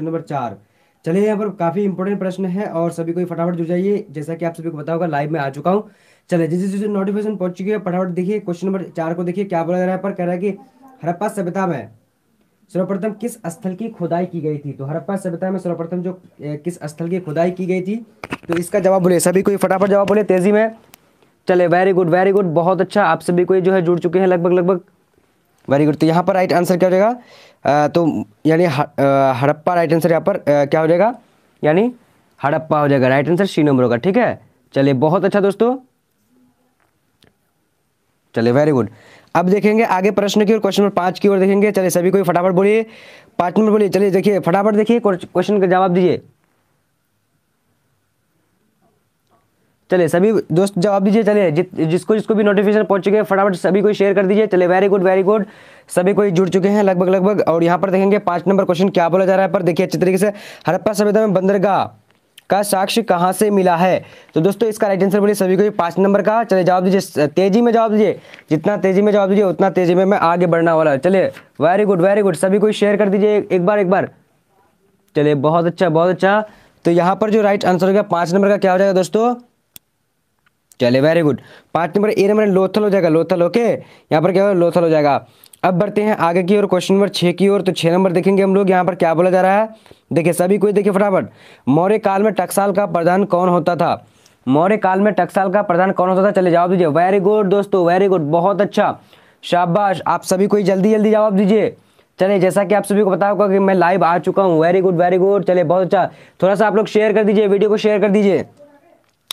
number चार चलिए यहाँ पर काफी इंपॉर्टेंट प्रश्न है और सभी को फटाफट जुड़ जाइए जैसा कि आप सभी को पता होगा लाइव में आ चुका हूँ चले जिस जिस नोटिफिकेशन पहुंच चुकी है फटाफट देखिए क्वेश्चन नंबर चार को देखिए क्या बोला जा रहा है पर कह रहा है कि हरप्पा सभ्यता में सर्वप्रथम किस स्थल की खुदाई की गई थी तो हरप्पा सभ्यता में सर्वप्रथम जो किस स्थल की खुदाई की गई थी तो इसका जवाब बोले सभी को फटाफट जवाब बोले तेजी में चले वेरी गुड वेरी गुड बहुत अच्छा आप सभी को जो है जुड़ चुके हैं लगभग लगभग वेरी गुड तो यहाँ पर राइट आंसर क्या हो जाएगा तो यानी हड़प्पा राइट आंसर यहाँ पर क्या हो जाएगा यानी हड़प्पा हो जाएगा राइट आंसर सी नंबर होगा ठीक है चलिए बहुत अच्छा दोस्तों चलिए वेरी गुड अब देखेंगे आगे प्रश्न की ओर क्वेश्चन नंबर पाँच की ओर देखेंगे चलिए सभी को फटाफट बोलिए पाँच नंबर बोलिए चलिए देखिए फटाफट देखिए क्वेश्चन का जवाब दीजिए चले सभी दोस्त जवाब दीजिए चले जि, जिसको जिसको भी नोटिफिकेशन पहुंच चुके हैं फटाफट सभी को शेयर कर दीजिए चले वेरी गुड वेरी गुड सभी कोई जुड़ चुके हैं लगभग लगभग और यहाँ पर देखेंगे पांच नंबर क्वेश्चन क्या बोला जा रहा है पर देखिए अच्छे तरीके से हड़प्पा सभ्यता में बंदरगाह का साक्ष्य कहाँ से मिला है तो दोस्तों इसका राइट आंसर बोलिए सभी को पांच नंबर का चले जवाब दीजिए तेजी में जवाब दीजिए जितना तेजी में जवाब दीजिए उतना तेजी में मैं आगे बढ़ना वाला चलिए वेरी गुड वेरी गुड सभी को शेयर कर दीजिए एक बार एक बार चलिए बहुत अच्छा बहुत अच्छा तो यहाँ पर जो राइट आंसर हो गया पांच नंबर का क्या हो जाएगा दोस्तों चले वेरी गुड पांच नंबर ए नंबर लोथल हो जाएगा लोथल ओके यहाँ पर क्या होगा लोथल हो जाएगा अब बढ़ते हैं आगे की ओर क्वेश्चन नंबर छः की ओर तो छः नंबर देखेंगे हम लोग यहाँ पर क्या बोला जा रहा है देखिए सभी कोई देखिए फटाफट मौर्य काल में टक्साल का प्रधान कौन होता था मौर्य काल में टक्साल का प्रधान कौन होता था चले जवाब दीजिए वेरी गुड दोस्तों वेरी गुड बहुत अच्छा शाबाश आप सभी कोई जल्दी जल्दी जवाब दीजिए चले जैसा कि आप सभी को पता होगा कि मैं लाइव आ चुका हूँ वेरी गुड वेरी गुड चले बहुत अच्छा थोड़ा सा आप लोग शेयर कर दीजिए वीडियो को शेयर कर दीजिए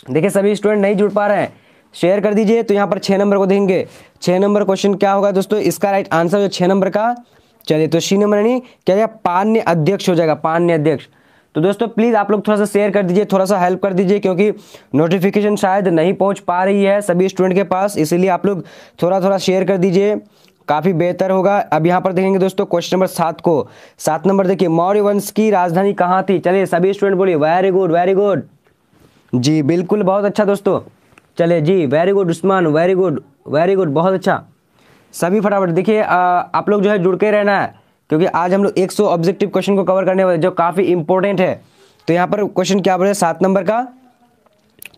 देखिए सभी स्टूडेंट नहीं जुड़ पा रहे हैं शेयर कर दीजिए तो यहाँ पर छः नंबर को देखेंगे छः नंबर क्वेश्चन क्या होगा दोस्तों इसका राइट आंसर जो छः नंबर का चलिए तो सी नंबर यानी क्या क्या पान्य अध्यक्ष हो जाएगा पान्य अध्यक्ष तो दोस्तों प्लीज़ आप लोग थोड़ा सा शेयर कर दीजिए थोड़ा सा हेल्प कर दीजिए क्योंकि नोटिफिकेशन शायद नहीं पहुंच पा रही है सभी स्टूडेंट के पास इसीलिए आप लोग थोड़ा थोड़ा शेयर कर दीजिए काफ़ी बेहतर होगा अब यहाँ पर देखेंगे दोस्तों क्वेश्चन नंबर सात को सात नंबर देखिए मौर्य वंश की राजधानी कहाँ थी चलिए सभी स्टूडेंट बोलिए वेरी गुड वेरी गुड जी बिल्कुल बहुत अच्छा दोस्तों चले जी very good Usman very good very good बहुत अच्छा सभी फटाफट देखिए आप लोग जो है जुड़ के रहना है क्योंकि आज हम लोग 100 ऑब्जेक्टिव क्वेश्चन को कवर करने वाले जो काफ़ी इंपॉर्टेंट है तो यहाँ पर क्वेश्चन क्या बोल रहे सात नंबर का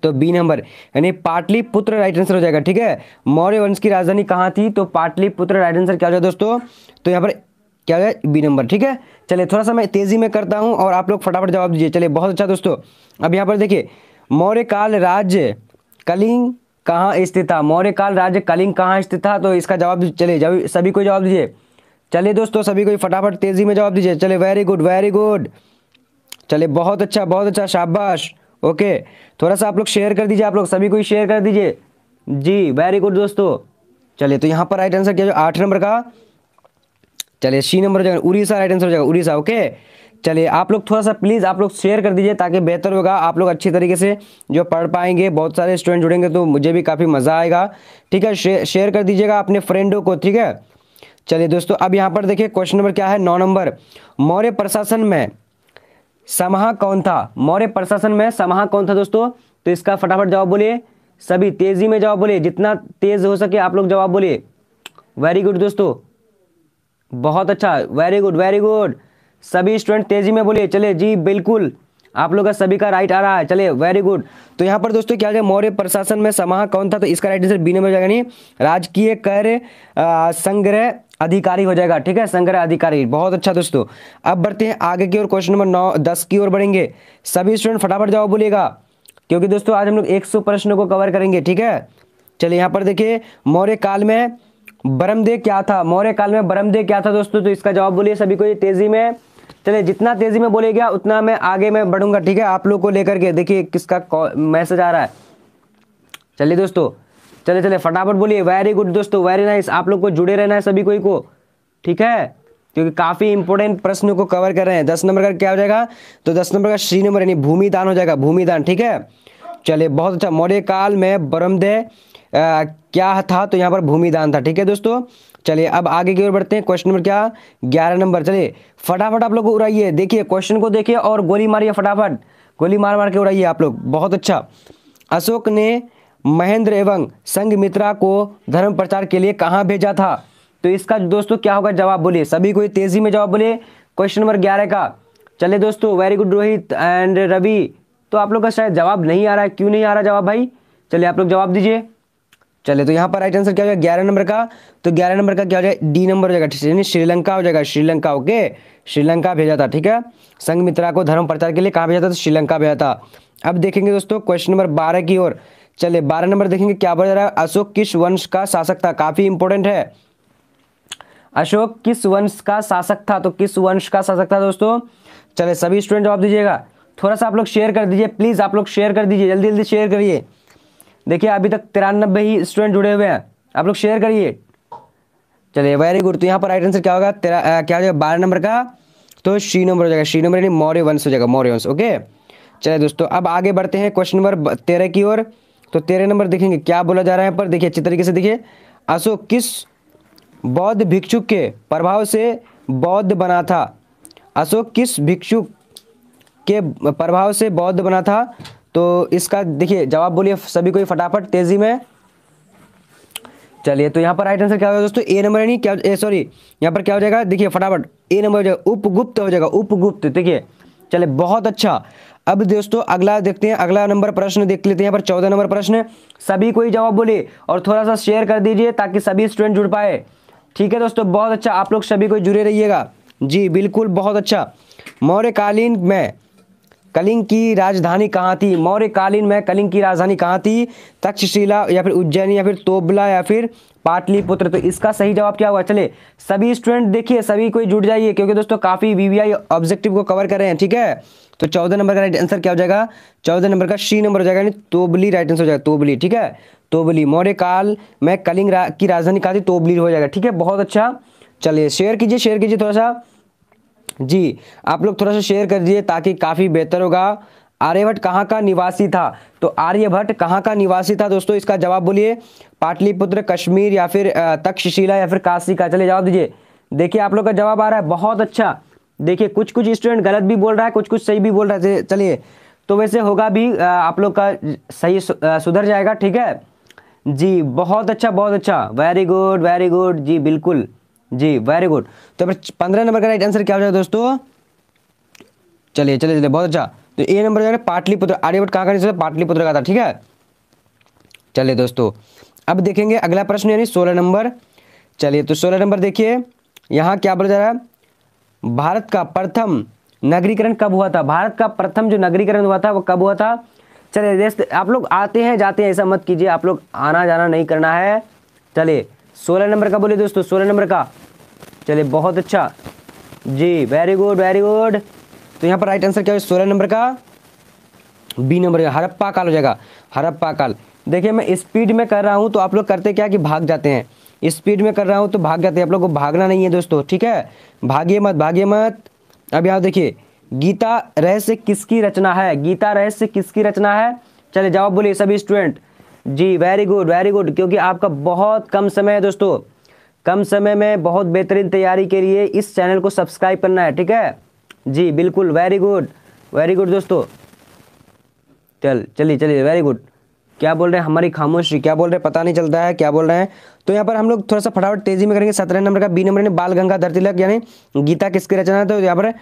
तो बी नंबर यानी पाटली पुत्र राइट आंसर हो जाएगा ठीक है मौर्य वंश की राजधानी कहाँ थी तो पुत्र राइट आंसर क्या हो जाएगा दोस्तों तो यहाँ पर क्या हो जाए बी नंबर ठीक है चलिए थोड़ा सा मैं तेज़ी में करता हूँ और आप लोग फटाफट जवाब दीजिए चलिए बहुत अच्छा दोस्तों अब यहाँ पर देखिए काल राज्य कलिंग कहाँ स्थित था काल राज्य कलिंग कहाँ स्थित था तो इसका जवाब चले जब सभी को जवाब दीजिए चलिए दोस्तों सभी को फटाफट तेज़ी में जवाब दीजिए चले वेरी गुड वेरी गुड चलिए बहुत अच्छा बहुत अच्छा शाबाश ओके थोड़ा सा आप लोग शेयर कर दीजिए आप लोग सभी को ही शेयर कर दीजिए जी वेरी गुड दोस्तों चलिए तो यहाँ पर राइट आंसर क्या आठ नंबर का चलिए C number Orissa right answer हो जाएगा उड़ीसा ओके चलिए आप लोग थोड़ा सा प्लीज़ आप लोग शेयर कर दीजिए ताकि बेहतर होगा आप लोग अच्छी तरीके से जो पढ़ पाएंगे बहुत सारे स्टूडेंट जुड़ेंगे तो मुझे भी काफ़ी मज़ा आएगा ठीक है शे, शेयर कर दीजिएगा अपने फ्रेंडों को ठीक है चलिए दोस्तों अब यहाँ पर देखिए क्वेश्चन नंबर क्या है नौ नंबर मौर्य प्रशासन में समाह कौन था मौर्य प्रशासन में समाह कौन था दोस्तों तो इसका फटाफट जवाब बोलिए सभी तेजी में जवाब बोलिए जितना तेज हो सके आप लोग जवाब बोलिए वेरी गुड दोस्तों बहुत अच्छा वेरी गुड वेरी गुड सभी स्टूडेंट तेजी में बोलिए चले जी बिल्कुल आप लोग का सभी का राइट आ रहा है चले वेरी गुड तो यहाँ पर दोस्तों क्या गया मौर्य प्रशासन में समाह कौन था तो इसका राइट आंसर बी नंबर जाएगा नहीं राजकीय कर संग्रह अधिकारी हो जाएगा ठीक है संग्रह अधिकारी बहुत अच्छा दोस्तों अब बढ़ते हैं आगे की ओर क्वेश्चन नंबर नौ दस की ओर बढ़ेंगे सभी स्टूडेंट फटाफट जवाब बोलिएगा क्योंकि दोस्तों आज हम लोग एक सौ प्रश्नों को कवर करेंगे ठीक है चलिए यहाँ पर देखिए मौर्य काल में ब्रह्मदेव क्या था मौर्य काल में ब्रह्मदेव क्या था दोस्तों तो इसका जवाब बोलिए सभी को तेजी में चले जितना तेज़ी में बोलेगा उतना मैं आगे में बढ़ूंगा ठीक है आप लोग को लेकर के देखिए किसका मैसेज आ रहा है चलिए दोस्तों चले चले फटाफट बोलिए वेरी गुड दोस्तों वेरी नाइस आप लोग को जुड़े रहना है सभी कोई को ठीक है क्योंकि काफ़ी इंपोर्टेंट प्रश्न को कवर कर रहे हैं दस नंबर का क्या हो जाएगा तो दस नंबर का श्री नंबर यानी भूमिदान हो जाएगा भूमिदान ठीक है चलिए बहुत अच्छा मौर्य काल में बरमदे क्या था तो यहाँ पर भूमिदान था ठीक है दोस्तों चलिए अब आगे की ओर बढ़ते हैं क्वेश्चन नंबर क्या ग्यारह नंबर चलिए फटाफट आप लोग उड़ाइए देखिए क्वेश्चन को देखिए और गोली मारिए फटाफट गोली मार मार के उड़ाइए आप लोग बहुत अच्छा अशोक ने महेंद्र एवं संघमित्रा को धर्म प्रचार के लिए कहाँ भेजा था तो इसका दोस्तों क्या होगा जवाब बोलिए सभी कोई तेजी में जवाब बोलिए क्वेश्चन नंबर ग्यारह का चले दोस्तों very good Rohit and Ravi तो आप लोग का शायद जवाब नहीं आ रहा है क्यों नहीं आ रहा जवाब भाई चलिए आप लोग जवाब दीजिए चले तो यहाँ पर राइट आंसर क्या हो जाएगा ग्यारह नंबर का तो ग्यारह नंबर का क्या हो जाएगा डी नंबर हो जाएगा है श्रीलंका हो जाएगा श्रीलंका ओके श्रीलंका भेजा था ठीक है संघ मित्रा को धर्म प्रचार के लिए कहाँ भेजा था तो श्रीलंका भेजा था अब देखेंगे दोस्तों क्वेश्चन नंबर बारह की ओर चले बारह नंबर देखेंगे क्या बोला जा रहा है अशोक किस वंश का शासक था काफी इंपॉर्टेंट है अशोक किस वंश का शासक था तो किस वंश का शासक था दोस्तों चले सभी स्टूडेंट जवाब दीजिएगा थोड़ा सा आप लोग शेयर कर दीजिए प्लीज आप लोग शेयर कर दीजिए जल्दी जल्दी शेयर करिए देखिए अभी तक तिरानबे ही स्टूडेंट जुड़े हुए हैं आप लोग शेयर करिए चलिए वेरी गुड तो यहाँ पर राइट आंसर क्या होगा तेरा आ, क्या हो जाएगा बारह नंबर का तो श्री नंबर हो जाएगा श्री नंबर यानी मौर्य वंश हो जाएगा मौर्य वंश ओके चलिए दोस्तों अब आगे बढ़ते हैं क्वेश्चन नंबर तेरह की ओर तो तेरह नंबर देखेंगे क्या बोला जा रहा है पर देखिए अच्छी तरीके से देखिए अशोक किस बौद्ध भिक्षुक के प्रभाव से बौद्ध बना था अशोक किस भिक्षुक के प्रभाव से बौद्ध बना था तो इसका देखिए जवाब बोलिए सभी को फटाफट तेजी में चलिए तो यहाँ पर राइट आंसर क्या होगा दोस्तों ए नंबर नहीं क्या सॉरी यहाँ पर क्या हो जाएगा देखिए फटाफट ए नंबर हो जाएगा उपगुप्त हो जाएगा उपगुप्त देखिए चलिए बहुत अच्छा अब दोस्तों अगला देखते हैं अगला नंबर प्रश्न देख लेते हैं यहाँ पर चौदह नंबर प्रश्न सभी को ही जवाब बोलिए और थोड़ा सा शेयर कर दीजिए ताकि सभी स्टूडेंट जुड़ पाए ठीक है दोस्तों बहुत अच्छा आप लोग सभी को जुड़े रहिएगा जी बिल्कुल बहुत अच्छा मौर्यकालीन में कलिंग की राजधानी कहाँ थी मौर्य कालीन में कलिंग की राजधानी कहाँ थी तक्षशिला या फिर उज्जैन या फिर तोबला या फिर पाटलिपुत्र तो इसका सही जवाब क्या हुआ चले सभी स्टूडेंट देखिए सभी कोई जुट जाइए क्योंकि दोस्तों काफ़ी वीवीआई ऑब्जेक्टिव को कवर कर रहे हैं ठीक है तो चौदह नंबर का राइट आंसर क्या हो जाएगा चौदह नंबर का शी नंबर हो जाएगा यानी तोबली राइट आंसर हो जाएगा तोबली ठीक है तोबली मौर्य काल में कलिंग रा, की राजधानी कहा थी तोबली हो जाएगा ठीक है बहुत अच्छा चलिए शेयर कीजिए शेयर कीजिए थोड़ा सा जी आप लोग थोड़ा सा शेयर कर दीजिए ताकि काफ़ी बेहतर होगा आर्यभट्ट कहाँ का निवासी था तो आर्यभट्ट कहाँ का निवासी था दोस्तों इसका जवाब बोलिए पाटलिपुत्र कश्मीर या फिर तक्षशिला या फिर काशी का चले जवाब दीजिए देखिए आप लोग का जवाब आ रहा है बहुत अच्छा देखिए कुछ कुछ स्टूडेंट गलत भी बोल रहा है कुछ कुछ सही भी बोल रहा है चलिए तो वैसे होगा भी आप लोग का सही सुधर जाएगा ठीक है जी बहुत अच्छा बहुत अच्छा वेरी गुड वेरी गुड जी बिल्कुल जी वेरी गुड तो फिर पंद्रह नंबर का राइट आंसर क्या हो जाएगा दोस्तों चलिए चलिए चलिए बहुत अच्छा तो ए नंबर जाएगा पाटलिपुत्र आर्यभट कहाँ का रिसर्च पाटलिपुत्र का था ठीक है चलिए दोस्तों अब देखेंगे अगला प्रश्न यानी सोलह नंबर चलिए तो सोलह नंबर देखिए यहाँ क्या बोला जा रहा है भारत का प्रथम नगरीकरण कब हुआ था भारत का प्रथम जो नगरीकरण हुआ था वो कब हुआ था चलिए आप लोग आते हैं जाते हैं ऐसा मत कीजिए आप लोग आना जाना नहीं करना है चलिए सोलह नंबर का बोले दोस्तों सोलह नंबर का चलिए बहुत अच्छा जी वेरी गुड वेरी गुड तो यहाँ पर राइट आंसर क्या है सोलह नंबर का बी नंबर का हड़प्पा काल हो जाएगा हड़प्पा काल देखिए मैं स्पीड में कर रहा हूँ तो आप लोग करते क्या कि भाग जाते हैं स्पीड में कर रहा हूँ तो भाग जाते हैं आप लोग को भागना नहीं है दोस्तों ठीक है भागिए मत भागिए मत अब यहाँ देखिए गीता रहस्य किसकी रचना है गीता रहस्य किसकी रचना है चले जवाब बोलिए सभी स्टूडेंट जी वेरी गुड वेरी गुड क्योंकि आपका बहुत कम समय है दोस्तों कम समय में बहुत बेहतरीन तैयारी के लिए इस चैनल को सब्सक्राइब करना है ठीक है जी बिल्कुल वेरी गुड वेरी गुड दोस्तों चल चलिए चलिए वेरी गुड क्या बोल रहे हैं हमारी खामोशी क्या बोल रहे हैं पता नहीं चलता है क्या बोल रहे हैं तो यहाँ पर हम लोग थोड़ा सा फटाफट तेजी में करेंगे सत्रह नंबर का बी नंबर बाल धरती लक यानी गीता किसकी रचना है तो यहाँ पर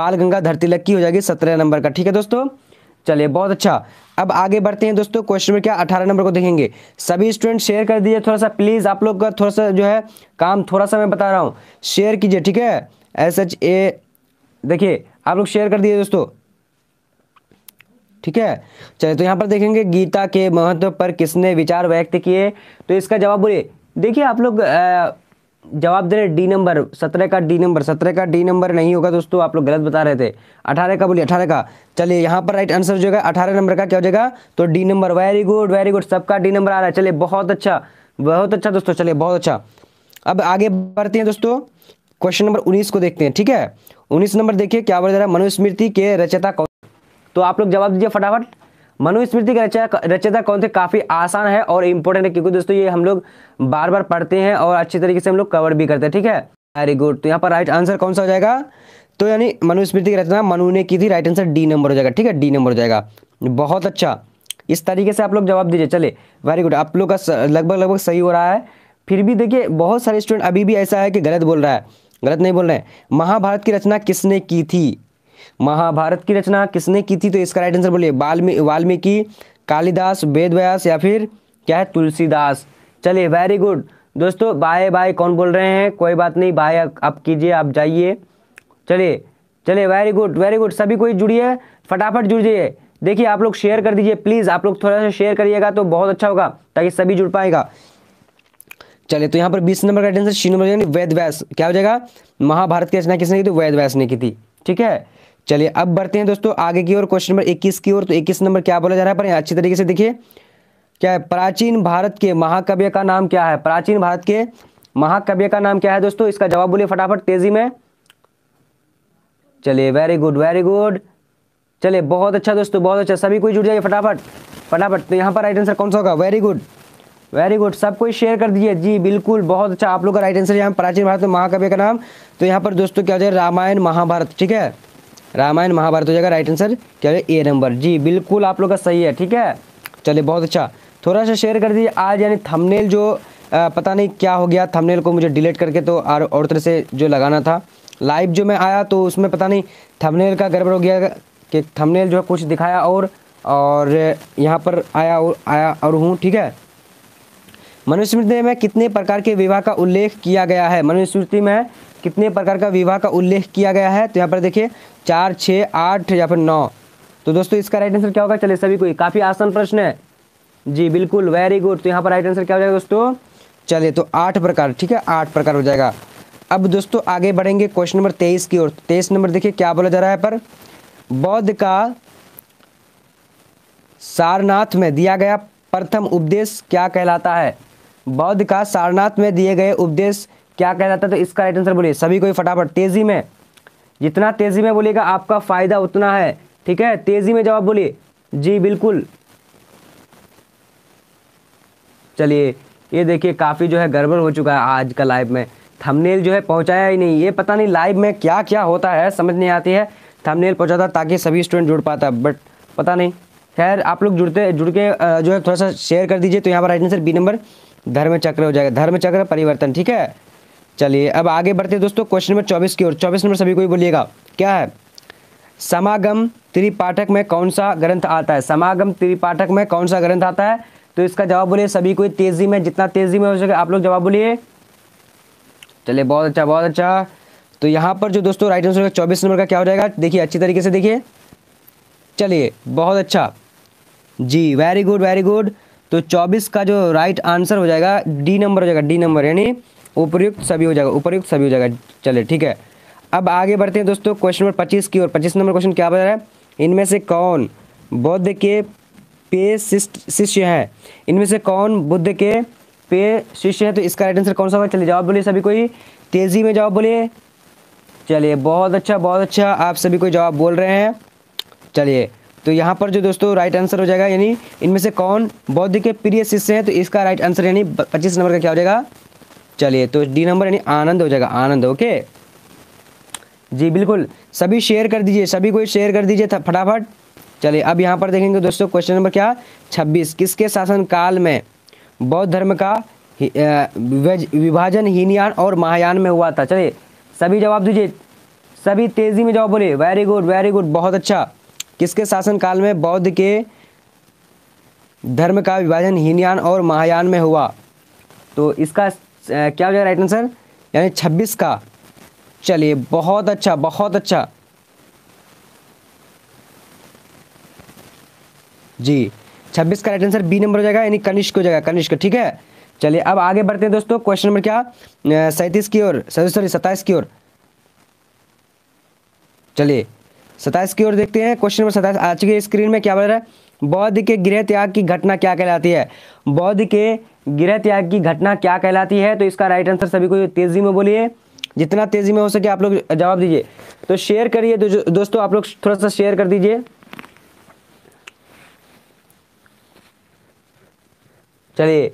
बाल धरती लक की हो जाएगी सत्रह नंबर का ठीक है दोस्तों चलिए बहुत अच्छा अब आगे बढ़ते हैं दोस्तों क्वेश्चन में क्या अठारह नंबर को देखेंगे सभी स्टूडेंट शेयर कर दीजिए थोड़ा सा प्लीज़ आप लोग का थोड़ा सा जो है काम थोड़ा सा मैं बता रहा हूँ शेयर कीजिए ठीक है एस एच ए देखिए आप लोग शेयर कर दीजिए दोस्तों ठीक है चलिए तो यहाँ पर देखेंगे गीता के महत्व पर किसने विचार व्यक्त किए तो इसका जवाब बोलिए देखिए आप लोग जवाब दे रहे डी नंबर सत्रह का डी नंबर सत्रह का डी नंबर नहीं होगा दोस्तों आप लोग गलत बता रहे थे अठारह का बोलिए अठारह का चलिए यहाँ पर राइट आंसर जो है अठारह नंबर का क्या हो जाएगा तो D number very good very good सबका डी नंबर आ रहा है चलिए बहुत अच्छा बहुत अच्छा दोस्तों चलिए बहुत अच्छा अब आगे बढ़ते हैं दोस्तों क्वेश्चन नंबर उन्नीस को देखते हैं ठीक है उन्नीस नंबर देखिए क्या बोल रहा है मनुस्मृति के रचयता कौन तो आप लोग जवाब दीजिए फटाफट मनुस्मृति की रचना रचयता कौन थे काफ़ी आसान है और इम्पोर्टेंट है क्योंकि दोस्तों ये हम लोग बार बार पढ़ते हैं और अच्छी तरीके से हम लोग कवर भी करते हैं ठीक है वेरी गुड तो यहाँ पर राइट आंसर कौन सा हो जाएगा तो यानी मनुस्मृति की रचना मनु ने की थी राइट आंसर डी नंबर हो जाएगा ठीक है डी नंबर हो जाएगा बहुत अच्छा इस तरीके से आप लोग जवाब दीजिए चले वेरी गुड आप लोग का लगभग लगभग सही हो रहा है फिर भी देखिए बहुत सारे स्टूडेंट अभी भी ऐसा है कि गलत बोल रहा है गलत नहीं बोल रहे हैं महाभारत की रचना किसने की थी महाभारत की रचना किसने की थी तो इसका राइट आंसर बोलिए वाल्मी वाल्मीकि कालिदास वेद व्यास या फिर क्या है तुलसीदास चलिए वेरी गुड दोस्तों बाय बाय कौन बोल रहे हैं कोई बात नहीं बाय आप कीजिए आप जाइए चलिए चलिए वेरी गुड वेरी गुड सभी कोई जुड़िए फटाफट जुड़िए देखिए आप लोग शेयर कर दीजिए प्लीज़ आप लोग थोड़ा सा शेयर करिएगा तो बहुत अच्छा होगा ताकि सभी जुड़ पाएगा चलिए तो यहाँ पर बीस नंबर का आंसर नंबर वेद व्यास क्या हो जाएगा महाभारत की रचना किसने की थी वेद व्यास ने की थी ठीक है चलिए अब बढ़ते हैं दोस्तों आगे की ओर क्वेश्चन नंबर 21 की ओर तो 21 नंबर क्या बोला जा रहा है पर अच्छी तरीके से देखिए क्या है प्राचीन भारत के महाकव्य का नाम क्या है प्राचीन भारत के महाकव्य का नाम क्या है दोस्तों इसका जवाब बोलिए फटाफट तेजी में चलिए वेरी गुड वेरी गुड चलिए बहुत अच्छा दोस्तों बहुत अच्छा सभी कोई जुड़ जाइए फटाफट फटाफट तो यहाँ पर राइट आंसर कौन सा होगा वेरी गुड वेरी गुड सब कोई शेयर कर दीजिए जी बिल्कुल बहुत अच्छा आप लोग का राइट आंसर यहाँ प्राचीन भारत में महाकव्य का नाम तो यहाँ पर दोस्तों क्या हो जाए रामायण महाभारत ठीक है रामायण महाभारत हो जाएगा राइट आंसर क्या ए नंबर जी बिल्कुल आप लोग का सही है ठीक है चलिए बहुत अच्छा थोड़ा सा शेयर कर दीजिए आज यानी थंबनेल जो आ, पता नहीं क्या हो गया थंबनेल को मुझे डिलीट करके तो और, और तरह से जो लगाना था लाइव जो मैं आया तो उसमें पता नहीं थंबनेल का गड़बड़ हो गया कि थंबनेल जो है कुछ दिखाया और और यहाँ पर आया और आया और हूँ ठीक है मनुस्मृति में कितने प्रकार के विवाह का उल्लेख किया गया है मनुस्मृति में कितने प्रकार का विवाह का उल्लेख किया गया है तो यहाँ पर देखिए चार छः आठ या फिर नौ तो दोस्तों इसका राइट आंसर क्या होगा चले सभी को काफ़ी आसान प्रश्न है जी बिल्कुल वेरी गुड तो यहाँ पर राइट आंसर क्या हो जाएगा दोस्तों चलिए तो आठ प्रकार ठीक है आठ प्रकार हो जाएगा अब दोस्तों आगे बढ़ेंगे क्वेश्चन नंबर तेईस की ओर तेईस नंबर देखिए क्या बोला जा रहा है पर बौद्ध का सारनाथ में दिया गया प्रथम उपदेश क्या कहलाता है बौद्ध का सारनाथ में दिए गए उपदेश क्या कहलाता है तो इसका राइट आंसर बोलिए सभी को फटाफट तेजी में जितना तेज़ी में बोलेगा आपका फ़ायदा उतना है ठीक है तेज़ी में जवाब बोलिए जी बिल्कुल चलिए ये देखिए काफ़ी जो है गड़बड़ हो चुका है आज का लाइव में थंबनेल जो है पहुंचाया ही नहीं ये पता नहीं लाइव में क्या क्या होता है समझ नहीं आती है थंबनेल पहुंचाता ताकि सभी स्टूडेंट जुड़ पाता बट पता नहीं खैर आप लोग जुड़ते जुड़ के जो है थोड़ा सा शेयर कर दीजिए तो यहाँ पर राइट आंसर बी नंबर धर्म चक्र हो जाएगा धर्म चक्र परिवर्तन ठीक है चलिए अब आगे बढ़ते दोस्तों क्वेश्चन नंबर चौबीस की ओर चौबीस नंबर सभी को बोलिएगा क्या है समागम त्रिपाठक में कौन सा ग्रंथ आता है समागम त्रिपाठक में कौन सा ग्रंथ आता है तो इसका जवाब बोलिए सभी को तेजी में जितना तेजी में हो सके आप लोग जवाब बोलिए चलिए बहुत अच्छा बहुत अच्छा तो यहाँ पर जो दोस्तों राइट आंसर होगा चौबीस नंबर का क्या हो जाएगा देखिए अच्छी तरीके से देखिए चलिए बहुत अच्छा जी वेरी गुड वेरी गुड तो 24 का जो राइट आंसर हो जाएगा डी नंबर हो जाएगा डी नंबर यानी उपयुक्त सभी हो जाएगा उपयुक्त सभी हो जाएगा चले ठीक है अब आगे बढ़ते हैं दोस्तों क्वेश्चन नंबर पच्चीस की और पच्चीस नंबर क्वेश्चन क्या बता रहा है इनमें से कौन बौद्ध के पे शिष्य है इनमें से कौन बुद्ध के पे शिष्य है तो इसका राइट आंसर कौन सा होगा चलिए जवाब बोलिए सभी कोई तेज़ी में जवाब बोलिए चलिए बहुत अच्छा बहुत अच्छा आप सभी कोई जवाब बोल रहे हैं चलिए तो यहाँ पर जो दोस्तों राइट आंसर हो जाएगा यानी इनमें से कौन बौद्ध के प्रिय शिष्य है तो इसका राइट आंसर यानी पच्चीस नंबर का क्या हो जाएगा चलिए तो डी नंबर यानी आनंद हो जाएगा आनंद ओके जी बिल्कुल सभी शेयर कर दीजिए सभी को शेयर कर दीजिए फटाफट चलिए अब यहाँ पर देखेंगे दोस्तों क्वेश्चन नंबर क्या छब्बीस किसके शासनकाल में बौद्ध धर्म का विभाजन हीनयान और महायान में हुआ था चलिए सभी जवाब दीजिए सभी तेज़ी में जवाब बोले वेरी गुड वेरी गुड बहुत अच्छा किसके शासनकाल में बौद्ध के धर्म का विभाजन हीनयान और महायान में हुआ तो इसका क्या हो जाएगा राइट आंसर यानी छब्बीस का चलिए बहुत अच्छा बहुत अच्छा जी छब्बीस का राइट आंसर बी नंबर हो जाएगा यानी कनिष्क हो जाएगा कनिष्क ठीक है चलिए अब आगे बढ़ते हैं दोस्तों क्वेश्चन नंबर क्या सैंतीस की ओर सॉरी सत्ताईस की ओर चलिए सताइस की ओर देखते हैं क्वेश्चन नंबर सताइस आज के स्क्रीन में क्या बोल रहा है बौद्ध के गृह त्याग की घटना क्या कहलाती है बौद्ध के गृह त्याग की घटना क्या कहलाती है तो इसका राइट आंसर सभी को तेजी में बोलिए जितना तेजी में हो सके आप लोग जवाब दीजिए तो शेयर करिए दोस्तों आप लोग थोड़ा सा शेयर कर दीजिए चलिए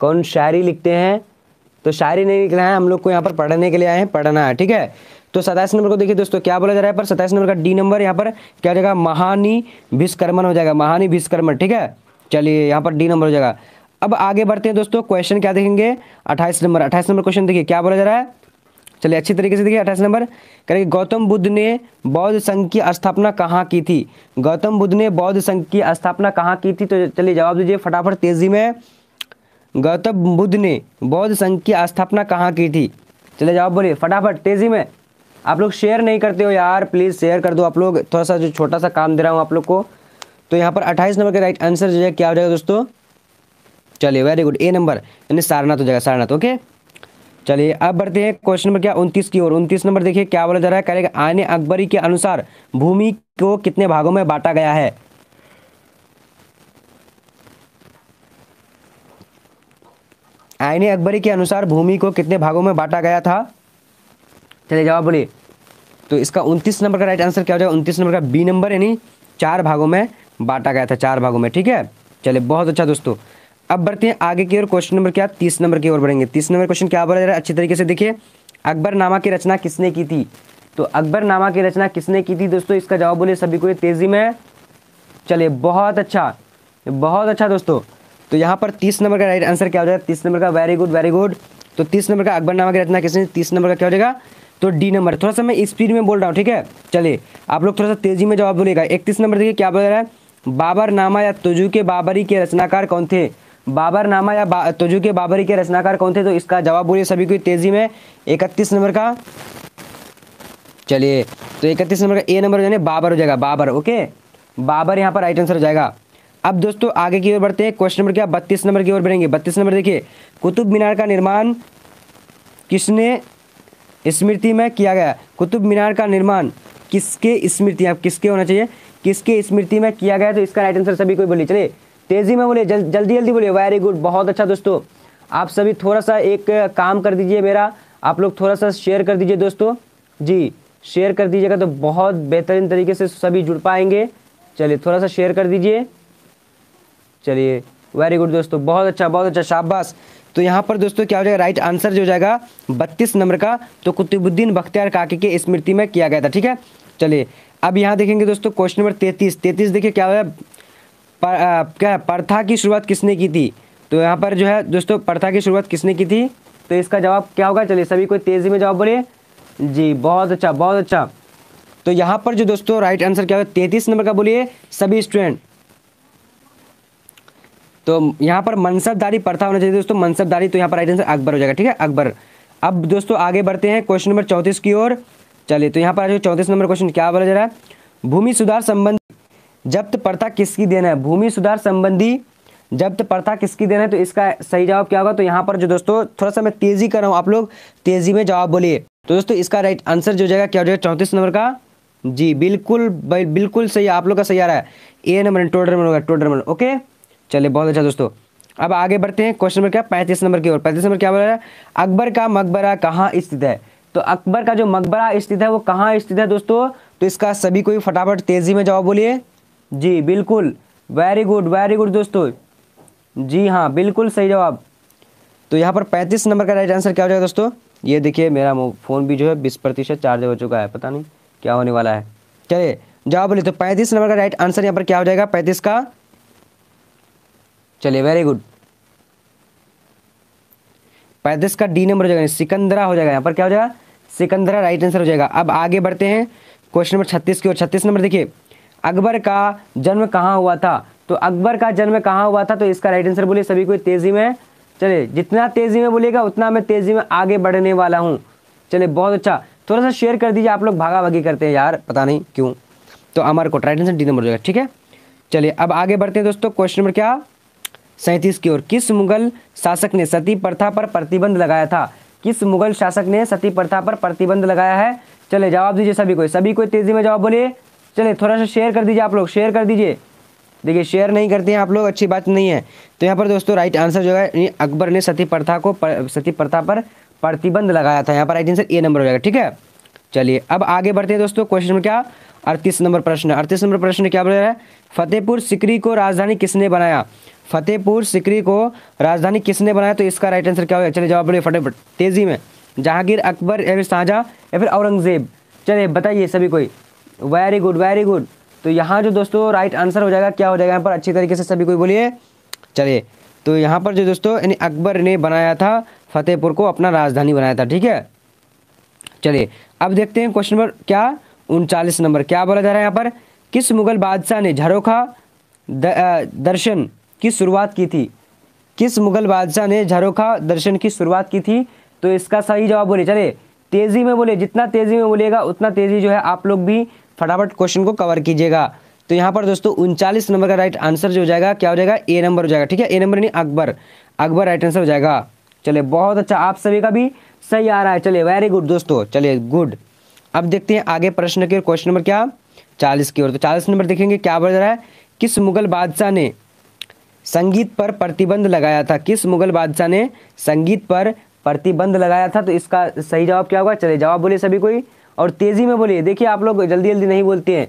कौन शायरी लिखते हैं तो शायरी नहीं लिखना है हम लोग को यहाँ पर पढ़ने के लिए आए हैं पढ़ना है ठीक है तो सताइस नंबर को देखिए दोस्तों क्या बोला जा रहा है पर सताइस नंबर का डी नंबर यहाँ पर क्या हो जाएगा महानी भिस्कर्मन हो जाएगा महानी भिस्कर्मन ठीक है चलिए यहाँ पर डी नंबर हो जाएगा अब आगे बढ़ते हैं दोस्तों क्वेश्चन क्या देखेंगे अट्ठाईस नंबर अट्ठाईस नंबर क्वेश्चन देखिए क्या बोला जा रहा है चलिए अच्छी तरीके से देखिए अट्ठाईस नंबर करेंगे गौतम बुद्ध ने बौद्ध संघ की स्थापना कहाँ की थी गौतम बुद्ध ने बौद्ध संघ की स्थापना कहाँ की थी तो चलिए जवाब दीजिए फटाफट तेजी में गौतम बुद्ध ने बौद्ध संघ की स्थापना कहाँ की थी चलिए जवाब बोलिए फटाफट तेजी में आप लोग शेयर नहीं करते हो यार प्लीज़ शेयर कर दो आप लोग थोड़ा सा जो छोटा सा काम दे रहा हूँ आप लोग को तो यहाँ पर अट्ठाईस नंबर का राइट आंसर जो है क्या हो जाएगा दोस्तों चलिए वेरी गुड ए नंबर यानी सारनाथ हो जाएगा सारनाथ ओके चलिए अब बढ़ते हैं क्वेश्चन नंबर क्या उनतीस की ओर उनतीस नंबर देखिए क्या बोला जा रहा है करेगा आने अकबरी के अनुसार भूमि को कितने भागों में बांटा गया है आईने अकबरी के अनुसार भूमि को कितने भागों में बांटा गया था चलिए जवाब बोलिए तो इसका उनतीस नंबर का राइट आंसर क्या हो जाएगा उनतीस नंबर का बी नंबर यानी चार भागों में बांटा गया था चार भागों में ठीक है चलिए बहुत अच्छा दोस्तों अब बढ़ते हैं आगे की ओर क्वेश्चन नंबर क्या तीस नंबर की ओर बढ़ेंगे तीस नंबर क्वेश्चन क्या बोला जा रहा है अच्छी तरीके से देखिए अकबरनामा की रचना किसने की थी तो अकबरनामा की रचना किसने की थी दोस्तों इसका जवाब बोलिए सभी को तेज़ी में चलिए बहुत अच्छा बहुत अच्छा दोस्तों तो यहाँ पर तीस नंबर का राइट आंसर क्या हो जाएगा तीस नंबर का वेरी गुड वेरी गुड तो तीस नंबर का अकबरनामा की रचना किसने तीस नंबर का क्या हो जाएगा तो डी नंबर थोड़ा सा मैं स्पीड में बोल रहा हूँ ठीक है चलिए आप लोग थोड़ा सा तेज़ी में जवाब बोलेगा इकतीस नंबर देखिए क्या बोल रहा है बाबरनामा या तुजू के बाबरी के रचनाकार कौन थे बाबर नामा या बा, के बाबरी के रचनाकार कौन थे तो इसका जवाब बोलिए सभी को तेजी में इकतीस नंबर का चलिए तो इकतीस नंबर का ए नंबर हो जाने बाबर हो जाएगा बाबर ओके बाबर यहाँ पर राइट आंसर हो जाएगा अब दोस्तों आगे की ओर बढ़ते हैं क्वेश्चन नंबर क्या बत्तीस नंबर की ओर बढ़ेंगे बत्तीस नंबर देखिए कुतुब मीनार का निर्माण किसने स्मृति में किया गया कुतुब मीनार का निर्माण किसके स्मृति आप किसके होना चाहिए किसके स्मृति में किया गया तो इसका राइट आंसर सभी को बोलिए चलिए तेज़ी में बोलिए जल्दी जल्दी बोलिए वेरी गुड बहुत अच्छा दोस्तों आप सभी थोड़ा सा एक काम कर दीजिए मेरा आप लोग थोड़ा सा शेयर कर दीजिए दोस्तों जी शेयर कर दीजिएगा तो बहुत बेहतरीन तरीके से सभी जुड़ पाएंगे चलिए थोड़ा सा शेयर कर दीजिए चलिए वेरी गुड दोस्तों बहुत अच्छा बहुत अच्छा शाबाश तो यहाँ पर दोस्तों क्या हो जाएगा राइट आंसर जो हो जाएगा बत्तीस नंबर का तो कुतुबुद्दीन बख्तियार काके की स्मृति में किया गया था ठीक है चलिए अब यहाँ देखेंगे दोस्तों क्वेश्चन नंबर तैतीस तैतीस देखिए क्या है पर, आ, क्या प्रथा की शुरुआत किसने की थी तो यहाँ पर जो है दोस्तों प्रथा की शुरुआत किसने की थी तो इसका जवाब क्या होगा चलिए सभी को तेज़ी में जवाब बोलिए जी बहुत अच्छा बहुत अच्छा तो यहाँ पर जो दोस्तों राइट आंसर क्या होगा तैतीस नंबर का बोलिए सभी स्टूडेंट तो यहाँ पर मनसबदारी प्रथा होना चाहिए दोस्तों मनसबदारी तो यहाँ पर राइट आंसर अकबर हो जाएगा ठीक है अकबर अब दोस्तों आगे बढ़ते हैं क्वेश्चन नंबर चौंतीस की ओर चलिए तो यहाँ पर आ चौंतीस नंबर क्वेश्चन क्या बोला जा रहा है भूमि सुधार संबंध जब्त प्रथा किसकी देना है भूमि सुधार संबंधी जब्त प्रथा किसकी देना है तो इसका सही जवाब क्या होगा तो यहाँ पर जो दोस्तों थोड़ा सा मैं तेजी कर रहा हूँ आप लोग तेजी में जवाब बोलिए तो दोस्तों इसका राइट आंसर जो जाएगा क्या हो जाएगा चौंतीस नंबर का जी बिल्कुल बिल्कुल सही आप लोग का सही आ रहा है ए नंबर टोल नंबर होगा टोल नंबर ओके चलिए बहुत अच्छा दोस्तों अब आगे बढ़ते हैं क्वेश्चन नंबर क्या पैंतीस नंबर की ओर पैंतीस नंबर क्या बोल रहा है अकबर का मकबरा कहाँ स्थित है तो अकबर का जो मकबरा स्थित है वो कहाँ स्थित है दोस्तों तो इसका सभी कोई फटाफट तेजी में जवाब बोलिए जी बिल्कुल वेरी गुड वेरी गुड दोस्तों जी हाँ बिल्कुल सही जवाब तो यहाँ पर पैंतीस नंबर का राइट आंसर क्या हो जाएगा दोस्तों ये देखिए मेरा फ़ोन भी जो है बीस प्रतिशत चार्ज हो चुका है पता नहीं क्या होने वाला है चलिए जवाब बोले तो पैंतीस नंबर का राइट आंसर यहाँ पर क्या हो जाएगा पैंतीस का चलिए वेरी गुड पैंतीस का डी नंबर हो जाएगा सिकंदरा हो जाएगा यहाँ पर क्या हो जाएगा सिकंदरा राइट आंसर हो जाएगा अब आगे बढ़ते हैं क्वेश्चन नंबर छत्तीस की ओर छत्तीस नंबर देखिए अकबर का जन्म कहाँ हुआ था तो अकबर का जन्म कहाँ हुआ था तो इसका राइट आंसर बोलिए सभी को तेज़ी में चले जितना तेज़ी में बोलेगा उतना मैं तेज़ी में आगे बढ़ने वाला हूँ चले बहुत अच्छा थोड़ा सा शेयर कर दीजिए आप लोग भागा भागी करते हैं यार पता नहीं क्यों तो Amarkot right answer D number जाएगा ठीक है चलिए अब आगे बढ़ते हैं दोस्तों क्वेश्चन नंबर क्या सैंतीस की ओर किस मुगल शासक ने सती प्रथा पर प्रतिबंध लगाया था किस मुगल शासक ने सती प्रथा पर प्रतिबंध लगाया है चले जवाब दीजिए सभी को सभी को तेजी में जवाब बोलिए चलिए थोड़ा सा शेयर कर दीजिए आप लोग शेयर कर दीजिए देखिए शेयर नहीं करते हैं आप लोग अच्छी बात नहीं है तो यहाँ पर दोस्तों राइट आंसर जो है अकबर ने सती प्रथा को पर, सती प्रथा पर प्रतिबंध लगाया था यहाँ पर राइट आंसर ए नंबर हो जाएगा ठीक है चलिए अब आगे बढ़ते हैं दोस्तों क्वेश्चन में क्या अड़तीस नंबर प्रश्न अड़तीस नंबर प्रश्न क्या बोल रहा है फतेहपुर सिकरी को राजधानी किसने बनाया फतेहपुर सिकरी को राजधानी किसने बनाया तो इसका राइट आंसर क्या होगा चलिए जवाब बोलिए फटेफट तेजी में जहांगीर अकबर या फिर शाहजहाँ या फिर औरंगजेब चलिए बताइए सभी कोई वेरी गुड वेरी गुड तो यहाँ जो दोस्तों राइट आंसर हो जाएगा क्या हो जाएगा यहाँ पर अच्छी तरीके से सभी कोई बोलिए चलिए तो यहाँ पर जो दोस्तों यानी अकबर ने बनाया था फतेहपुर को अपना राजधानी बनाया था ठीक है चलिए अब देखते हैं क्वेश्चन नंबर क्या उनचालीस नंबर क्या बोला जा रहा है यहाँ पर किस मुगल बादशाह ने झरोखा दर्शन की शुरुआत की थी किस मुगल बादशाह ने झरोखा दर्शन की शुरुआत की थी तो इसका सही जवाब बोले चले तेज़ी में बोले जितना तेज़ी में बोलेगा उतना तेज़ी जो है आप लोग भी फटाफट क्वेश्चन को कवर कीजिएगा तो यहाँ पर दोस्तों उनचालीस नंबर का राइट आंसर जो हो जाएगा क्या हो जाएगा ए नंबर हो जाएगा ठीक है ए नंबर नहीं अकबर अकबर राइट आंसर हो जाएगा चलिए बहुत अच्छा आप सभी का भी सही आ रहा है चलिए वेरी गुड दोस्तों चलिए गुड अब देखते हैं आगे प्रश्न की क्वेश्चन नंबर क्या चालीस की ओर तो चालीस नंबर देखेंगे क्या बोल रहा है किस मुगल बादशाह ने संगीत पर प्रतिबंध लगाया था किस मुगल बादशाह ने संगीत पर प्रतिबंध लगाया था तो इसका सही जवाब क्या होगा चलिए जवाब बोलिए सभी कोई और तेज़ी में बोलिए देखिए आप लोग जल्दी जल्दी नहीं बोलते हैं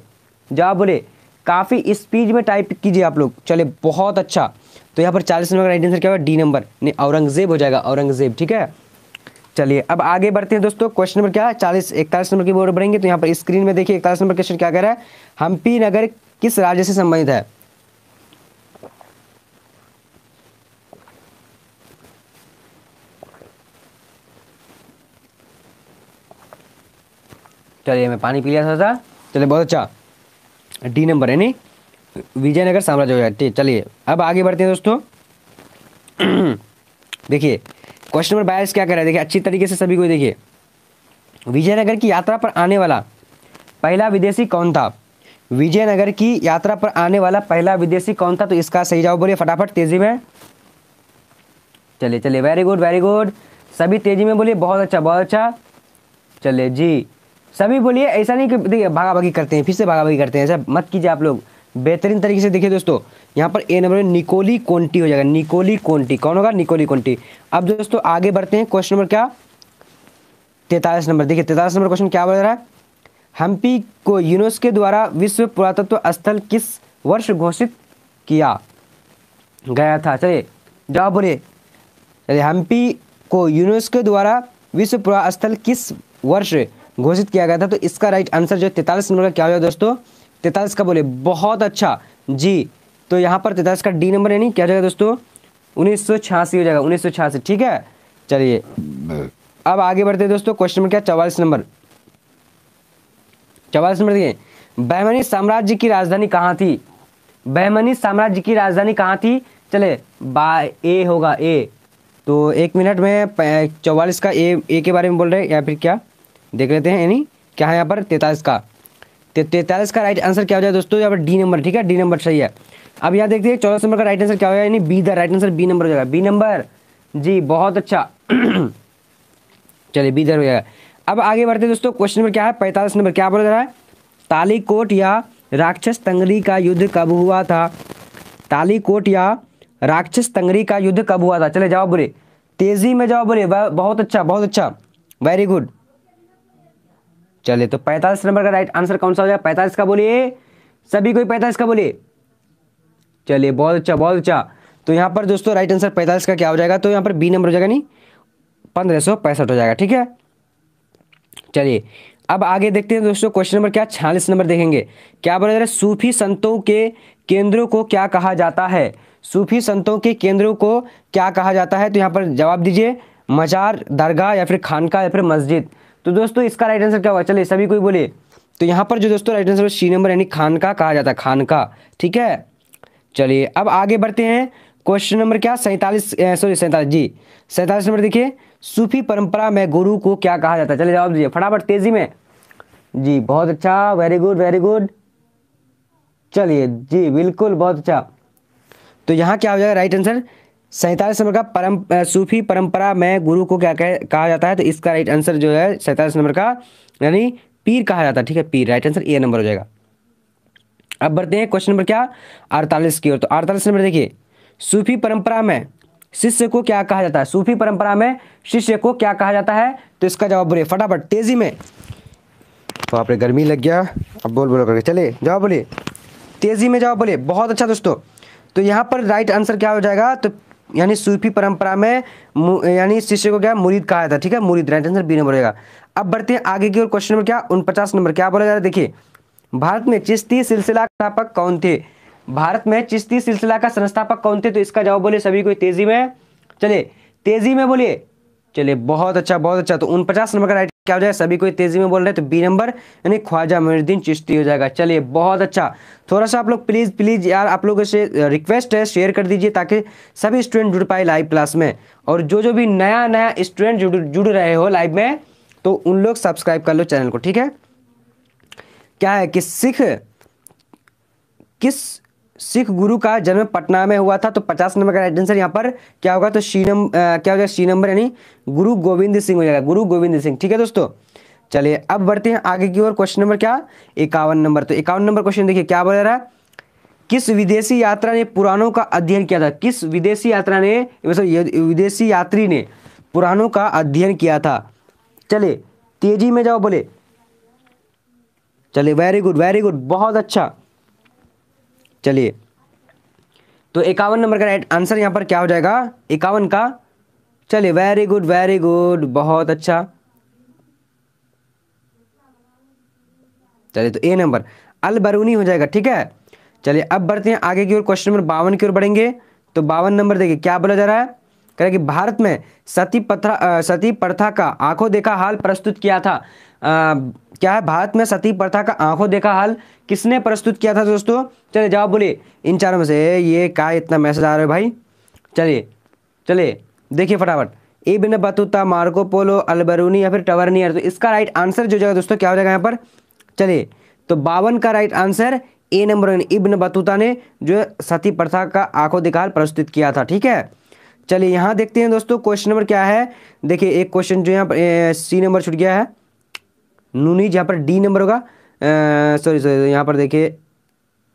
जा बोले काफ़ी स्पीड में टाइप कीजिए आप लोग चले बहुत अच्छा तो यहाँ पर चालीस नंबर का राइट आंसर क्या होगा डी नंबर नहीं औरंगजेब हो जाएगा औरंगजेब ठीक है चलिए अब आगे बढ़ते हैं दोस्तों क्वेश्चन नंबर क्या है चालीस इकतालीस नंबर की बोर्ड बढ़ेंगे तो यहाँ पर स्क्रीन में देखिए इकतालीस नंबर क्वेश्चन क्या कह रहा है हम्पी नगर किस राज्य से संबंधित है चलिए मैं पानी पी लिया था चलिए बहुत अच्छा डी नंबर है नी विजयनगर साम्राज्य हो जाए चलिए अब आगे बढ़ते हैं दोस्तों देखिए क्वेश्चन नंबर बाईस क्या कर रहा है देखिए अच्छी तरीके से सभी को देखिए विजयनगर की यात्रा पर आने वाला पहला विदेशी कौन था विजयनगर की यात्रा पर आने वाला पहला विदेशी कौन था तो इसका सही जवाब बोलिए फटाफट तेजी में चलिए चलिए वेरी गुड वेरी गुड सभी तेजी में बोलिए बहुत अच्छा बहुत अच्छा चलिए जी सभी बोलिए ऐसा नहीं कि देखिए भागा भागी करते हैं फिर से भागा भागी करते हैं ऐसा मत कीजिए आप लोग बेहतरीन तरीके से देखिए दोस्तों यहाँ पर ए नंबर निकोली कोंटी हो जाएगा निकोली कोंटी कौन होगा निकोली कोंटी अब दोस्तों आगे बढ़ते हैं क्वेश्चन नंबर क्या तैतालीस नंबर देखिए तैतालीस नंबर क्वेश्चन क्या बोल रहा है हम्पी को यूनेस्को द्वारा विश्व पुरातत्व स्थल किस वर्ष घोषित किया गया था चलिए जवाब बोलिए हम्पी को यूनेस्को द्वारा विश्व पुरातत्व स्थल किस वर्ष घोषित किया गया था तो इसका राइट आंसर जो तैतालीस नंबर का क्या हो दोस्तों तैतालीस का बोले बहुत अच्छा जी तो यहाँ पर तैतालीस का डी नंबर यानी क्या जाएगा दोस्तों उन्नीस हो जाएगा उन्नीस ठीक है चलिए अब आगे बढ़ते हैं दोस्तों क्वेश्चन नंबर क्या चौवालीस नंबर चौवालीस नंबर देखिए बहमनी साम्राज्य की राजधानी कहाँ थी बहमनी साम्राज्य की राजधानी कहाँ थी चले बा ए होगा ए तो एक मिनट में चौवालीस का ए ए के बारे में बोल रहे हैं या फिर क्या देख लेते हैं यानी क्या है यहाँ पर तैतालीस का तैतालीस का राइट आंसर क्या हो जाए दोस्तों यहाँ पर डी नंबर ठीक है डी नंबर सही है अब यहाँ देखते हैं चौदह नंबर का राइट आंसर क्या हो यानी B the right answer B number हो जाएगा बी नंबर जी बहुत अच्छा चलिए बी दर हो जाएगा अब आगे बढ़ते हैं दोस्तों क्वेश्चन नंबर क्या है पैंतालीस नंबर क्या बोल रहा है तालीकोट या राक्षस तंगरी का युद्ध कब हुआ था तालीकोट या राक्षस तंगरी का युद्ध कब हुआ था चले जवाब बोले तेजी में जवाब बोले बहुत अच्छा बहुत अच्छा वेरी गुड चले तो पैंतालीस नंबर का राइट आंसर कौन सा हो जाएगा पैंतालीस का बोलिए सभी कोई पैंतालीस का बोलिए चलिए बहुत अच्छा बहुत अच्छा तो यहाँ पर दोस्तों राइट आंसर पैंतालीस का क्या हो जाएगा तो यहाँ पर बी नंबर हो जाएगा नहीं पंद्रह सौ पैंसठ हो जाएगा ठीक है चलिए अब आगे देखते हैं दोस्तों क्वेश्चन नंबर क्या छियालीस नंबर देखेंगे क्या बोला जा रहा है सूफी संतों के केंद्रों को क्या कहा जाता है सूफी संतों के केंद्रों को क्या कहा जाता है तो यहाँ पर जवाब दीजिए मजार दरगाह या फिर खानका या फिर मस्जिद तो दोस्तों इसका राइट आंसर क्या होगा चले सभी कोई बोले तो यहाँ पर जो दोस्तों राइट आंसर सी नंबर यानी खान का कहा जाता है खान का ठीक है चलिए अब आगे बढ़ते हैं क्वेश्चन नंबर क्या सैंतालीस सॉरी सैंतालीस जी सैंतालीस नंबर देखिए सूफी परंपरा में गुरु को क्या कहा जाता है चले जवाब दीजिए फटाफट तेजी में जी बहुत अच्छा वेरी गुड वेरी गुड चलिए जी बिल्कुल बहुत अच्छा तो यहाँ क्या हो जाएगा राइट आंसर सैंतालीस नंबर का परम सूफी परंपरा में गुरु को क्या कह, कहा जाता है तो इसका राइट आंसर जो है सैंतालीस नंबर का यानी पीर कहा जाता है ठीक है पीर राइट आंसर ए नंबर हो जाएगा अब बढ़ते हैं क्वेश्चन नंबर क्या अड़तालीस की ओर तो अड़तालीस नंबर देखिए सूफी परंपरा में शिष्य को क्या कहा जाता है सूफी परंपरा में शिष्य को क्या कहा जाता है तो इसका जवाब बोलिए फटाफट तेजी में तो आपने गर्मी लग गया अब बोल बोलो करके चले जवाब बोलिए तेजी में जवाब बोलिए बहुत अच्छा दोस्तों तो यहाँ पर राइट आंसर क्या हो जाएगा तो यानी सूफी परंपरा में यानी शिष्य को क्या मुरीद कहा जाता है ठीक है मुरीद राइट आंसर बी नंबर होगा अब बढ़ते हैं आगे की ओर क्वेश्चन नंबर क्या उनपचास नंबर क्या बोला जा रहा है देखिए भारत में चिश्ती सिलसिला स्थापक कौन थे भारत में चिश्ती सिलसिला का संस्थापक कौन थे तो इसका जवाब बोले सभी को तेजी में चले तेजी में बोलिए चलिए बहुत अच्छा बहुत अच्छा तो उन पचास नंबर का राइट क्या हो जाएगा सभी कोई तेजी में बोल रहे हैं तो बी नंबर यानी ख्वाजा मोहद्दीन चिश्ती हो जाएगा चलिए बहुत अच्छा थोड़ा सा आप लोग प्लीज़ प्लीज़ यार आप लोगों से रिक्वेस्ट है शेयर कर दीजिए ताकि सभी स्टूडेंट जुड़ पाए लाइव क्लास में और जो जो भी नया नया स्टूडेंट जुड़ जुड़ रहे हो लाइव में तो उन लोग सब्सक्राइब कर लो चैनल को ठीक है क्या है कि सिख किस सिख गुरु का जन्म पटना में हुआ था तो पचास नंबर का राइट आंसर यहाँ पर क्या होगा तो शी नंबर क्या हो जाएगा शी नंबर यानी गुरु गोविंद सिंह हो जाएगा गुरु गोविंद सिंह ठीक है दोस्तों चलिए अब बढ़ते हैं आगे की ओर क्वेश्चन नंबर क्या इक्यावन नंबर तो इक्यावन नंबर क्वेश्चन देखिए क्या बोल रहा है किस विदेशी यात्रा ने पुराणों का अध्ययन किया था किस विदेशी यात्रा ने मतलब विदेशी यात्री ने पुराणों का अध्ययन किया था चलिए तेजी में जाओ बोले चले वेरी गुड वेरी गुड बहुत अच्छा चलिए तो इक्यावन नंबर का राइट आंसर यहाँ पर क्या हो जाएगा इक्यावन का चलिए वेरी गुड वेरी गुड बहुत अच्छा चलिए तो ए नंबर अल बरूनी हो जाएगा ठीक है चलिए अब बढ़ते हैं आगे की ओर क्वेश्चन नंबर बावन की ओर बढ़ेंगे तो बावन नंबर देखिए क्या बोला जा रहा है कह रहा है कि भारत में सती पथरा सती प्रथा का आंखों देखा हाल प्रस्तुत किया था क्या है भारत में सती प्रथा का आंखों देखा हाल किसने प्रस्तुत किया था दोस्तों चलिए जवाब बोलिए इन चारों में से ये का इतना मैसेज आ रहा है भाई चलिए चलिए देखिए फटाफट Ibn Battuta Marco Polo Alberuni या फिर टवरनियर तो इसका राइट आंसर जो जाएगा दोस्तों क्या हो जाएगा यहाँ पर चलिए तो बावन का right answer A number Ibn Battuta ने जो सती प्रथा का आंखों दिखाल प्रस्तुत किया था ठीक है चलिए यहाँ देखते हैं दोस्तों क्वेश्चन नंबर क्या है देखिए एक क्वेश्चन जो यहाँ पर सी नंबर छूट गया है नूनीज यहाँ पर डी नंबर होगा सॉरी सॉरी यहाँ पर देखिए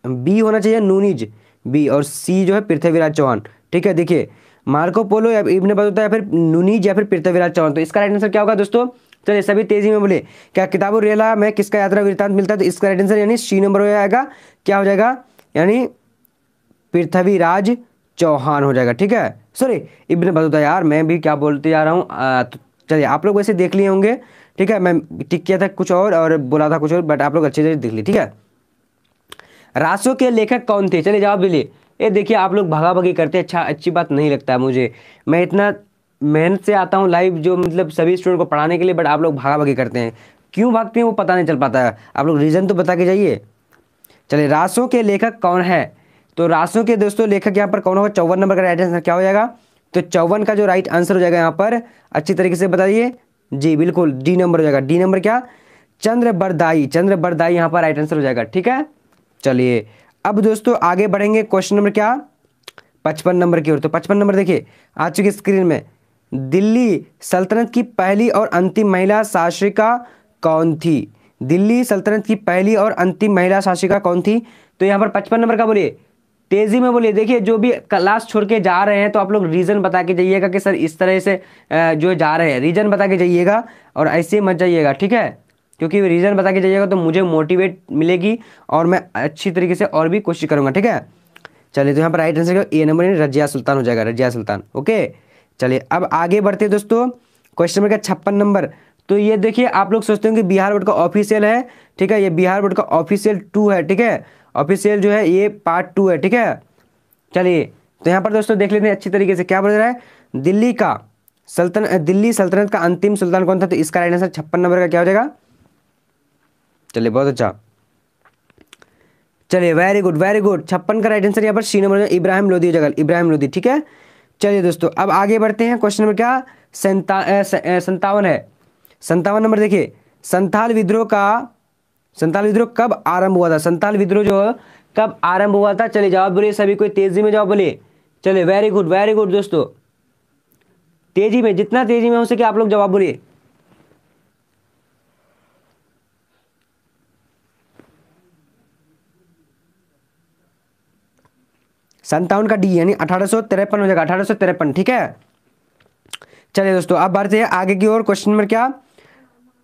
बी होना चाहिए नूनीज बी और सी जो है पृथ्वीराज चौहान ठीक है देखिए मार्को पोलो या इब्ने बतूता या फिर नूनीज या फिर पृथ्वीराज चौहान तो इसका राइट आंसर क्या होगा दोस्तों चलिए सभी तेजी में बोले क्या किताबों रेला में किसका यात्रा वृत्तांत मिलता है तो इसका राइट आंसर यानी सी नंबर हो जाएगा क्या हो जाएगा यानी पृथ्वीराज चौहान हो जाएगा ठीक है सॉरी इब्ने बतूता यार मैं भी क्या बोलते जा रहा हूँ तो चलिए आप लोग वैसे देख लिए होंगे ठीक है मैं टिक किया था कुछ और और बोला था कुछ और बट आप लोग अच्छे से दिख ली ठीक है रासो के लेखक कौन थे चलिए जवाब दिलिए ये देखिए आप लोग भागा भागी करते हैं अच्छा अच्छी बात नहीं लगता है मुझे मैं इतना मेहनत से आता हूँ लाइव जो मतलब सभी स्टूडेंट को पढ़ाने के लिए बट आप लोग भागा भागी करते हैं क्यों भागते हैं वो पता नहीं चल पाता है आप लोग रीज़न तो बता के जाइए चलिए रासों के लेखक कौन है तो रासों के दोस्तों लेखक यहाँ पर कौन होगा चौवन नंबर का राइट आंसर क्या हो जाएगा तो चौवन का जो राइट आंसर हो जाएगा यहाँ पर अच्छी तरीके से बताइए जी बिल्कुल डी नंबर हो जाएगा डी नंबर क्या चंद्र बरदाई चंद्र बरदाई यहाँ पर राइट आंसर हो जाएगा ठीक है चलिए अब दोस्तों आगे बढ़ेंगे क्वेश्चन नंबर क्या पचपन नंबर की ओर तो पचपन नंबर देखिए आ चुकी स्क्रीन में दिल्ली सल्तनत की पहली और अंतिम महिला शासिका कौन थी दिल्ली सल्तनत की पहली और अंतिम महिला शासिका कौन थी तो यहाँ पर पचपन नंबर का बोलिए तेज़ी में बोलिए देखिए जो भी क्लास छोड़ के जा रहे हैं तो आप लोग रीज़न बता के जाइएगा कि सर इस तरह से जो जा रहे हैं रीज़न बता के जाइएगा और ऐसे मत जाइएगा ठीक है क्योंकि रीज़न बता के जाइएगा तो मुझे मोटिवेट मिलेगी और मैं अच्छी तरीके से और भी कोशिश करूंगा ठीक है चलिए तो यहाँ पर right answer A number Razia Sultan हो जाएगा रजिया सुल्तान ओके चलिए अब आगे बढ़ते हैं दोस्तों क्वेश्चन नंबर का छप्पन नंबर तो ये देखिए आप लोग सोचते कि बिहार बोर्ड का ऑफिशियल है ठीक है ये बिहार बोर्ड का ऑफिशियल टू है ठीक है ऑफिशियल जो है ये पार्ट टू है ठीक है चलिए तो यहाँ पर दोस्तों देख लेते हैं अच्छी तरीके से क्या बोल रहा है दिल्ली का सल्तन दिल्ली सल्तनत का अंतिम सुल्तान कौन था तो इसका राइट आंसर छप्पन नंबर का क्या हो जाएगा चलिए बहुत अच्छा चलिए वेरी गुड वेरी गुड छप्पन का राइट आंसर यहाँ पर सी नंबर इब्राहिम लोधी हो जाएगा इब्राहिम लोधी ठीक है चलिए दोस्तों अब आगे बढ़ते हैं क्वेश्चन नंबर क्या संतावन है संतावन नंबर देखिए संथाल विद्रोह का संताल विद्रोह कब आरंभ हुआ था संताल विद्रोह जो कब आरंभ हुआ था चले जवाब बोलिए सभी कोई तेजी में जवाब बोलिए चले वेरी गुड वेरी गुड दोस्तों तेजी में जितना तेजी में हो सके आप लोग जवाब बोलिए संतावन का डी यानी अठारह सौ तिरपन हो जाएगा अठारह सौ तिरपन ठीक है चलिए दोस्तों अब बढ़ते हैं आगे की ओर क्वेश्चन नंबर क्या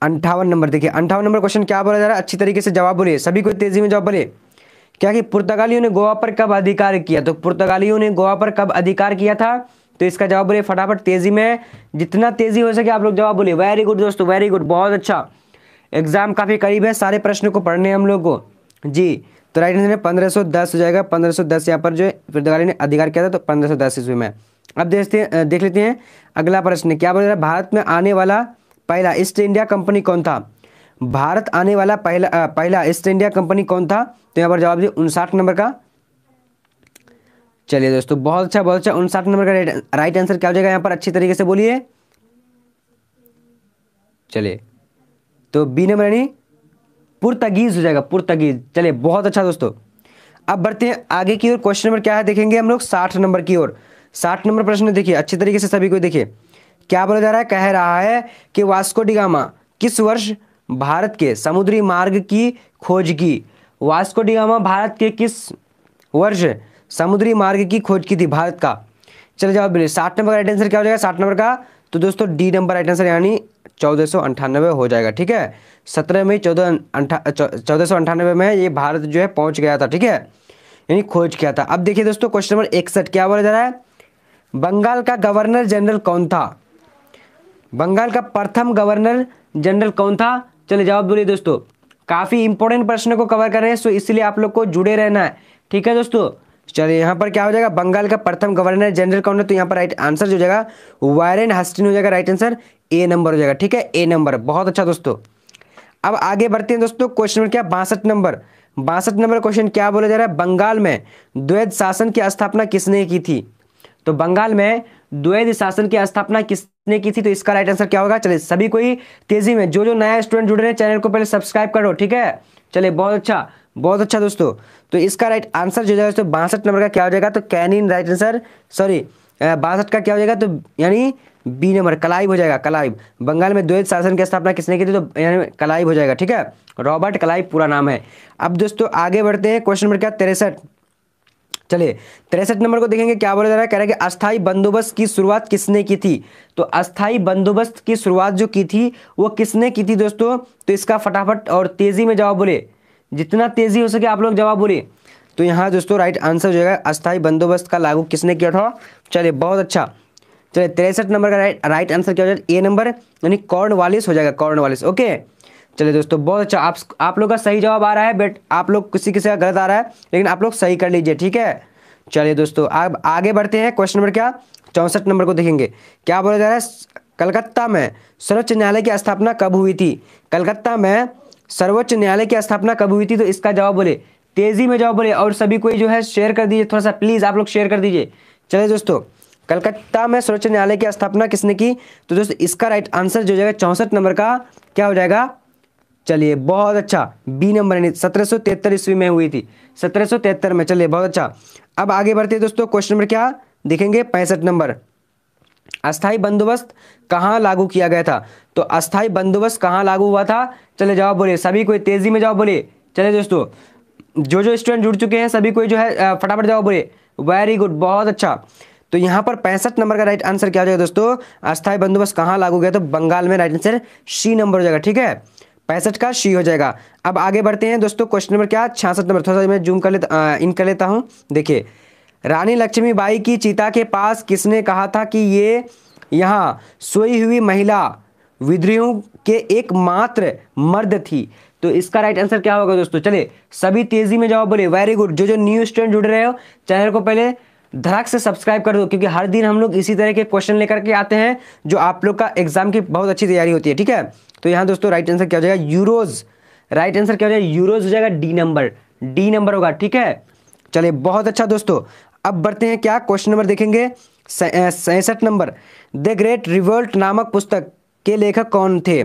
अंठावन नंबर देखिए अंठावन नंबर क्वेश्चन क्या बोला जा रहा है अच्छी तरीके से जवाब बोलिए सभी को तेजी में जवाब बोलिए क्या कि पुर्तगालियों ने गोवा पर कब अधिकार किया तो पुर्तगालियों ने गोवा पर कब अधिकार किया था तो इसका जवाब बोलिए फटाफट तेजी में जितना तेजी हो सके आप लोग जवाब बोलिए वेरी गुड दोस्तों वेरी गुड बहुत अच्छा एग्जाम काफ़ी करीब है सारे प्रश्नों को पढ़ने हम लोग को जी तो राइट आंसर में पंद्रह सौ दस हो जाएगा पंद्रह सौ दस यहाँ पर जो पुर्तगाली ने अधिकार किया था तो पंद्रह सौ दस ईस्वी में अब देखते हैं देख लेते हैं अगला प्रश्न क्या बोल रहा है भारत में आने वाला पहला ईस्ट इंडिया कंपनी कौन था भारत आने वाला पहला आ, पहला ईस्ट इंडिया कंपनी कौन था तो यहाँ पर जवाब दिए उनसाठ नंबर का चलिए दोस्तों बहुत अच्छा बहुत अच्छा उनसाठ नंबर का राइट आंसर क्या हो जाएगा यहाँ पर अच्छी तरीके से बोलिए चलिए तो बी नंबर यानी पुर्तगीज हो जाएगा पुर्तगीज चलिए बहुत अच्छा दोस्तों अब बढ़ते हैं आगे की ओर क्वेश्चन नंबर क्या है देखेंगे हम लोग साठ नंबर की ओर साठ नंबर प्रश्न देखिए अच्छी तरीके से सभी को देखिए क्या बोला जा रहा है कह रहा है कि वास्को डिगामा किस वर्ष भारत के समुद्री मार्ग की खोज की वास्को डिगामा भारत के किस वर्ष समुद्री मार्ग की खोज की थी भारत का चले जाओ बिल्कुल साठ नंबर का राइट आंसर क्या हो जाएगा साठ नंबर का तो दोस्तों डी नंबर राइट आंसर यानी चौदह सौ अंठानवे हो जाएगा ठीक है सत्रह में चौदह अंठा चौदह सौ अंठानवे में ये भारत जो है पहुंच गया था ठीक है यानी खोज किया था अब देखिए दोस्तों क्वेश्चन नंबर इकसठ क्या बोला जा रहा है बंगाल का गवर्नर जनरल कौन था बंगाल का प्रथम गवर्नर जनरल कौन था चले जवाब बोलिए दोस्तों काफ़ी इंपॉर्टेंट प्रश्न को कवर कर रहे हैं सो इसलिए आप लोग को जुड़े रहना है ठीक है दोस्तों चलिए यहाँ पर क्या हो जाएगा बंगाल का प्रथम गवर्नर जनरल कौन है तो यहाँ पर राइट आंसर जो जाएगा वायरन हस्टिन हो जाएगा राइट आंसर ए नंबर हो जाएगा ठीक है ए नंबर बहुत अच्छा दोस्तों अब आगे बढ़ते हैं दोस्तों क्वेश्चन नंबर क्या बासठ नंबर बासठ नंबर क्वेश्चन क्या बोला जा रहा है बंगाल में द्वैध शासन की स्थापना किसने की थी तो बंगाल में द्वैध शासन की स्थापना किस ने की थी तो इसका राइट आंसर क्या होगा चलिए सभी कोई तेजी में जो जो नया स्टूडेंट जुड़े हैं चैनल को पहले सब्सक्राइब करो ठीक है चलिए बहुत अच्छा बहुत अच्छा दोस्तों तो इसका राइट आंसर जो है दोस्तों बासठ नंबर का क्या हो जाएगा तो कैनिन राइट आंसर सॉरी बासठ का क्या हो जाएगा तो यानी बी नंबर कलाइव हो जाएगा कलाइव बंगाल में द्वैत शासन की स्थापना किसने की थी तो यानी कलाइव हो जाएगा ठीक है रॉबर्ट कलाइव पूरा नाम है अब दोस्तों आगे बढ़ते हैं क्वेश्चन नंबर क्या तिरसठ चलिए तिरसठ नंबर को देखेंगे क्या बोला जा रहा है कह रहा है कि अस्थाई बंदोबस्त की शुरुआत किसने की थी तो अस्थाई बंदोबस्त की शुरुआत जो की थी वो किसने की थी दोस्तों तो इसका फटाफट और तेजी में जवाब बोले जितना तेजी हो सके आप लोग जवाब बोले तो यहाँ दोस्तों राइट आंसर जो है अस्थाई बंदोबस्त का लागू किसने किया था चलिए बहुत अच्छा चलिए तिरसठ नंबर का राइट राइट आंसर क्या हो जाएगा ए नंबर यानी कॉर्न हो जाएगा कॉर्न ओके चलिए दोस्तों बहुत अच्छा आप आप लोग का सही जवाब आ रहा है बट आप लोग किसी किसी का गलत आ रहा है लेकिन आप लोग सही कर लीजिए ठीक है चलिए दोस्तों आप आगे बढ़ते हैं क्वेश्चन नंबर क्या चौंसठ नंबर को देखेंगे क्या बोला जा रहा है कलकत्ता में सर्वोच्च न्यायालय की स्थापना कब हुई थी कलकत्ता में सर्वोच्च न्यायालय की स्थापना कब हुई थी तो इसका जवाब बोले तेजी में जवाब बोले और सभी कोई जो है शेयर कर दीजिए थोड़ा सा प्लीज आप लोग शेयर कर दीजिए चलिए दोस्तों कलकत्ता में सर्वोच्च न्यायालय की स्थापना किसने की तो दोस्तों इसका राइट आंसर जो हो जाएगा चौंसठ नंबर का क्या हो जाएगा चलिए बहुत अच्छा बी नंबर यानी सत्रह सौ तिहत्तर ईस्वी में हुई थी सत्रह सौ तिहत्तर में चलिए बहुत अच्छा अब आगे बढ़ते दोस्तों क्वेश्चन नंबर क्या देखेंगे पैंसठ नंबर अस्थाई बंदोबस्त कहाँ लागू किया गया था तो अस्थाई बंदोबस्त कहाँ लागू हुआ था चले जवाब बोले सभी कोई तेजी में जवाब बोले चले दोस्तों जो जो स्टूडेंट जुड़ चुके हैं सभी कोई जो है फटाफट जवाब बोले वेरी गुड बहुत अच्छा तो यहाँ पर पैंसठ नंबर का राइट आंसर क्या हो जाएगा दोस्तों अस्थायी बंदोबस्त कहाँ लागू गया तो बंगाल में राइट आंसर सी नंबर हो जाएगा ठीक है पैंसठ का सी हो जाएगा अब आगे बढ़ते हैं दोस्तों क्वेश्चन नंबर क्या छियासठ नंबर थोड़ा सा मैं जूम कर लेता इन कर लेता हूँ देखिए रानी लक्ष्मीबाई की चीता के पास किसने कहा था कि ये यहाँ सोई हुई महिला विद्रोहों के एक मात्र मर्द थी तो इसका राइट आंसर क्या होगा दोस्तों चले सभी तेजी में जवाब बोले वेरी गुड जो जो न्यू स्टूडेंट जुड़ रहे हो चैनल को पहले धड़क से सब्सक्राइब कर दो क्योंकि हर दिन हम लोग इसी तरह के क्वेश्चन लेकर के आते हैं जो आप लोग का एग्जाम की बहुत अच्छी तैयारी होती है ठीक है तो यहाँ दोस्तों राइट आंसर क्या हो जाएगा यूरोज राइट आंसर क्या हो जाएगा यूरोज हो जाएगा डी नंबर डी नंबर होगा ठीक है चलिए बहुत अच्छा दोस्तों अब बढ़ते हैं क्या क्वेश्चन नंबर देखेंगे सैंसठ नंबर द ग्रेट रिवोल्ट नामक पुस्तक के लेखक कौन थे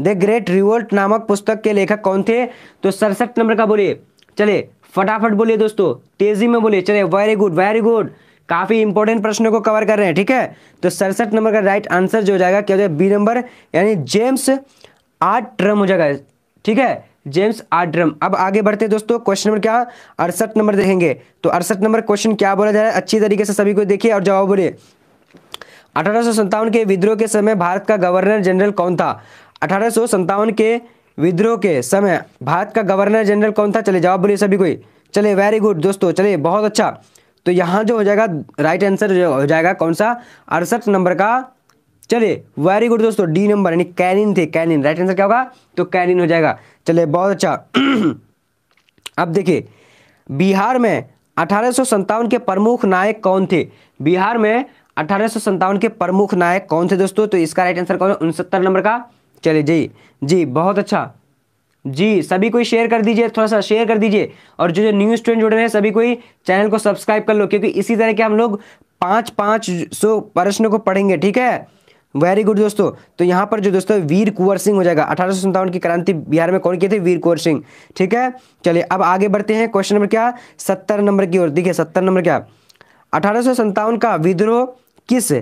द ग्रेट रिवोल्ट नामक पुस्तक के लेखक कौन थे तो सड़सठ नंबर का बोलिए चलिए फटाफट बोलिए दोस्तों तेजी में बोलिए चलिए वेरी गुड वेरी गुड काफी इंपॉर्टेंट प्रश्नों को कवर कर रहे हैं ठीक है तो सड़सठ नंबर का राइट आंसर जो हो जाएगा क्या हो जाएगा बी नंबर यानी जेम्स आर्ट ट्रम हो जाएगा ठीक है जेम्स आर्ट आर्ड्रम अब आगे बढ़ते हैं दोस्तों क्वेश्चन नंबर क्या अड़सठ नंबर देखेंगे तो अड़सठ नंबर क्वेश्चन क्या बोला जा रहा है अच्छी तरीके से सभी को देखिए और जवाब बोलिए अठारह के विद्रोह के समय भारत का गवर्नर जनरल कौन था अठारह के विद्रोह के समय भारत का गवर्नर जनरल कौन था चले जवाब बोलिए सभी कोई चले वेरी गुड दोस्तों चले बहुत अच्छा तो यहाँ जो हो जाएगा राइट आंसर हो जाएगा कौन सा अड़सठ नंबर का चले वेरी गुड दोस्तों डी नंबर यानी कैनिन थे कैनिन राइट आंसर क्या होगा तो कैनिन हो जाएगा चले बहुत अच्छा अब देखिए बिहार में अठारह के प्रमुख नायक कौन थे बिहार में अठारह के प्रमुख नायक कौन थे दोस्तों तो इसका राइट आंसर कौन है उनसत्तर नंबर का चलिए जी जी बहुत अच्छा जी सभी कोई शेयर कर दीजिए थोड़ा सा शेयर कर दीजिए और जो जो न्यू स्टूडेंट जुड़ रहे हैं सभी कोई चैनल को सब्सक्राइब कर लो क्योंकि इसी तरह के हम लोग पाँच पाँच सौ प्रश्नों को पढ़ेंगे ठीक है वेरी गुड दोस्तों तो यहाँ पर जो दोस्तों वीर कुंवर सिंह हो जाएगा अठारह की क्रांति बिहार में कौन किए थे वीर कुंवर सिंह ठीक है चलिए अब आगे बढ़ते हैं क्वेश्चन नंबर क्या सत्तर नंबर की ओर देखिए सत्तर नंबर क्या अठारह का विद्रोह किस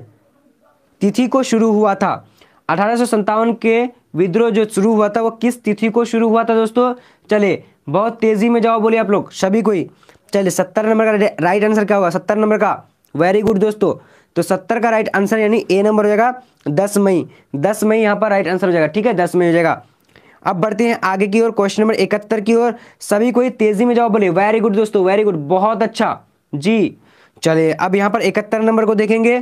तिथि को शुरू हुआ था अठारह के विद्रोह जो शुरू हुआ था वो किस तिथि को शुरू हुआ था दोस्तों चले बहुत तेजी में जवाब बोलिए आप लोग सभी कोई चलिए सत्तर नंबर का राइट आंसर क्या होगा सत्तर नंबर का वेरी गुड दोस्तों तो सत्तर का राइट आंसर यानी ए नंबर हो जाएगा दस मई दस मई यहाँ पर राइट आंसर हो जाएगा ठीक है दस मई हो जाएगा अब बढ़ते हैं आगे की ओर क्वेश्चन नंबर इकहत्तर की ओर सभी कोई तेजी में जवाब बोले वेरी गुड दोस्तों वेरी गुड बहुत अच्छा जी चलिए अब यहाँ पर इकहत्तर नंबर को देखेंगे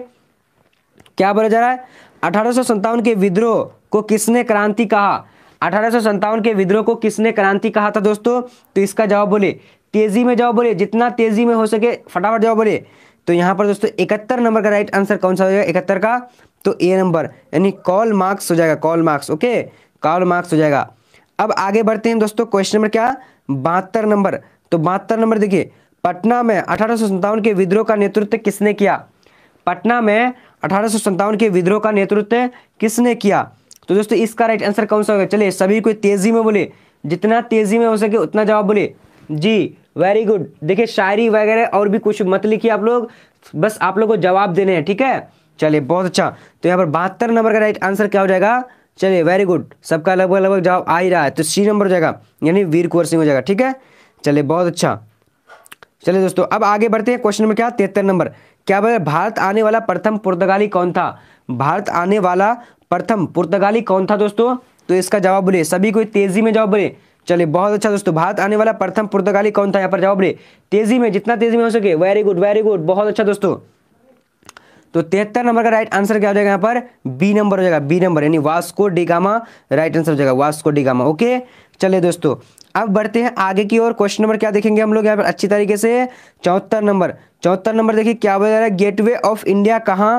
क्या बोला जा रहा है अठारह के विद्रोह को किसने क्रांति कहा अठारह के विद्रोह को किसने क्रांति कहा था दोस्तों तो इसका जवाब बोले तेजी में जवाब बोले जितना तेजी में हो सके फटाफट जवाब बोले तो यहाँ पर दोस्तों इकहत्तर नंबर का राइट आंसर कौन सा हो जाएगा इकहत्तर का तो ए नंबर यानी कॉल मार्क्स हो जाएगा Karl Marx okay Karl Marx हो जाएगा अब आगे बढ़ते हैं दोस्तों क्वेश्चन नंबर क्या बहत्तर नंबर तो बहत्तर नंबर देखिए पटना में अठारह के विद्रोह का नेतृत्व किसने किया पटना में अठारह के विद्रोह का नेतृत्व किसने किया तो दोस्तों इसका राइट आंसर कौन सा होगा चलिए सभी कोई तेजी में बोले जितना तेजी में हो सके उतना जवाब बोले जी वेरी गुड देखिए शायरी वगैरह और भी कुछ मत लिखिए आप लोग बस आप लोग को जवाब देने हैं ठीक है चलिए बहुत अच्छा तो यहाँ पर बहत्तर नंबर का राइट आंसर क्या हो जाएगा चलिए वेरी गुड सबका लगभग लगभग जवाब आ ही रहा है तो सी नंबर हो जाएगा यानी वीर कुंवर सिंह हो जाएगा ठीक है चलिए बहुत अच्छा चलिए दोस्तों अब आगे बढ़ते हैं क्वेश्चन नंबर क्या तिहत्तर नंबर क्या भारत आने वाला प्रथम पुर्तगाली कौन था भारत आने वाला प्रथम पुर्तगाली कौन था दोस्तों तो इसका जवाब बोले सभी को तेजी में जवाब बोले चलिए बहुत अच्छा दोस्तों भारत आने वाला प्रथम पुर्तगाली कौन था यहाँ पर जवाब बोले तेजी में जितना तेजी में हो सके वेरी गुड वेरी गुड बहुत अच्छा दोस्तों तो तिहत्तर नंबर का राइट आंसर क्या हो जाएगा यहाँ पर बी नंबर हो जाएगा बी नंबर यानी वास्को डिगामा राइट आंसर हो जाएगा वास्को डिगामा ओके चलिए दोस्तों अब बढ़ते हैं आगे की ओर क्वेश्चन नंबर क्या देखेंगे हम लोग यहाँ पर अच्छी तरीके से चौहत्तर नंबर चौहत्तर नंबर देखिए क्या बोला जा रहा है गेटवे ऑफ इंडिया कहाँ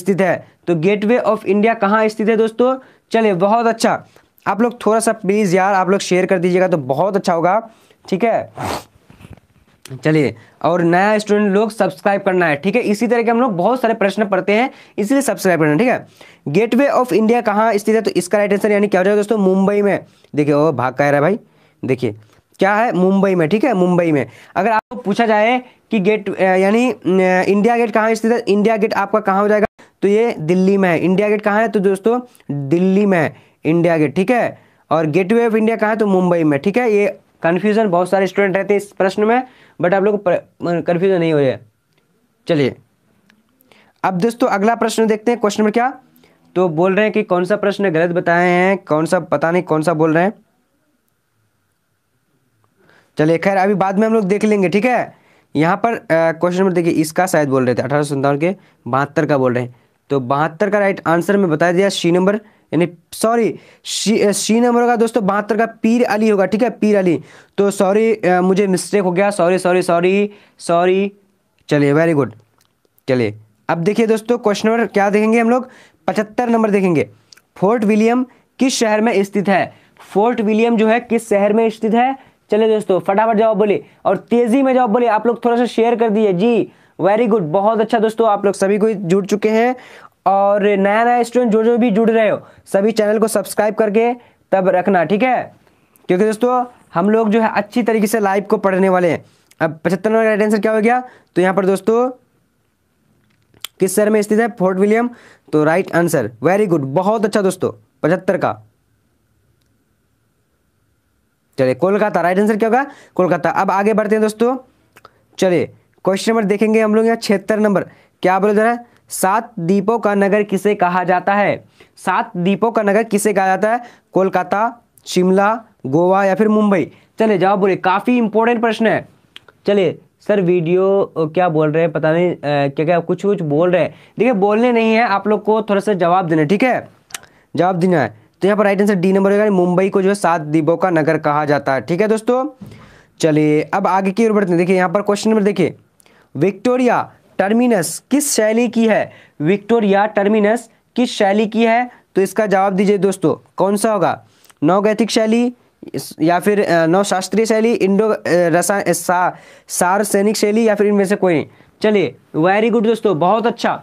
स्थित है तो गेटवे ऑफ इंडिया कहाँ स्थित है दोस्तों चलिए बहुत अच्छा आप लोग थोड़ा सा प्लीज़ यार आप लोग शेयर कर दीजिएगा तो बहुत अच्छा होगा ठीक है चलिए और नया स्टूडेंट लोग सब्सक्राइब करना है ठीक है इसी तरह के हम लोग बहुत सारे प्रश्न पढ़ते हैं इसीलिए सब्सक्राइब करना ठीक है गेटवे ऑफ इंडिया कहाँ स्थित है तो इसका राइट आंसर यानी क्या हो जाएगा दोस्तों मुंबई में देखिए ओ भाग कह रहा है भाई देखिए क्या है मुंबई में ठीक है मुंबई में अगर आपको पूछा जाए कि गेट यानी इंडिया गेट कहाँ स्थित है इंडिया गेट आपका कहाँ हो जाएगा तो ये दिल्ली में है इंडिया गेट कहाँ है तो दोस्तों दिल्ली में है इंडिया गेट ठीक है और गेटवे ऑफ इंडिया कहाँ है तो मुंबई में ठीक है ये कन्फ्यूजन बहुत सारे स्टूडेंट रहते हैं इस प्रश्न में बट आप लोग कन्फ्यूजन नहीं हो रहे चलिए अब दोस्तों अगला प्रश्न देखते हैं क्वेश्चन नंबर क्या तो बोल रहे हैं कि कौन सा प्रश्न गलत बताए हैं कौन सा पता नहीं कौन सा बोल रहे हैं चलिए खैर अभी बाद में हम लोग देख लेंगे ठीक है यहाँ पर क्वेश्चन नंबर देखिए इसका शायद बोल रहे थे अठारह सौ के बहत्तर का बोल रहे हैं तो बहत्तर का राइट आंसर में बता दिया सी नंबर यानी सॉरी सी सी नंबर होगा दोस्तों बहत्तर का पीर अली होगा ठीक है पीर अली तो सॉरी मुझे मिस्टेक हो गया सॉरी सॉरी सॉरी सॉरी चलिए वेरी गुड चलिए अब देखिए दोस्तों क्वेश्चन नंबर क्या देखेंगे हम लोग पचहत्तर नंबर देखेंगे फोर्ट विलियम किस शहर में स्थित है फोर्ट विलियम जो है किस शहर में स्थित है चले दोस्तों फटाफट जवाब बोले और तेजी में जवाब बोले आप लोग थोड़ा सा शेयर कर दिए जी वेरी गुड बहुत अच्छा दोस्तों आप लोग सभी को जुड़ चुके हैं और नया नया स्टूडेंट जो जो भी जुड़ रहे हो सभी चैनल को सब्सक्राइब करके तब रखना ठीक है क्योंकि दोस्तों हम लोग जो है अच्छी तरीके से लाइव को पढ़ने वाले हैं अब पचहत्तर नंबर का राइट आंसर क्या हो गया तो यहाँ पर दोस्तों किस शहर में स्थित है फोर्ट विलियम तो राइट आंसर वेरी गुड बहुत अच्छा दोस्तों पचहत्तर का चलिए कोलकाता राइट आंसर क्या होगा कोलकाता अब आगे बढ़ते हैं दोस्तों चलिए क्वेश्चन नंबर देखेंगे हम लोग यहाँ छिहत्तर नंबर क्या बोले जरा सात दीपों का नगर किसे कहा जाता है सात दीपों का नगर किसे कहा जाता है कोलकाता शिमला गोवा या फिर मुंबई चलिए जवाब बोलिए काफ़ी इंपॉर्टेंट प्रश्न है चलिए सर वीडियो क्या बोल रहे हैं पता नहीं आ, क्या क्या कुछ कुछ बोल रहे हैं देखिए बोलने नहीं है आप लोग को थोड़ा सा जवाब देना ठीक है जवाब देना है तो यहाँ पर राइट आंसर डी नंबर होगा मुंबई को जो है सात दीपों का नगर कहा जाता है ठीक है दोस्तों चलिए अब आगे की ओर बढ़ते हैं देखिए यहाँ पर क्वेश्चन नंबर देखिए विक्टोरिया टर्मिनस किस शैली की है विक्टोरिया टर्मिनस किस शैली की है तो इसका जवाब दीजिए दोस्तों कौन सा होगा नवगैथिक शैली या फिर नवशास्त्रीय शैली इंडो रसा सा, सैनिक शैली या फिर इनमें से कोई नहीं चलिए वेरी गुड दोस्तों बहुत अच्छा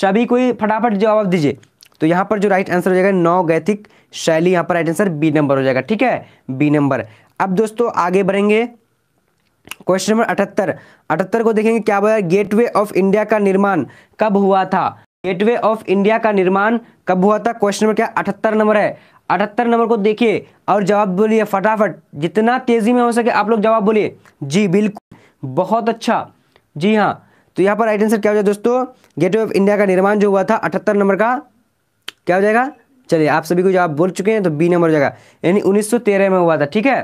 सभी कोई फटाफट जवाब दीजिए तो यहाँ पर जो राइट आंसर हो जाएगा नौ गैथिक शैली यहाँ पर राइट आंसर बी नंबर हो जाएगा ठीक है बी नंबर अब दोस्तों आगे बढ़ेंगे क्वेश्चन नंबर अठहत्तर अठहत्तर को देखेंगे क्या बोला गेटवे ऑफ इंडिया का निर्माण कब हुआ था गेटवे ऑफ इंडिया का निर्माण कब हुआ था क्वेश्चन नंबर क्या अठहत्तर नंबर है अठहत्तर नंबर को देखिए और जवाब बोलिए फटाफट जितना तेजी में हो सके आप लोग जवाब बोलिए जी बिल्कुल बहुत अच्छा जी हाँ तो यहाँ पर राइट आंसर क्या हो जाए दोस्तों गेटवे ऑफ इंडिया का निर्माण जो हुआ था अठहत्तर नंबर का क्या हो जाएगा चलिए आप सभी को आप बोल चुके हैं तो बी नंबर हो जाएगा यानी 1913 में हुआ था ठीक है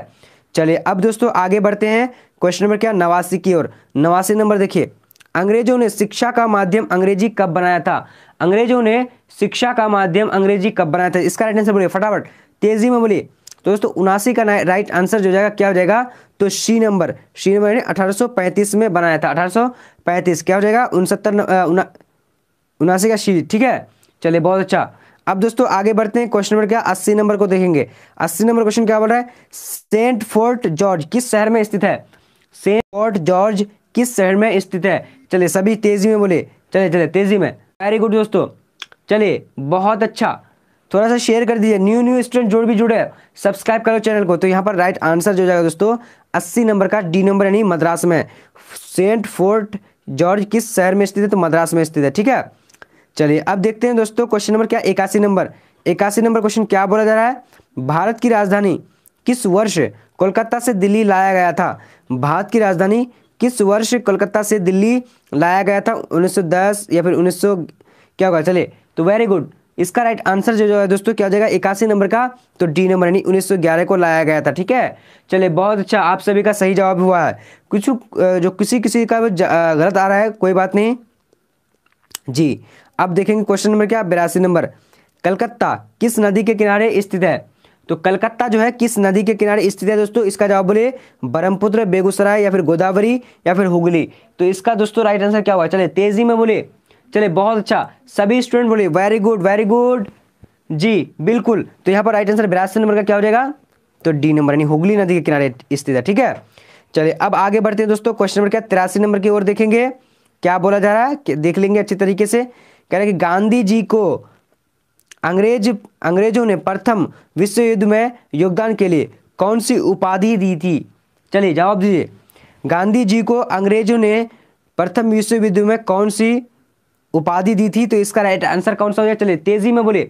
चलिए अब दोस्तों आगे बढ़ते हैं क्वेश्चन नंबर क्या नवासी की ओर नवासी नंबर देखिए अंग्रेजों ने शिक्षा का माध्यम अंग्रेजी कब बनाया था अंग्रेजों ने शिक्षा का माध्यम अंग्रेजी कब बनाया था इसका राइट आंसर बोलिए फटाफट तेजी में बोलिए तो दोस्तों उनासी का राइट आंसर जो जाएगा क्या हो जाएगा तो सी नंबर सी नंबर अठारह सौ में बनाया था अठारह क्या हो जाएगा उनसत्तर उनासी का सी ठीक है चलिए बहुत अच्छा अब दोस्तों आगे बढ़ते हैं क्वेश्चन नंबर क्या अस्सी नंबर को देखेंगे अस्सी नंबर क्वेश्चन क्या बोल रहा है सेंट फोर्ट जॉर्ज किस शहर में स्थित है सेंट फोर्ट जॉर्ज किस शहर में स्थित है चलिए सभी तेजी में बोले चले चले तेजी में वेरी गुड दोस्तों चलिए बहुत अच्छा थोड़ा सा शेयर कर दीजिए न्यू न्यू स्टूडेंट जोड़ भी जुड़े सब्सक्राइब करो चैनल को तो यहाँ पर राइट आंसर जो जाएगा दोस्तों अस्सी नंबर का डी नंबर यानी मद्रास में सेंट फोर्ट जॉर्ज किस शहर में स्थित है तो मद्रास में स्थित है ठीक है चलिए अब देखते हैं दोस्तों क्वेश्चन नंबर क्या इक्यासी नंबर इक्यासी नंबर क्वेश्चन क्या बोला जा रहा है भारत की राजधानी किस वर्ष कोलकाता से दिल्ली लाया गया था भारत की राजधानी किस वर्ष कोलकाता से दिल्ली लाया गया था 1910 या फिर 1900 क्या होगा चलिए तो वेरी गुड इसका राइट आंसर जो है दोस्तों क्या हो जाएगा इक्यासी नंबर का तो डी नंबर यानी 1911 को लाया गया था ठीक है चलिए बहुत अच्छा आप सभी का सही जवाब हुआ है कुछ जो किसी किसी का गलत आ रहा है कोई बात नहीं जी अब देखेंगे क्वेश्चन नंबर क्या बिरासी नंबर कलकत्ता किस नदी के किनारे स्थित है तो कलकत्ता जो है किस नदी के किनारे स्थित है दोस्तों इसका जवाब बोले ब्रह्मपुत्र बेगूसराय या फिर गोदावरी या फिर हुगली तो इसका दोस्तों राइट आंसर क्या हुआ चले तेजी में बोले चले बहुत अच्छा सभी स्टूडेंट बोले वेरी गुड वेरी गुड जी बिल्कुल तो यहाँ पर राइट आंसर बिरासी नंबर का क्या हो जाएगा तो डी नंबर यानी हुगली नदी के किनारे स्थित है ठीक है चलिए अब आगे बढ़ते हैं दोस्तों क्वेश्चन नंबर क्या तिरासी नंबर की ओर देखेंगे क्या बोला जा रहा है देख लेंगे अच्छी तरीके से कह रहे कि गांधी जी को अंग्रेज अंग्रेजों ने प्रथम विश्व युद्ध में योगदान के लिए कौन सी उपाधि दी थी चलिए जवाब दीजिए गांधी जी को अंग्रेजों ने प्रथम विश्व युद्ध में कौन सी उपाधि दी थी तो इसका राइट आंसर कौन सा हो गया चलिए तेजी में बोले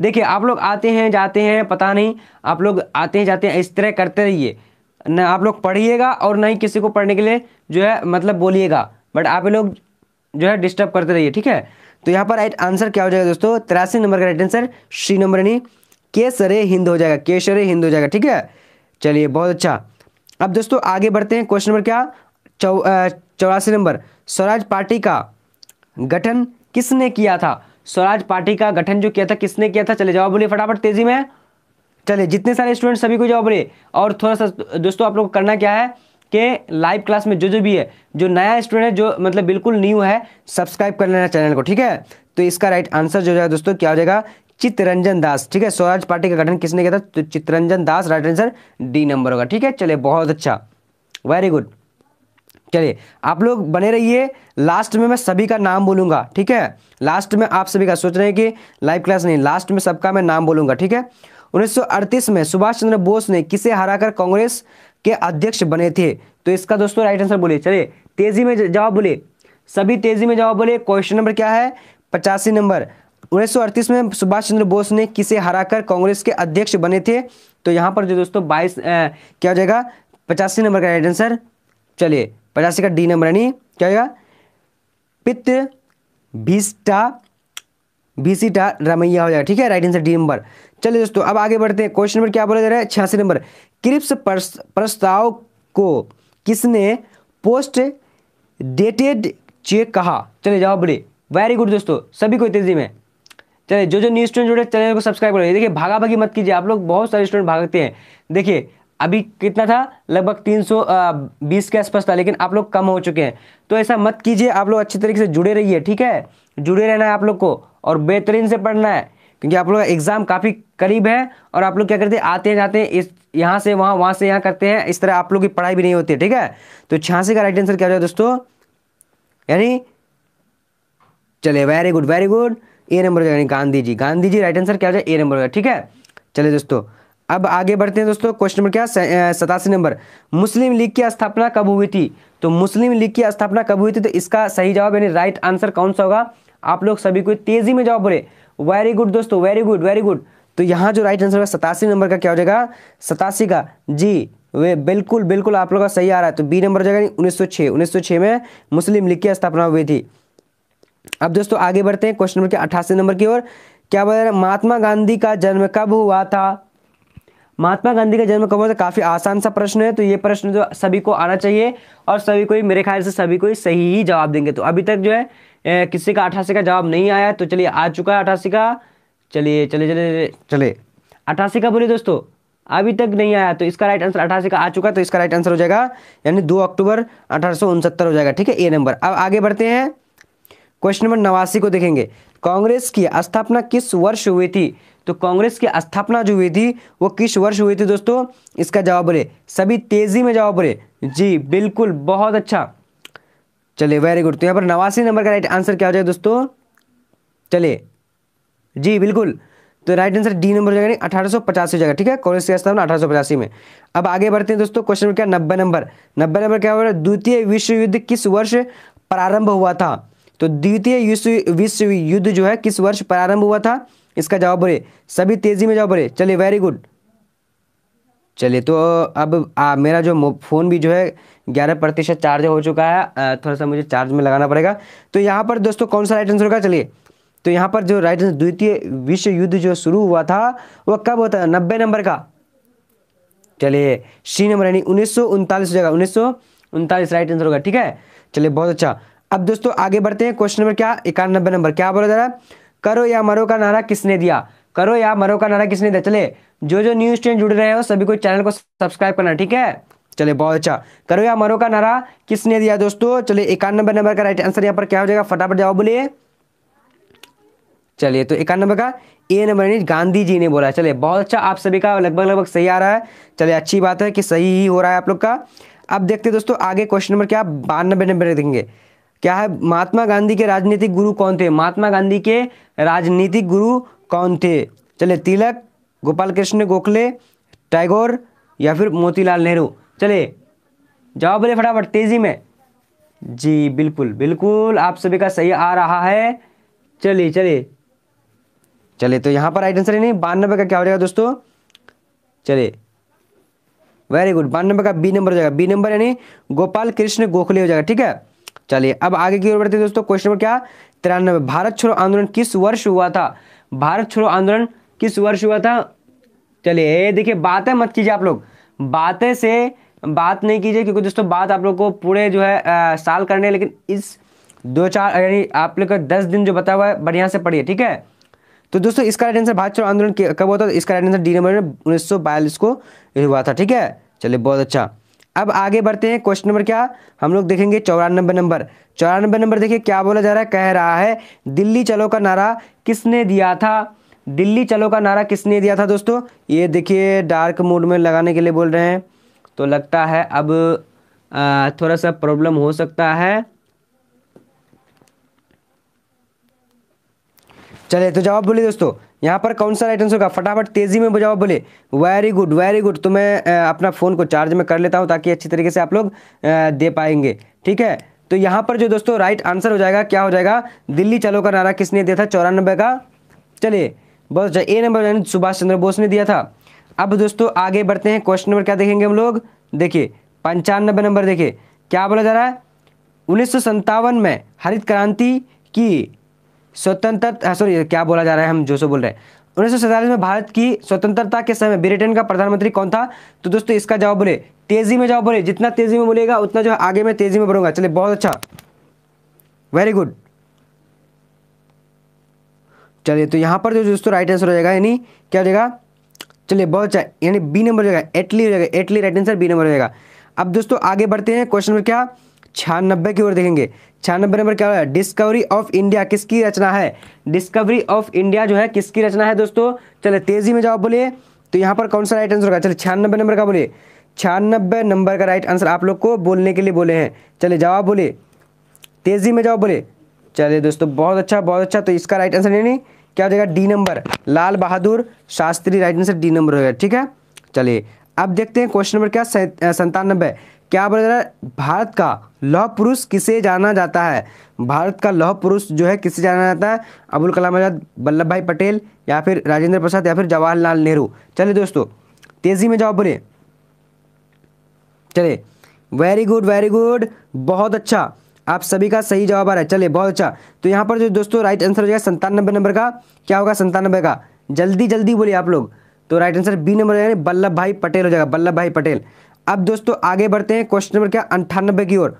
देखिए आप लोग आते हैं जाते हैं पता नहीं आप लोग आते हैं जाते हैं इस तरह करते रहिए ना आप लोग पढ़िएगा और ना ही किसी को पढ़ने के लिए जो है मतलब बोलिएगा बट आप लोग जो है डिस्टर्ब करते रहिए ठीक है तो यहाँ पर राइट आंसर क्या हो जाएगा दोस्तों तिरासी नंबर का राइट आंसर श्री नंबर यानी केसरे हिंद हो जाएगा केसरे हिंद हो जाएगा ठीक है चलिए बहुत अच्छा अब दोस्तों आगे बढ़ते हैं क्वेश्चन नंबर क्या चौरासी नंबर स्वराज पार्टी का गठन किसने किया था स्वराज पार्टी का गठन जो किया था किसने किया था चले जवाब बोलिए फटाफट तेजी में चलिए जितने सारे स्टूडेंट सभी को जवाब बोलिए और थोड़ा सा दोस्तों आप लोग करना क्या है के लाइव क्लास में जो जो भी है जो नया स्टूडेंट है जो मतलब बिल्कुल न्यू है सब्सक्राइब कर लेना चैनल को ठीक है तो इसका राइट आंसर जो है दोस्तों क्या हो जाएगा चित्रंजन दास ठीक है स्वराज पार्टी का गठन किसने किया था तो Chittaranjan Das right answer D number होगा ठीक है चलिए बहुत अच्छा वेरी गुड चलिए आप लोग बने रहिए लास्ट में मैं सभी का नाम बोलूंगा ठीक है लास्ट में आप सभी का सोच रहे हैं कि लाइव क्लास नहीं लास्ट में सबका मैं नाम बोलूंगा ठीक है 1938 में सुभाष चंद्र बोस ने किसे हराकर कांग्रेस के अध्यक्ष बने थे तो इसका दोस्तों राइट आंसर बोले चले तेजी में जवाब बोले सभी तेजी में जवाब बोले क्वेश्चन नंबर क्या है पचासी नंबर उन्नीस में सुभाष चंद्र बोस ने किसे हराकर कांग्रेस के अध्यक्ष बने थे तो यहाँ पर जो दोस्तों बाईस क्या हो जाएगा पचासी नंबर का राइट आंसर चलिए पचासी का डी नंबर यानी क्या होगा पित्त भीष्टा भीसीटा रमैया हो जाएगा ठीक है राइट आंसर डी नंबर चलिए दोस्तों अब आगे बढ़ते हैं क्वेश्चन नंबर क्या बोला जा रहा है छियासी नंबर क्रिप्स प्रस्ताव को किसने पोस्ट डेटेड चेक कहा चलिए जवाब बोलिए वेरी गुड दोस्तों सभी को तेजी में चलिए जो जो न्यू स्टूडेंट जुड़े चैनल को सब्सक्राइब करिए देखिए भागा भागी मत कीजिए आप लोग बहुत सारे स्टूडेंट भागते हैं देखिए अभी कितना था लगभग 320 के आसपास था लेकिन आप लोग कम हो चुके हैं तो ऐसा मत कीजिए आप लोग अच्छी तरीके से जुड़े रहिए ठीक है जुड़े रहना है आप लोग को और बेहतरीन से पढ़ना है क्योंकि आप लोग का एग्ज़ाम काफ़ी करीब है और आप लोग क्या करते हैं आते हैं जाते हैं इस यहाँ से वहाँ वहाँ से यहाँ करते हैं इस तरह आप लोग की पढ़ाई भी नहीं होती है ठीक है तो छियासी का राइट आंसर क्या हो जाएगा दोस्तों यानी चले very good very good A number यानी गांधी जी गांधी जी राइट आंसर क्या हो जाए ए नंबर हो ठीक है चले दोस्तों अब आगे बढ़ते हैं दोस्तों क्वेश्चन नंबर क्या सतासी नंबर मुस्लिम लीग की स्थापना कब हुई थी तो मुस्लिम लीग की स्थापना कब हुई थी तो इसका सही जवाब यानी राइट आंसर कौन सा होगा आप लोग सभी को तेजी में जवाब बोले वेरी गुड दोस्तों वेरी गुड वेरी गुड तो यहाँ जो राइट आंसर होगा सतासी नंबर का क्या हो जाएगा सतासी का जी वे बिल्कुल बिल्कुल आप लोग का सही आ रहा है तो बी नंबर हो जाएगा उन्नीस सौ में मुस्लिम लीग की स्थापना हुई थी अब दोस्तों आगे बढ़ते हैं क्वेश्चन नंबर के अठासी नंबर की ओर क्या बोल रहा महात्मा गांधी का जन्म कब हुआ था महात्मा गांधी का जन्म कब हुआ था काफ़ी आसान सा प्रश्न है तो ये प्रश्न जो सभी को आना चाहिए और सभी को ही मेरे ख्याल से सभी को ही सही ही जवाब देंगे तो अभी तक जो है किसी का अठासी का जवाब नहीं आया तो चलिए आ चुका है अठासी का चलिए चले चले चले अठासी का बोले दोस्तों अभी तक नहीं आया तो इसका राइट आंसर अठासी का आ चुका तो इसका राइट आंसर हो जाएगा यानी दो अक्टूबर अठारह हो जाएगा ठीक है ए नंबर अब आगे बढ़ते हैं क्वेश्चन नंबर नवासी को देखेंगे कांग्रेस की स्थापना किस वर्ष हुई थी तो कांग्रेस की स्थापना जो हुई थी वो किस वर्ष हुई थी दोस्तों इसका जवाब बोले सभी तेजी में जवाब बोले जी बिल्कुल बहुत अच्छा चलिए वेरी गुड तो यहाँ पर नवासी नंबर का राइट आंसर क्या हो जाएगा दोस्तों चलिए जी बिल्कुल तो राइट आंसर डी नंबर हो जाएगा अठारह सौ पचासी हो जाएगा ठीक है कांग्रेस की स्थापना अठारह सौ पचासी में अब आगे बढ़ते हैं दोस्तों क्वेश्चन क्या नब्बे नंबर नब्बे नंबर क्या हो रहा है द्वितीय विश्व युद्ध किस वर्ष प्रारंभ हुआ था तो द्वितीय विश्व युद्ध जो है किस वर्ष प्रारंभ हुआ था इसका जवाब बोले सभी तेजी में जवाब बोले चलिए वेरी गुड चलिए तो अब आ, मेरा जो फ़ोन भी जो है ग्यारह प्रतिशत चार्ज हो चुका है थोड़ा सा मुझे चार्ज में लगाना पड़ेगा तो यहाँ पर दोस्तों कौन सा राइट आंसर होगा चलिए तो यहाँ पर जो राइट आंसर द्वितीय विश्व युद्ध जो शुरू हुआ था वो कब होता है नब्बे नंबर का चलिए सी नंबर यानी उन्नीस सौ उनतालीस हो जाएगा उन्नीस सौ उनतालीस राइट आंसर होगा ठीक है चलिए बहुत अच्छा अब दोस्तों आगे बढ़ते हैं क्वेश्चन नंबर क्या इक्यानबे नंबर क्या बोला जा रहा है करो या मरो का नारा किसने दिया करो या मरो का नारा किसने दिया चले जो जो न्यूज स्टूडेंट जुड़ रहे हो सभी को चैनल को सब्सक्राइब करना ठीक है चले बहुत अच्छा करो या मरो का नारा किसने दिया दोस्तों चले इक्यानबे नंबर का राइट आंसर यहाँ पर क्या हो जाएगा फटाफट जाओ बोलिए चलिए तो इक्यानबे का ए नंबर यानी गांधी जी ने बोला चलिए बहुत अच्छा आप सभी का लगभग लगभग सही आ रहा है चलिए अच्छी बात है कि सही ही हो रहा है आप लोग का अब देखते हैं दोस्तों आगे क्वेश्चन नंबर क्या बानबे नंबर देखेंगे क्या है महात्मा गांधी के राजनीतिक गुरु कौन थे महात्मा गांधी के राजनीतिक गुरु कौन थे चले तिलक गोपाल कृष्ण गोखले टैगोर या फिर मोतीलाल नेहरू चले जवाब बोले फटाफट तेजी में जी बिल्कुल बिल्कुल आप सभी का सही आ रहा है चलिए चलिए चलिए तो यहाँ पर राइट आंसर नहीं बानबे का क्या हो जाएगा दोस्तों चलिए वेरी गुड बानबे का बी नंबर हो जाएगा बी नंबर यानी गोपाल कृष्ण गोखले हो जाएगा ठीक है चलिए अब आगे की ओर बढ़ते दोस्तों क्वेश्चन नंबर क्या तिरानबे भारत छोड़ो आंदोलन किस वर्ष हुआ था भारत छोड़ो आंदोलन किस वर्ष हुआ था चलिए देखिए बातें मत कीजिए आप लोग बातें से बात नहीं कीजिए क्योंकि दोस्तों बात आप लोग को पूरे जो है आ, साल करने लेकिन इस दो चार यानी आप लोग का दस दिन जो बता हुआ है बढ़िया से पढ़िए ठीक है तो दोस्तों इसका राइट आंसर भारत छोड़ो आंदोलन कब हुआ था इसका राइट आंसर डी नंबर में उन्नीस को हुआ था ठीक है चलिए बहुत अच्छा अब आगे बढ़ते हैं क्वेश्चन नंबर क्या हम लोग देखेंगे चौरानबे नंबर चौरानबे नंबर देखिए क्या बोला जा रहा है कह रहा है दिल्ली चलो का नारा किसने दिया था दिल्ली चलो का नारा किसने दिया था दोस्तों ये देखिए डार्क मोड में लगाने के लिए बोल रहे हैं तो लगता है अब थोड़ा सा प्रॉब्लम हो सकता है चले तो जवाब बोलिए दोस्तों यहाँ पर कौन सा राइट आंसर होगा फटाफट तेजी में बजाओ बोले वेरी गुड वेरी गुड तो मैं अपना फ़ोन को चार्ज में कर लेता हूँ ताकि अच्छी तरीके से आप लोग दे पाएंगे ठीक है तो यहाँ पर जो दोस्तों राइट आंसर हो जाएगा क्या हो जाएगा दिल्ली चलो का नारा किसने दिया था चौरानबे का चलिए बहुत ए नंबर सुभाष चंद्र बोस ने दिया था अब दोस्तों आगे बढ़ते हैं क्वेश्चन नंबर क्या देखेंगे हम लोग देखिए पंचानबे नंबर देखिए क्या बोला जा रहा है उन्नीस में हरित क्रांति की स्वतंत्रता सॉरी हाँ, क्या बोला जा रहा है हम जो सो बोल रहे हैं उन्नीस में भारत की स्वतंत्रता के समय ब्रिटेन का प्रधानमंत्री कौन था तो दोस्तों इसका जवाब बोले तेजी में जवाब बोले जितना तेजी में बोलेगा उतना जो आगे में तेजी में बढ़ूंगा चले बहुत अच्छा वेरी गुड चलिए तो यहां पर जो दोस्तों राइट आंसर हो जाएगा यानी क्या हो जाएगा चलिए बहुत अच्छा यानी बी नंबर हो जाएगा एटली हो जाएगा Attlee right answer B number हो जाएगा अब दोस्तों आगे बढ़ते हैं क्वेश्चन नंबर क्या छियानबे की ओर देखेंगे छियानबे नंबर क्या है डिस्कवरी ऑफ इंडिया किसकी रचना है डिस्कवरी ऑफ इंडिया जो है किसकी रचना है दोस्तों चले तेजी में जवाब बोलिए तो यहाँ पर कौन सा राइट आंसर होगा चले छियानबे नंबर का बोलिए छियानबे नंबर का राइट आंसर आप लोग को बोलने के लिए बोले हैं चले जवाब बोले तेजी में जवाब बोले चलिए दोस्तों बहुत अच्छा बहुत अच्छा तो इसका राइट आंसर नहीं क्या हो जाएगा D number Lal Bahadur Shastri right answer D number होगा ठीक है चलिए अब देखते हैं क्वेश्चन नंबर क्या संतानबे क्या बोला जा रहा है भारत का लौह पुरुष किसे जाना जाता है भारत का लौह पुरुष जो है किसे जाना जाता है अबुल कलाम आज़ाद वल्लभ भाई पटेल या फिर राजेंद्र प्रसाद या फिर जवाहरलाल नेहरू चलिए दोस्तों तेज़ी में जाओ बोले चले वेरी गुड वेरी गुड बहुत अच्छा आप सभी का सही जवाब आ रहा है चले बहुत अच्छा तो यहाँ पर जो दोस्तों राइट आंसर हो जाएगा संतानबे नंबर का क्या होगा संतानबे का जल्दी जल्दी बोलिए आप लोग तो राइट आंसर बी नंबर हो जाएगा वल्लभ भाई पटेल हो जाएगा वल्लभ भाई पटेल अब दोस्तों आगे बढ़ते हैं क्वेश्चन नंबर क्या अंठानबे की ओर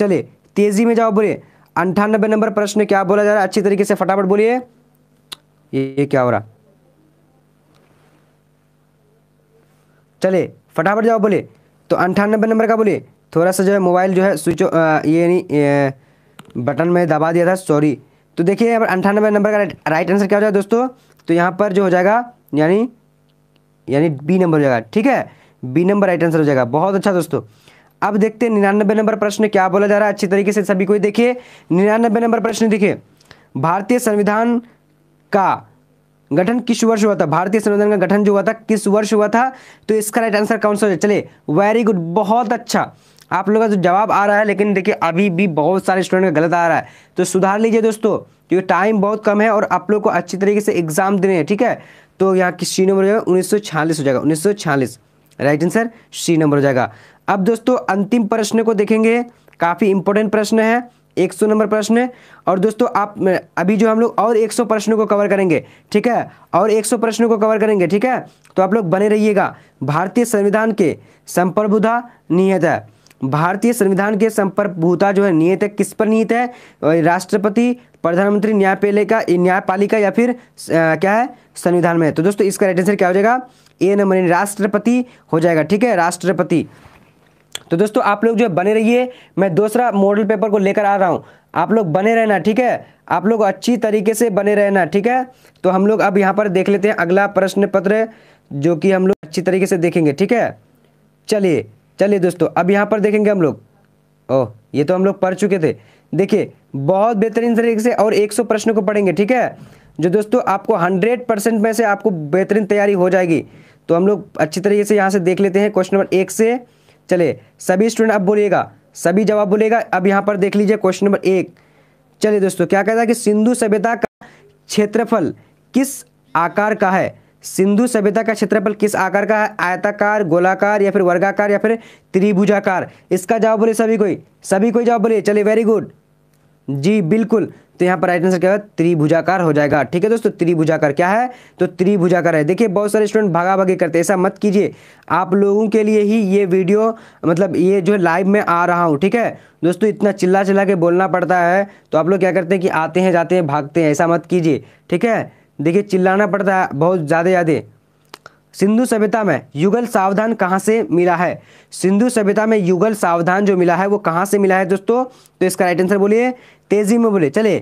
चले तेजी में जाओ बोलिए अंठानबे नंबर प्रश्न क्या बोला जा रहा है अच्छी तरीके से फटाफट बोलिए ये, ये क्या हो रहा चले फटाफट जाओ बोले तो अंठानबे नंबर का बोले थोड़ा सा जो है मोबाइल जो है स्विच ये नहीं बटन में दबा दिया था सॉरी तो देखिए यहाँ पर अंठानबे नंबर का राइट आंसर क्या हो जाएगा दोस्तों तो यहाँ पर जो हो जाएगा यानी यानी बी नंबर हो जाएगा ठीक है बी नंबर राइट आंसर हो जाएगा बहुत अच्छा दोस्तों अब देखते हैं निन्यानबे नंबर प्रश्न क्या बोला जा रहा है अच्छी तरीके से सभी को देखिए निन्यानबे नंबर प्रश्न देखिए भारतीय संविधान का गठन किस वर्ष हुआ था भारतीय संविधान का गठन जो हुआ था किस वर्ष हुआ था तो इसका राइट आंसर कौन सा हो चले वेरी गुड बहुत अच्छा आप लोगों का जो जवाब आ रहा है लेकिन देखिए अभी भी बहुत सारे स्टूडेंट का गलत आ रहा है तो सुधार लीजिए दोस्तों क्योंकि टाइम बहुत कम है और आप लोग को अच्छी तरीके से एग्जाम देने हैं ठीक है तो यहाँ किस चीनों में हो जाएगा उन्नीस हो जाएगा उन्नीस राइट आंसर सी नंबर हो जाएगा अब दोस्तों अंतिम प्रश्न को देखेंगे काफ़ी इंपॉर्टेंट प्रश्न है 100 नंबर प्रश्न है और दोस्तों आप अभी जो हम लोग और 100 प्रश्नों को कवर करेंगे ठीक है और 100 प्रश्नों को कवर करेंगे ठीक है तो आप लोग बने रहिएगा भारतीय संविधान के संप्रभुता नियत है भारतीय संविधान के संप्रभुता जो है नियत है किस पर निहित है राष्ट्रपति प्रधानमंत्री न्यायपालिका न्यायपालिका या फिर आ, क्या है संविधान में तो दोस्तों इसका राइट आंसर क्या हो जाएगा ए नंबर यानी राष्ट्रपति हो जाएगा ठीक है राष्ट्रपति तो दोस्तों आप लोग जो है बने रहिए मैं दूसरा मॉडल पेपर को लेकर आ रहा हूँ आप लोग बने रहना ठीक है आप लोग अच्छी तरीके से बने रहना ठीक है तो हम लोग अब यहाँ पर देख लेते हैं अगला प्रश्न पत्र जो कि हम लोग अच्छी तरीके से देखेंगे ठीक है चलिए चलिए दोस्तों अब यहाँ पर देखेंगे हम लोग ओह ये तो हम लोग पढ़ चुके थे देखिए बहुत बेहतरीन तरीके से और 100 प्रश्नों को पढ़ेंगे ठीक है जो दोस्तों आपको 100 परसेंट में से आपको बेहतरीन तैयारी हो जाएगी तो हम लोग अच्छी तरीके से यहाँ से देख लेते हैं क्वेश्चन नंबर एक से चले सभी स्टूडेंट अब बोलिएगा सभी जवाब बोलेगा अब यहाँ पर देख लीजिए क्वेश्चन नंबर एक चलिए दोस्तों क्या कहता है कि सिंधु सभ्यता का क्षेत्रफल किस आकार का है सिंधु सभ्यता का क्षेत्रफल किस आकार का है आयताकार गोलाकार या फिर वर्गाकार या फिर त्रिभुजाकार इसका जवाब बोले सभी कोई सभी कोई जवाब बोले चलिए वेरी गुड जी बिल्कुल तो यहाँ पर राइट आंसर क्या होगा त्रिभुजाकार हो जाएगा ठीक है दोस्तों त्रिभुजाकार क्या है तो त्रिभुजाकार है देखिए बहुत सारे स्टूडेंट भागा भागी करते हैं ऐसा मत कीजिए आप लोगों के लिए ही ये वीडियो मतलब ये जो लाइव में आ रहा हूँ ठीक है दोस्तों इतना चिल्ला चिल्ला के बोलना पड़ता है तो आप लोग क्या करते हैं कि आते हैं जाते हैं भागते हैं ऐसा मत कीजिए ठीक है देखिए चिल्लाना पड़ता है बहुत ज़्यादा ज़्यादा सिंधु सभ्यता में युगल सावधान कहाँ से मिला है सिंधु सभ्यता में युगल सावधान जो मिला है वो कहाँ से मिला है दोस्तों तो इसका राइट आंसर बोलिए तेजी में बोले चले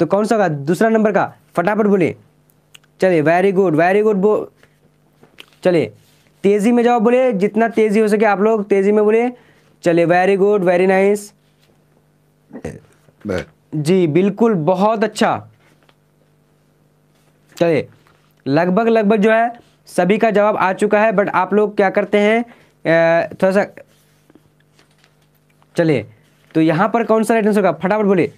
तो कौन सा का दूसरा नंबर का फटाफट बोले चले वेरी गुड वेरी गुड बो चले तेज़ी में जाओ बोले जितना तेज़ी हो सके आप लोग तेज़ी में बोले चले वेरी गुड वेरी नाइस जी बिल्कुल बहुत अच्छा चले लगभग लगभग जो है सभी का जवाब आ चुका है बट आप लोग क्या करते हैं थोड़ा सा चलिए तो यहां पर कौन सा राइट आंसर होगा फटाफट बोले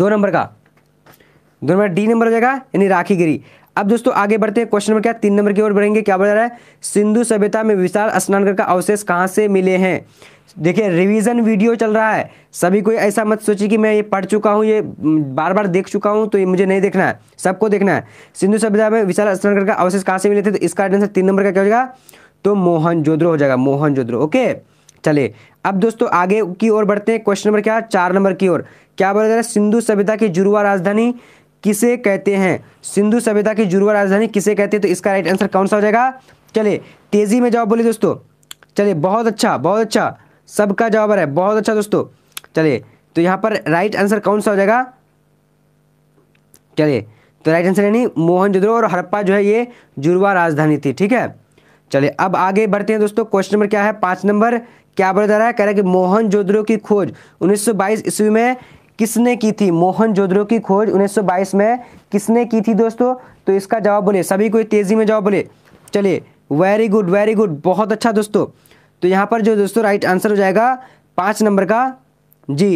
दो नंबर का दो नंबर डी नंबर हो जाएगा यानी राखी गिरी अब दोस्तों आगे बढ़ते हैं क्वेश्चन नंबर क्या तीन नंबर की ओर बढ़ेंगे क्या बोल रहा है सिंधु सभ्यता में विशाल स्नानघर का अवशेष कहाँ से मिले हैं देखिए रिवीजन वीडियो चल रहा है सभी कोई ऐसा मत सोचिए कि मैं ये पढ़ चुका हूँ ये बार बार देख चुका हूँ तो ये मुझे नहीं देखना है सबको देखना है सिंधु सभ्यता में विशाल स्नानघर का अवशेष कहाँ से मिले थे तो इसका आंसर तीन नंबर का क्या हो जाएगा तो मोहन जोद्रो हो जाएगा मोहन जोद्रो ओके चले अब दोस्तों आगे की ओर बढ़ते हैं क्वेश्चन नंबर क्या चार नंबर की ओर क्या बोला जा रहा है सिंधु सभ्यता की जुड़वा राजधानी किसे कहते हैं सिंधु सभ्यता की जुड़वा राजधानी किसे कहते हैं तो इसका राइट आंसर कौन सा हो जाएगा चले तेजी में जवाब बोलिए दोस्तों चलिए बहुत अच्छा बहुत अच्छा सबका जवाब है बहुत अच्छा दोस्तों चलिए तो यहाँ पर राइट आंसर कौन सा हो जाएगा चलिए तो राइट आंसर यानी मोहनजोदड़ो और हरप्पा जो है ये जुड़वा राजधानी थी ठीक है चलिए अब आगे बढ़ते हैं दोस्तों क्वेश्चन नंबर क्या है पाँच नंबर क्या बोला जा रहा है कह रहा है कि मोहन जोधरो की खोज 1922 ईस्वी में किसने की थी मोहन जोदड़ो की खोज 1922 में किसने की थी दोस्तों तो इसका जवाब बोले सभी को तेजी में जवाब बोले चलिए वेरी गुड वेरी गुड बहुत अच्छा दोस्तों तो यहाँ पर जो दोस्तों राइट आंसर हो जाएगा पाँच नंबर का जी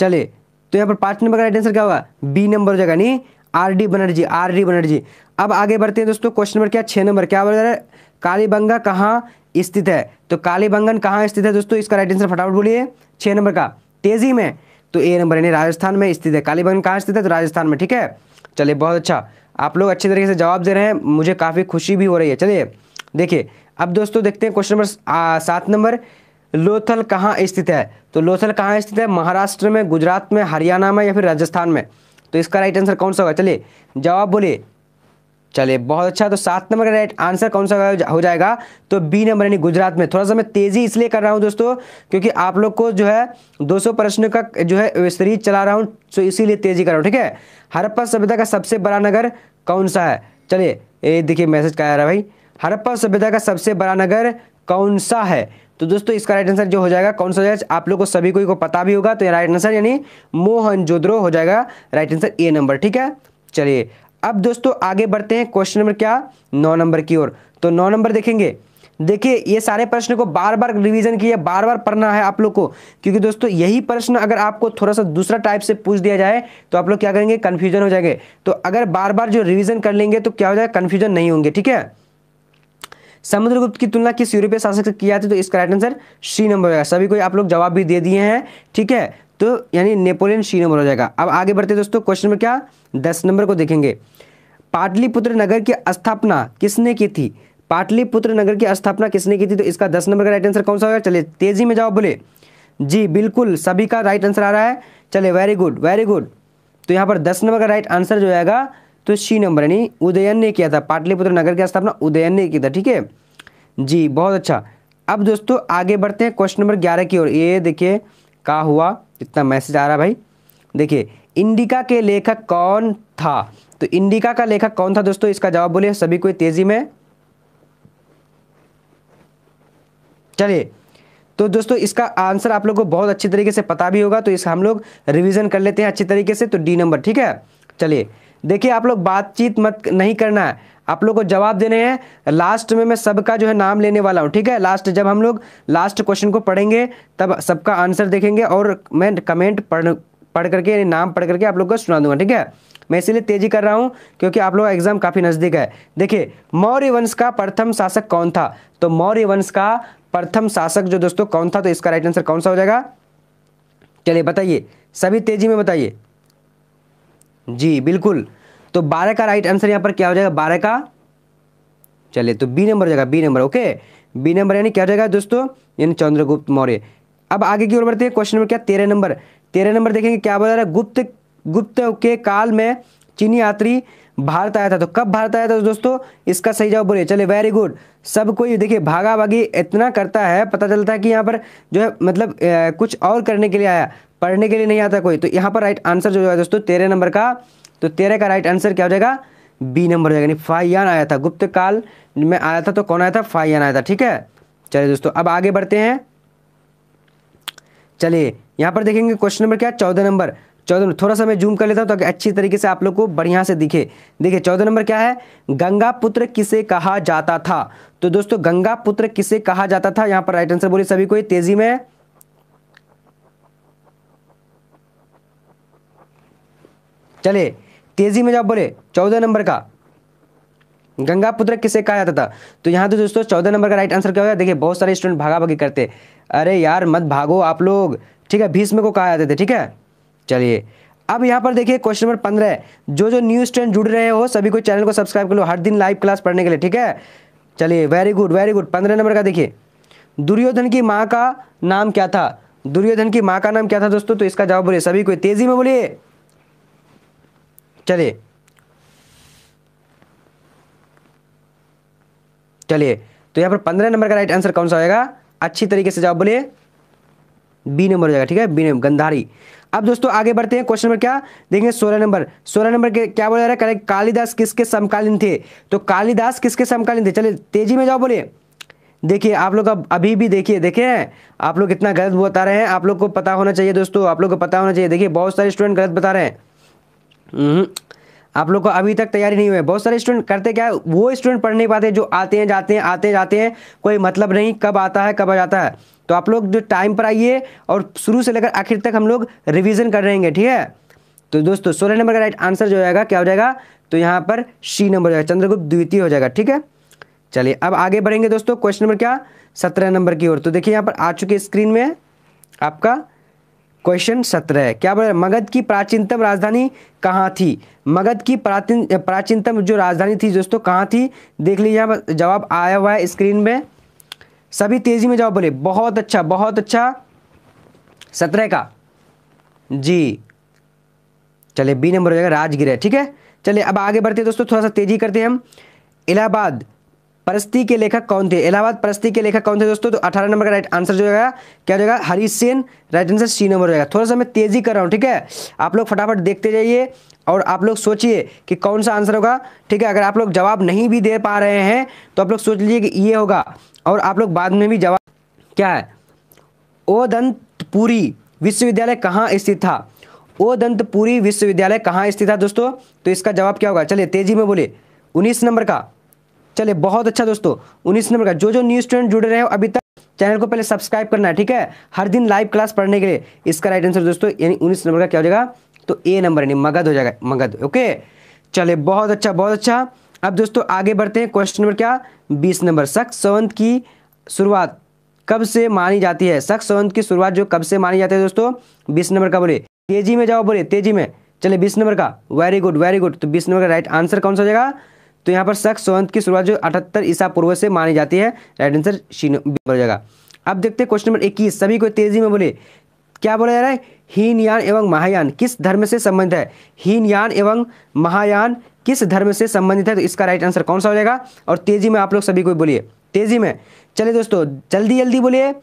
चले तो यहाँ पर पाँच नंबर का राइट आंसर क्या होगा बी नंबर हो जाएगा नहीं R D Banerjee R D Banerjee अब आगे बढ़ते हैं दोस्तों क्वेश्चन नंबर क्या छः नंबर क्या बोला जा रहा है कालीबंगा कहाँ स्थित है तो कालीबंगन कहाँ स्थित है दोस्तों इसका राइट आंसर फटाफट बोलिए छः नंबर का तेजी में तो ए नंबर यानी राजस्थान में स्थित है कालीबंगन कहाँ स्थित है तो राजस्थान में ठीक है चलिए बहुत अच्छा आप लोग अच्छे तरीके से जवाब दे रहे हैं मुझे काफ़ी खुशी भी हो रही है चलिए देखिए अब दोस्तों देखते हैं क्वेश्चन नंबर सात नंबर लोथल कहाँ स्थित है तो लोथल कहाँ स्थित है महाराष्ट्र में गुजरात में हरियाणा में या फिर राजस्थान में तो इसका राइट आंसर कौन सा होगा चलिए जवाब बोलिए चलिए बहुत अच्छा तो सात नंबर का राइट आंसर कौन सा हो जाएगा तो बी नंबर यानी गुजरात में थोड़ा सा मैं तेजी इसलिए कर रहा हूँ दोस्तों क्योंकि आप लोग को जो है 200 प्रश्नों का जो है सीरीज चला रहा हूँ तो इसीलिए तेजी कर रहा हूँ ठीक है हरप्पा सभ्यता का सबसे बड़ा नगर कौन सा है चलिए ये देखिए मैसेज क्या आ रहा है भाई हरप्पा सभ्यता का सबसे बड़ा नगर कौन सा है तो दोस्तों इसका राइट आंसर जो हो जाएगा कौन सा जाएगा आप लोग को सभी को पता भी होगा तो राइट आंसर यानी मोहन जोद्रो हो जाएगा राइट आंसर ए नंबर ठीक है चलिए अब दोस्तों आगे बढ़ते हैं क्वेश्चन नंबर क्या नौ नंबर की ओर तो नौ नंबर देखेंगे देखिए ये सारे प्रश्न को बार बार रिवीजन किया बार बार पढ़ना है आप लोग को क्योंकि दोस्तों यही प्रश्न अगर आपको थोड़ा सा दूसरा टाइप से पूछ दिया जाए तो आप लोग क्या करेंगे कन्फ्यूजन हो जाएंगे तो अगर बार बार जो रिवीजन कर लेंगे तो क्या हो जाएगा कन्फ्यूजन नहीं होंगे ठीक है समुद्रगुप्त की तुलना किस यूरोपीय शासक से किया था तो इसका राइट आंसर सी नंबर हो सभी को आप लोग जवाब भी दे दिए हैं ठीक है तो यानी नेपोलियन सी नंबर हो जाएगा अब आगे बढ़ते दोस्तों क्वेश्चन नंबर क्या दस नंबर को देखेंगे पाटलिपुत्र नगर की स्थापना किसने की थी पाटलिपुत्र नगर की स्थापना किसने की थी तो इसका दस नंबर का राइट आंसर कौन सा होगा चलिए तेजी में जाओ बोले जी बिल्कुल सभी का राइट आंसर आ रहा है चले वेरी गुड वेरी गुड तो यहाँ पर दस नंबर का राइट आंसर जो आएगा तो सी नंबर यानी उदयन ने किया था पाटलिपुत्र नगर की स्थापना उदयन ने किया था ठीक है जी बहुत अच्छा अब दोस्तों आगे बढ़ते हैं क्वेश्चन नंबर ग्यारह की ओर ये देखिए का हुआ इतना मैसेज आ रहा है भाई देखिए इंडिका के लेखक कौन था तो इंडिका का लेखक कौन था दोस्तों इसका जवाब बोलिए सभी कोई तेजी में चलिए तो दोस्तों इसका आंसर आप लोग को बहुत अच्छी तरीके से पता भी होगा तो इस हम लोग रिवीजन कर लेते हैं अच्छी तरीके से तो डी नंबर ठीक है चलिए देखिए आप लोग बातचीत मत नहीं करना है आप लोग को जवाब देने हैं लास्ट में मैं सबका जो है नाम लेने वाला हूँ ठीक है लास्ट जब हम लोग लास्ट क्वेश्चन को पढ़ेंगे तब सबका आंसर देखेंगे और मैं कमेंट पढ़ पढ़ करके नाम पढ़ करके आप लोग को सुना दूंगा ठीक है मैं इसीलिए तेजी कर रहा हूँ क्योंकि आप लोग एग्जाम काफ़ी नज़दीक है देखिए मौर्य वंश का प्रथम शासक कौन था तो मौर्य वंश का प्रथम शासक जो दोस्तों कौन था तो इसका राइट आंसर कौन सा हो जाएगा चलिए बताइए सभी तेजी में बताइए जी बिल्कुल तो बारह का राइट आंसर यहाँ पर क्या हो जाएगा बारह का चलिए तो बी नंबर हो जाएगा B number okay B number यानी क्या हो जाएगा दोस्तों यानी चंद्रगुप्त मौर्य अब आगे की ओर बढ़ते हैं क्वेश्चन नंबर क्या तेरह नंबर तेरह नंबर देखेंगे क्या बोला रहा है गुप्त गुप्त के काल में चीनी यात्री भारत आया था तो कब भारत आया था दोस्तों इसका सही जवाब बोलिए चलिए वेरी गुड सब कोई देखिए भागा भागी इतना करता है पता चलता है कि यहाँ पर जो है मतलब ए, कुछ और करने के लिए आया पढ़ने के लिए नहीं आता कोई तो यहाँ पर राइट आंसर जो है दोस्तों तेरह नंबर का तो तेरह का राइट आंसर क्या हो जाएगा बी नंबर हो जाएगा फाइयान आया था गुप्त काल में आया था तो कौन आया था फाइयान आया था ठीक है चलिए दोस्तों अब आगे बढ़ते हैं चलिए यहाँ पर देखेंगे क्वेश्चन नंबर क्या चौदह नंबर चौदह थोड़ा सा मैं जूम कर लेता हूँ ताकि अच्छी तरीके से आप लोग को बढ़िया से दिखे देखिए चौदह नंबर क्या है गंगा पुत्र किसे कहा जाता था तो दोस्तों गंगा पुत्र किसे कहा जाता था यहाँ पर राइट आंसर बोलिए सभी को तेजी में चले तेजी में जब बोले चौदह नंबर का गंगा पुत्र किसे कहा जाता था तो यहाँ तो दोस्तों चौदह नंबर का राइट आंसर क्या होगा देखिए बहुत सारे स्टूडेंट भागा भागी करते अरे यार मत भागो आप लोग ठीक है भीष्म को कहा जाते थे ठीक है चलिए अब यहाँ पर देखिए क्वेश्चन नंबर पंद्रह जो जो न्यूज ट्रेंड जुड़ रहे हो सभी को चैनल को सब्सक्राइब कर लो हर दिन लाइव क्लास पढ़ने के लिए ठीक है चलिए वेरी गुड वेरी गुड पंद्रह नंबर का देखिए दुर्योधन की माँ का नाम क्या था दुर्योधन की माँ का नाम क्या था दोस्तों तो इसका जवाब बोलिए सभी को तेजी में बोलिए चलिए चलिए तो यहाँ पर पंद्रह नंबर का राइट आंसर कौन सा होगा अच्छी तरीके से जवाब बोलिए बी नंबर हो जाएगा ठीक है बी नंबर गंधारी अब दोस्तों आगे बढ़ते हैं क्वेश्चन नंबर क्या देखेंगे सोलह नंबर सोलह नंबर के क्या बोला जा रहा है करेक्ट कालिदास किसके समकालीन थे तो कालिदास किसके समकालीन थे चलिए तेजी में जाओ बोलिए देखिए आप लोग अब अभी भी देखिए देखे हैं आप लोग इतना गलत बता रहे हैं आप लोग को पता होना चाहिए दोस्तों आप लोग को पता होना चाहिए देखिए बहुत सारे स्टूडेंट गलत बता रहे हैं हम्म, आप लोग को अभी तक तैयारी नहीं हुई है बहुत सारे स्टूडेंट करते क्या है वो स्टूडेंट पढ़ नहीं पाते जो आते हैं जाते हैं आते जाते हैं कोई मतलब नहीं कब आता है कब आ जाता है तो आप लोग जो टाइम पर आइए और शुरू से लेकर आखिर तक हम लोग रिविज़न कर रहेंगे ठीक है तो दोस्तों सोलह नंबर का राइट आंसर जो होगा क्या हो जाएगा तो यहाँ पर सी नंबर जाएगा चंद्रगुप्त द्वितीय हो जाएगा ठीक है चलिए अब आगे बढ़ेंगे दोस्तों क्वेश्चन नंबर क्या सत्रह नंबर की ओर तो देखिए यहाँ पर आ चुके स्क्रीन में आपका क्वेश्चन सत्रह है क्या बोल रहे मगध की प्राचीनतम राजधानी कहाँ थी मगध की प्राचीन प्राचीनतम जो राजधानी थी दोस्तों कहाँ थी देख लीजिए यहाँ पर जवाब आया हुआ है स्क्रीन में सभी तेज़ी में जाओ बोले बहुत अच्छा बहुत अच्छा सत्रह का जी चलिए बी नंबर हो जाएगा राजगिर है ठीक है चलिए अब आगे बढ़ते हैं दोस्तों थोड़ा सा तेज़ी करते हैं हम इलाहाबाद परस्ती के लेखक कौन थे इलाहाबाद परस्ती के लेखक कौन थे दोस्तों तो अठारह नंबर का राइट आंसर जो है क्या जाएगा Harish Sen right answer C number जाएगा थोड़ा सा मैं तेजी कर रहा हूँ ठीक है आप लोग फटाफट देखते जाइए और आप लोग सोचिए कि कौन सा आंसर होगा ठीक है अगर आप लोग जवाब नहीं भी दे पा रहे हैं तो आप लोग सोच लीजिए कि ये होगा और आप लोग बाद में भी जवाब क्या है ओ दंतपुरी विश्वविद्यालय कहाँ स्थित था ओदंतपुरी विश्वविद्यालय कहाँ स्थित था दोस्तों तो इसका जवाब क्या होगा चलिए तेजी में बोले उन्नीस नंबर का चलिए बहुत अच्छा दोस्तों उन्नीस नंबर का जो जो न्यू स्टूडेंट जुड़े रहे हो अभी तक चैनल को पहले सब्सक्राइब करना है ठीक है हर दिन लाइव क्लास पढ़ने के लिए इसका राइट आंसर दोस्तों यानी उन्नीस नंबर का क्या हो जाएगा तो ए नंबर यानी मगध हो जाएगा मगध ओके चलिए बहुत अच्छा बहुत अच्छा अब दोस्तों आगे बढ़ते हैं क्वेश्चन नंबर क्या बीस नंबर शख्स संवंत की शुरुआत कब से मानी जाती है शख्स संवंत की शुरुआत जो कब से मानी जाती है दोस्तों बीस नंबर का बोले तेजी में जाओ बोले तेजी में चले बीस नंबर का वेरी गुड वेरी गुड तो बीस नंबर का राइट आंसर कौन सा हो जाएगा तो यहाँ पर शक संवंत की शुरुआत जो अठहत्तर ईसा पूर्व से मानी जाती है राइट आंसर शीन हो जाएगा अब देखते हैं क्वेश्चन नंबर इक्कीस सभी को तेजी में बोले क्या बोला जा रहा है हीनयान एवं महायान किस धर्म से संबंधित है हीनयान एवं महायान किस धर्म से संबंधित है तो इसका राइट आंसर कौन सा हो जाएगा और तेजी में आप लोग सभी को बोलिए तेजी में चलिए दोस्तों जल्दी जल्दी बोलिए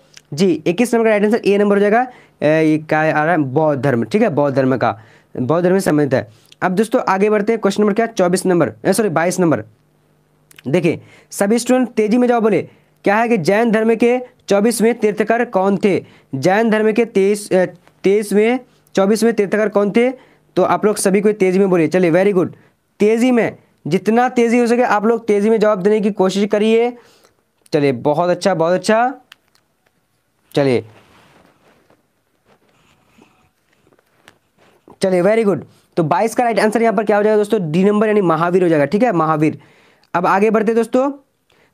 जी इक्कीस नंबर का राइट आंसर ए नंबर हो जाएगा ये क्या आ रहा है बौद्ध धर्म ठीक है बौद्ध धर्म का बौद्ध धर्म से संबंधित है अब दोस्तों आगे बढ़ते हैं क्वेश्चन नंबर क्या चौबीस नंबर सॉरी बाईस नंबर देखिए सभी स्टूडेंट तेजी में जाओ बोले क्या है कि जैन धर्म के चौबीसवें तीर्थकर कौन थे जैन धर्म के तेईस तेईसवें चौबीसवें तीर्थकर कौन थे तो आप लोग सभी को तेजी में बोलिए चलिए वेरी गुड तेजी में जितना तेजी हो सके आप लोग तेजी में जवाब देने की कोशिश करिए चलिए बहुत अच्छा बहुत अच्छा चलिए चलिए वेरी गुड तो बाईस का राइट आंसर यहाँ पर क्या हो जाएगा दोस्तों डी नंबर यानी महावीर हो जाएगा ठीक है महावीर अब आगे बढ़ते दोस्तों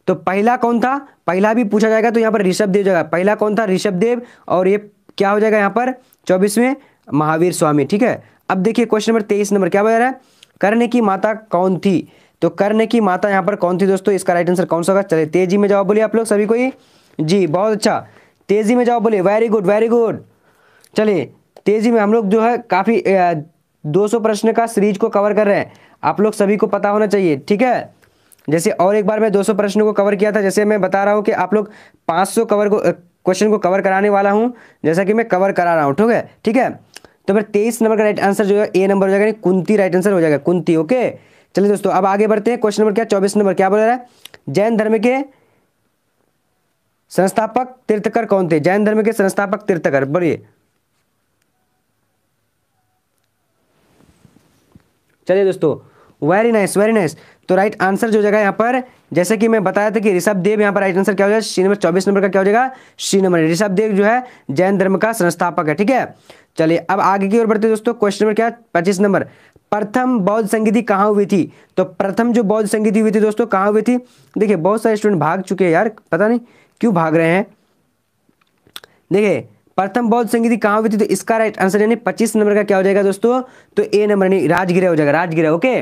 तो पहला कौन था पहला भी पूछा जाएगा तो यहाँ पर ऋषभ देव जाएगा पहला कौन था ऋषभ देव और ये क्या हो जाएगा यहाँ पर चौबीसवें महावीर स्वामी ठीक है अब देखिए क्वेश्चन नंबर तेईस नंबर क्या बता रहा है कर्ण की माता कौन थी तो कर्ण की माता यहाँ पर कौन थी दोस्तों इसका राइट आंसर कौन सा होगा चले तेजी में जवाब बोलिए आप लोग सभी को ही जी बहुत अच्छा तेजी में जवाब बोलिए वेरी गुड वेरी गुड चलिए तेजी में हम लोग जो है काफ़ी 200 प्रश्न का सीरीज को कवर कर रहे हैं आप लोग सभी को पता होना चाहिए ठीक है जैसे और एक बार मैं 200 प्रश्नों को कवर किया था जैसे मैं बता रहा हूँ कि आप लोग 500 कवर को क्वेश्चन को कवर कराने वाला हूँ जैसा कि मैं कवर करा रहा हूँ ठीक है ठीक है तो फिर तेईस नंबर का राइट आंसर जो है ए नंबर हो जाएगा कुंती राइट आंसर हो जाएगा कुंती ओके चलिए दोस्तों अब आगे बढ़ते हैं क्वेश्चन नंबर क्या चौबीस नंबर क्या बोल रहा है जैन धर्म के संस्थापक तीर्थकर कौन थे जैन धर्म के संस्थापक तीर्थकर बोलिए चलिए दोस्तों वेरी नाइस वेरी नाइस तो राइट आंसर जो जगह यहाँ पर जैसे कि मैं बताया था कि ऋषभ देव यहाँ पर राइट आंसर क्या हो जाएगा सी नंबर चौबीस नंबर का क्या हो जाएगा सी नंबर ऋषभ देव जो है जैन धर्म का संस्थापक है ठीक है चलिए अब आगे की ओर बढ़ते दोस्तों क्वेश्चन नंबर क्या पच्चीस नंबर प्रथम बौद्ध संगीति कहाँ हुई थी तो प्रथम जो बौद्ध संगीति हुई थी दोस्तों कहाँ हुई थी देखिए बहुत सारे स्टूडेंट भाग चुके हैं यार पता नहीं क्यों भाग रहे हैं देखिए प्रथम बौद्ध संगीति कहाँ हुई थी तो इसका राइट आंसर यानी पच्चीस नंबर का क्या हो जाएगा दोस्तों तो ए नंबर यानी हो जाएगा राजगिरा ओके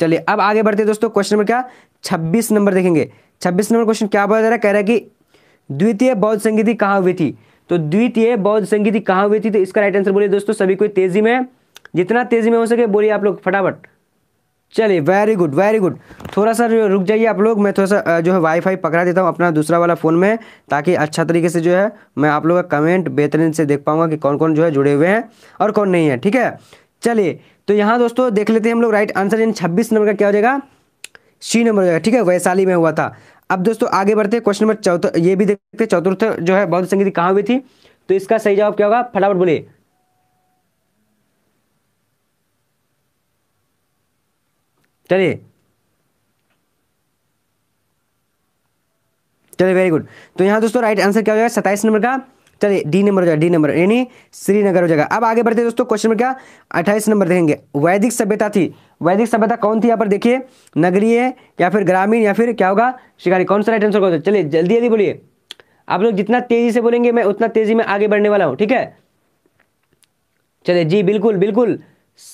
चलिए अब आगे बढ़ते हैं दोस्तों क्वेश्चन नंबर क्या छब्बीस नंबर देखेंगे छब्बीस नंबर क्वेश्चन क्या बोला जा रहा है कह रहा है कि द्वितीय बौद्ध संगीति कहाँ हुई थी तो द्वितीय बौद्ध संगीति कहाँ हुई थी तो इसका राइट आंसर बोलिए दोस्तों सभी कोई तेजी में जितना तेजी में हो सके बोलिए आप लोग फटाफट चलिए वेरी गुड वेरी गुड थोड़ा सा रुक जाइए आप लोग मैं थोड़ा सा जो है वाईफाई पकड़ा देता हूँ अपना दूसरा वाला फ़ोन में ताकि अच्छा तरीके से जो है मैं आप लोगों का कमेंट बेहतरीन से देख पाऊँगा कि कौन कौन जो है जुड़े हुए हैं और कौन नहीं है ठीक है चलिए तो यहाँ दोस्तों देख लेते हैं हम लोग राइट आंसर इन छब्बीस नंबर का क्या हो जाएगा सी नंबर हो जाएगा ठीक है वैशाली में हुआ था अब दोस्तों आगे बढ़ते हैं क्वेश्चन नंबर चौथा ये भी देखते हैं चतुर्थ जो है बौद्ध संगीत कहाँ हुई थी तो इसका सही जवाब क्या होगा फटाफट बोलिए चलिए चलिए वेरी गुड तो यहाँ दोस्तों राइट आंसर क्या हो जाएगा सत्ताईस नंबर का चलिए डी नंबर हो जाएगा डी नंबर यानी श्रीनगर हो जाएगा अब आगे बढ़ते हैं दोस्तों क्वेश्चन नंबर क्या अट्ठाईस नंबर देखेंगे वैदिक सभ्यता थी वैदिक सभ्यता कौन थी यहाँ पर देखिए नगरीय या फिर ग्रामीण या फिर क्या होगा शिकारी कौन सा राइट आंसर कौन सा चलिए जल्दी जल्दी बोलिए आप लोग जितना तेजी से बोलेंगे मैं उतना तेजी में आगे बढ़ने वाला हूँ ठीक है चलिए जी बिल्कुल बिल्कुल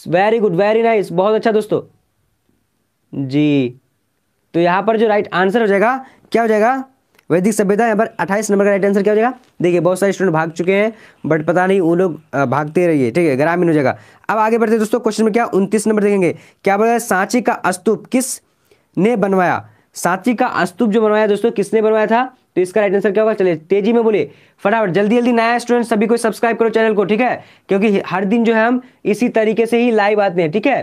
वेरी गुड वेरी नाइस बहुत अच्छा दोस्तों जी तो यहाँ पर जो राइट आंसर हो जाएगा क्या हो जाएगा वैदिक सभ्यता यहाँ पर अट्ठाईस नंबर का राइट आंसर क्या हो जाएगा देखिए बहुत सारे स्टूडेंट भाग चुके हैं बट पता नहीं वो लोग भागते रहिए ठीक है ग्रामीण हो जाएगा अब आगे बढ़ते दोस्तों क्वेश्चन में क्या उनतीस नंबर देखेंगे क्या बोला सांची का स्तूप किस ने बनवाया सांची का स्तूप जो बनवाया दोस्तों किसने बनवाया था तो इसका राइट आंसर क्या होगा चलिए तेजी में बोले फटाफट जल्दी जल्दी नया स्टूडेंट सभी को सब्सक्राइब करो चैनल को ठीक है क्योंकि हर दिन जो है हम इसी तरीके से ही लाइव आते हैं ठीक है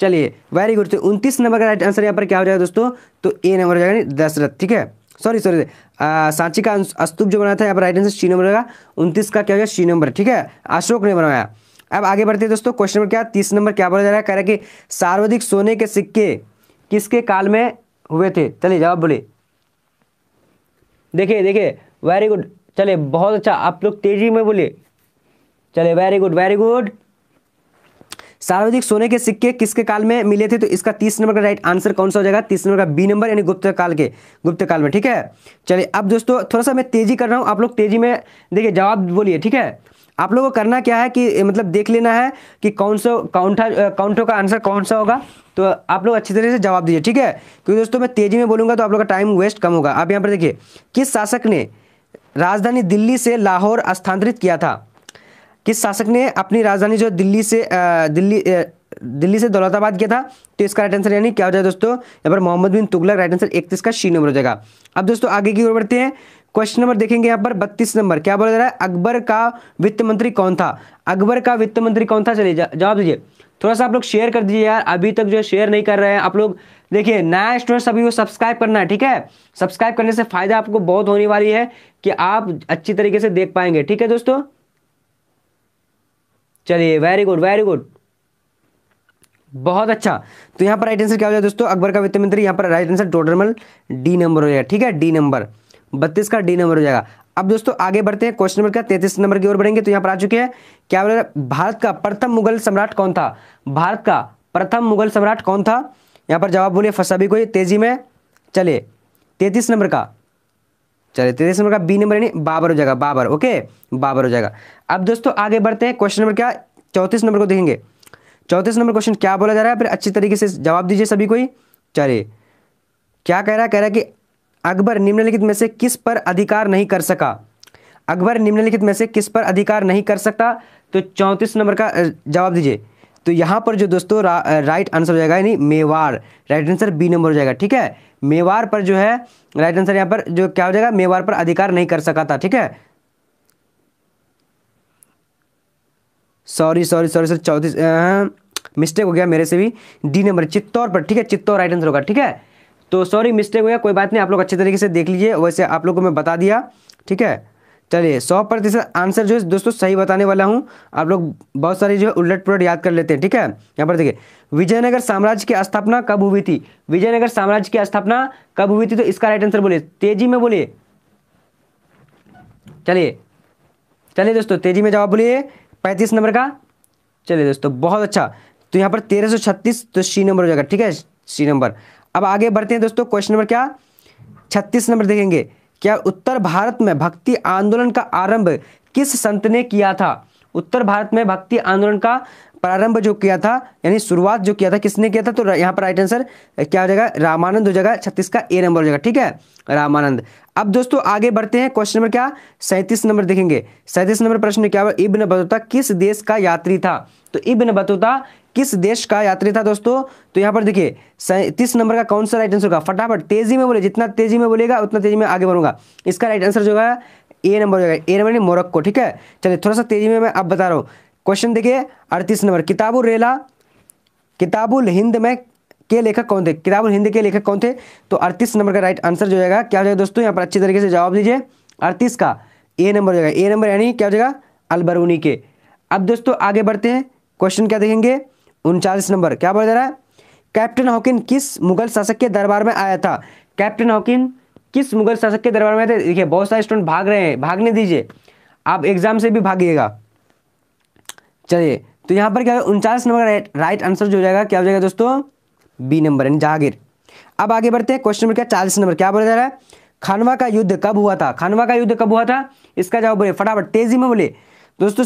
चलिए वेरी गुड तो उनतीस नंबर का राइट आंसर यहाँ पर क्या हो जाएगा दोस्तों तो ए नंबर हो जाएगा दशरथ ठीक है सॉरी सॉरी सांची का अस्तूप जो बना था यहाँ पर राइट आंसर सी नंबर होगा उनतीस का क्या हो जाएगा सी नंबर ठीक है अशोक ने बनाया अब आगे बढ़ते हैं दोस्तों क्वेश्चन नंबर क्या तीस नंबर क्या बोला जा रहा है कह रहा है कि सार्वधिक सोने के सिक्के किसके काल में हुए थे चलिए जवाब बोले देखिए देखिए वेरी गुड चलिए बहुत अच्छा आप लोग तेजी में बोलिए चलिए वेरी गुड वेरी गुड सार्वजनिक सोने के सिक्के किसके काल में मिले थे तो इसका तीस नंबर का राइट आंसर कौन सा हो जाएगा तीस नंबर का बी नंबर यानी गुप्त काल के गुप्त काल में ठीक है चलिए अब दोस्तों थोड़ा सा मैं तेजी कर रहा हूँ आप लोग तेजी में देखिए जवाब बोलिए ठीक है आप लोगों को करना क्या है कि मतलब देख लेना है कि कौन सा काउंटर काउंटों का आंसर कौन सा होगा तो आप लोग अच्छी तरह से जवाब दीजिए ठीक है क्योंकि दोस्तों मैं तेजी में बोलूंगा तो आप लोग का टाइम वेस्ट कम होगा आप यहाँ पर देखिए किस शासक ने राजधानी दिल्ली से लाहौर स्थानांतरित किया था किस शासक ने अपनी राजधानी जो दिल्ली से दिल्ली दिल्ली से दौलताबाद किया था तो इसका राइट आंसर यानी क्या हो जाए दोस्तों यहाँ पर मोहम्मद बिन तुगलक राइट आंसर इकतीस का शी नंबर हो जाएगा अब दोस्तों आगे की ओर बढ़ते हैं क्वेश्चन नंबर देखेंगे यहाँ पर बत्तीस नंबर क्या बोला जा रहा है अकबर का वित्त मंत्री कौन था अकबर का वित्त मंत्री कौन था चलिए जवाब दीजिए थोड़ा सा आप लोग शेयर कर दीजिए यार अभी तक जो है शेयर नहीं कर रहे हैं आप लोग देखिए नया स्टूडेंट सभी को सब्सक्राइब करना है ठीक है सब्सक्राइब करने से फायदा आपको बहुत होने वाली है कि आप अच्छी तरीके से देख पाएंगे ठीक है दोस्तों चलिए वेरी गुड वेरी गुड बहुत अच्छा तो यहाँ पर राइट आंसर क्या हो जाए दोस्तों अकबर का वित्त मंत्री यहाँ पर right answer total D number हो जाएगा ठीक है डी नंबर बत्तीस का डी नंबर हो जाएगा अब दोस्तों आगे बढ़ते हैं क्वेश्चन नंबर क्या तैतीस नंबर की ओर बढ़ेंगे तो यहाँ पर आ चुके हैं क्या बोला भारत का प्रथम मुगल सम्राट कौन था भारत का प्रथम मुगल सम्राट कौन था यहाँ पर जवाब बोलिए फसा भी कोई तेजी में चलिए तैतीस नंबर का चलिए तेतीस नंबर का बी नंबर यानी बाबर हो जाएगा बाबर ओके बाबर हो जाएगा अब दोस्तों आगे बढ़ते हैं क्वेश्चन नंबर क्या चौंतीस नंबर को देखेंगे चौंतीस नंबर क्वेश्चन क्या बोला जा रहा है फिर अच्छी तरीके से जवाब दीजिए सभी कोई चलिए क्या कह रहा है कह रहा है कि अकबर निम्नलिखित में से किस पर अधिकार नहीं कर सका अकबर निम्नलिखित में से किस पर अधिकार नहीं कर सकता तो चौंतीस नंबर का जवाब दीजिए तो यहाँ पर जो दोस्तों रा, राइट आंसर हो जाएगा यानी Mewar right answer B number हो जाएगा ठीक है मेवाड़ पर जो है राइट आंसर यहाँ पर जो क्या हो जाएगा मेवाड़ पर अधिकार नहीं कर सका था ठीक है सॉरी सॉरी सॉरी सर चौतीस मिस्टेक हो गया मेरे से भी डी नंबर चित्तौर पर ठीक है चित्तौर राइट आंसर होगा ठीक है तो सॉरी मिस्टेक हो गया कोई बात नहीं आप लोग अच्छे तरीके से देख लीजिए वैसे आप लोग को मैं बता दिया ठीक है चलिए सौ प्रतिशत आंसर जो है दोस्तों सही बताने वाला हूँ आप लोग बहुत सारे जो है उलट पुलट याद कर लेते हैं ठीक है यहाँ पर देखिए विजयनगर साम्राज्य की स्थापना कब हुई थी विजयनगर साम्राज्य की स्थापना कब हुई थी तो इसका राइट आंसर बोलिए तेजी में बोलिए चलिए चलिए दोस्तों तेजी में जवाब बोलिए पैंतीस नंबर का चलिए दोस्तों बहुत अच्छा तो यहाँ पर तेरह सौ छत्तीस तो सी नंबर हो जाएगा ठीक है सी नंबर अब आगे बढ़ते हैं दोस्तों क्वेश्चन नंबर क्या छत्तीस नंबर देखेंगे क्या उत्तर भारत में भक्ति आंदोलन का आरंभ किस संत ने किया था उत्तर भारत में भक्ति आंदोलन का प्रारंभ जो किया था यानी शुरुआत जो किया था किसने किया था तो यहाँ पर राइट आंसर क्या हो जाएगा रामानंद हो जाएगा छत्तीस का ए नंबर हो जाएगा ठीक है रामानंद अब दोस्तों आगे बढ़ते हैं क्वेश्चन नंबर क्या सैंतीस नंबर देखेंगे सैंतीस नंबर प्रश्न क्या इब्न बतूता किस देश का यात्री था तो इब्न बतूता किस देश का यात्री था दोस्तों तो यहाँ पर देखिए सैंतीस नंबर का कौन सा राइट आंसर होगा फटाफट तेजी में बोले जितना तेजी में बोलेगा उतना तेजी में आगे बढ़ूंगा इसका राइट आंसर जो है ए नंबर हो जाएगा ए नंबर मोरक्को ठीक है चलिए थोड़ा सा तेजी में मैं अब बता रहा हूँ क्वेश्चन देखिए अड़तीस नंबर किताबुल रेला किताबुल हिंद में के लेखक कौन थे किताबुल हिंद के लेखक कौन थे तो अड़तीस नंबर का राइट आंसर जो जाएगा क्या हो जाएगा दोस्तों यहाँ पर अच्छी तरीके से जवाब दीजिए अड़तीस का ए नंबर जाएगा ए नंबर यानी क्या हो जाएगा अलबरूनी के अब दोस्तों आगे बढ़ते हैं क्वेश्चन क्या देखेंगे उनचालीस नंबर क्या बोला जा रहा है कैप्टन हॉकिन किस मुगल शासक के दरबार में आया था कैप्टन हॉकिन किस मुगल शासक के दरबार में आया था देखिए बहुत सारे स्टूडेंट भाग रहे हैं भागने दीजिए आप एग्जाम से भी भागिएगा चलिए तो यहाँ पर क्या उनचास नंबर राइट आंसर जो हो जाएगा क्या हो जाएगा दोस्तों बी नंबर यानी जहागीर अब आगे बढ़ते हैं क्वेश्चन नंबर क्या चालीस नंबर क्या बोला जा रहा है खानवा का युद्ध कब हुआ था खानवा का युद्ध कब हुआ था इसका जवाब बोले फटाफट तेजी में बोले दोस्तों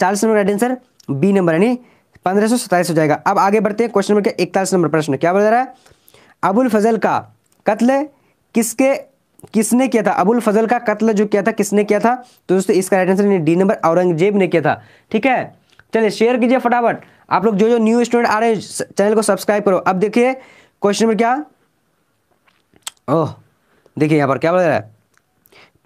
चालीस number right answer B number यानी पंद्रह सौ सत्ताईस हो जाएगा अब आगे बढ़ते हैं क्वेश्चन नंबर क्या इकतालीस नंबर प्रश्न क्या बोला जा रहा है अबुल फजल का कत्ल किसके किसने किया था अबुल फजल का कत्ल जो किया था किसने किया था तो दोस्तों इसका right answer D number Aurangzeb ने किया था ठीक है चलिए शेयर कीजिए फटाफट आप लोग जो जो न्यू स्टूडेंट आ रहे हैं चैनल को सब्सक्राइब करो अब देखिए क्वेश्चन नंबर क्या ओह देखिए यहाँ पर क्या बोल रहा है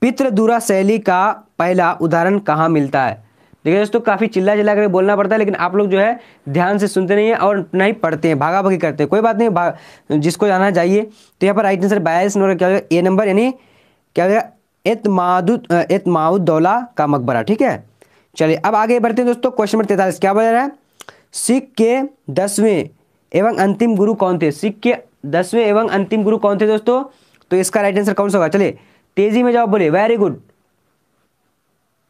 पितृदूरा शैली का पहला उदाहरण कहाँ मिलता है देखिए दोस्तों काफ़ी चिल्ला चिल्ला कर बोलना पड़ता है लेकिन आप लोग जो है ध्यान से सुनते नहीं हैं और ना ही पढ़ते हैं भागा भागी करते हैं कोई बात नहीं जिसको जाना चाहिए तो यहाँ पर राइट आंसर बयालीस नंबर क्या होगा ए नंबर यानी क्या हो जाएगा एतमाउद्दौला का मकबरा ठीक है चलिए अब आगे बढ़ते हैं दोस्तों क्वेश्चन नंबर तैतालीस क्या बोल रहा है सिख के दसवें एवं अंतिम गुरु कौन थे सिख के दसवें एवं अंतिम गुरु कौन थे दोस्तों तो इसका राइट आंसर कौन सा होगा चलिए तेजी में जवाब बोले वेरी गुड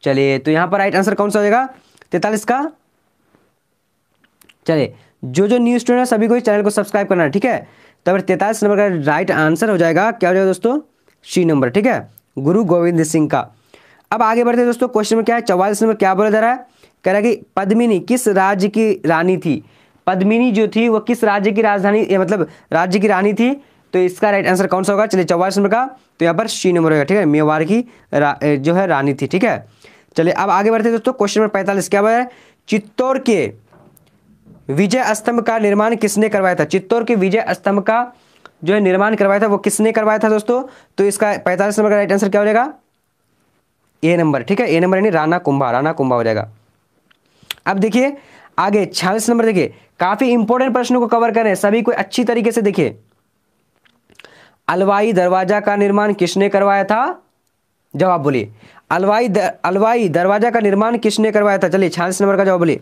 चलिए तो यहां पर राइट आंसर कौन सा हो जाएगा तैतालीस का चलिए जो जो न्यू स्टूडेंट है सभी को इस चैनल को सब्सक्राइब करना है ठीक है तो फिर तैतालीस नंबर का राइट आंसर हो जाएगा क्या हो जाएगा दोस्तों सी नंबर ठीक है गुरु गोविंद सिंह का अब आगे बढ़ते हैं दोस्तों क्वेश्चन में क्या है चौवालीस नंबर क्या बोला जा रहा है कह रहा है कि पद्मिनी किस राज्य की रानी थी पद्मिनी जो थी वो किस राज्य की राजधानी मतलब राज्य की रानी थी तो इसका राइट आंसर कौन सा होगा चलिए चौवालीस नंबर का तो यहाँ पर सी नंबर होगा ठीक है मेवाड़ की जो है रानी थी ठीक है चलिए अब आगे बढ़ते हैं दोस्तों क्वेश्चन नंबर पैंतालीस क्या बोला है चित्तौर के विजय स्तंभ का निर्माण किसने करवाया था चित्तौर के विजय स्तंभ का जो है निर्माण करवाया था वो किसने करवाया था दोस्तों तो इसका पैंतालीस नंबर का राइट आंसर क्या हो जाएगा ए नंबर ठीक है ए नंबर यानी राना कुंभा राना कुंभा हो जाएगा अब देखिए आगे छियालीस नंबर देखिए काफ़ी इंपोर्टेंट प्रश्नों को कवर करें सभी को अच्छी तरीके से देखिए अलवाई दरवाजा का निर्माण किसने करवाया था जवाब बोलिए अलवाई दर, अलवाई दरवाजा का निर्माण किसने करवाया था चलिए छियालीस नंबर का जवाब बोलिए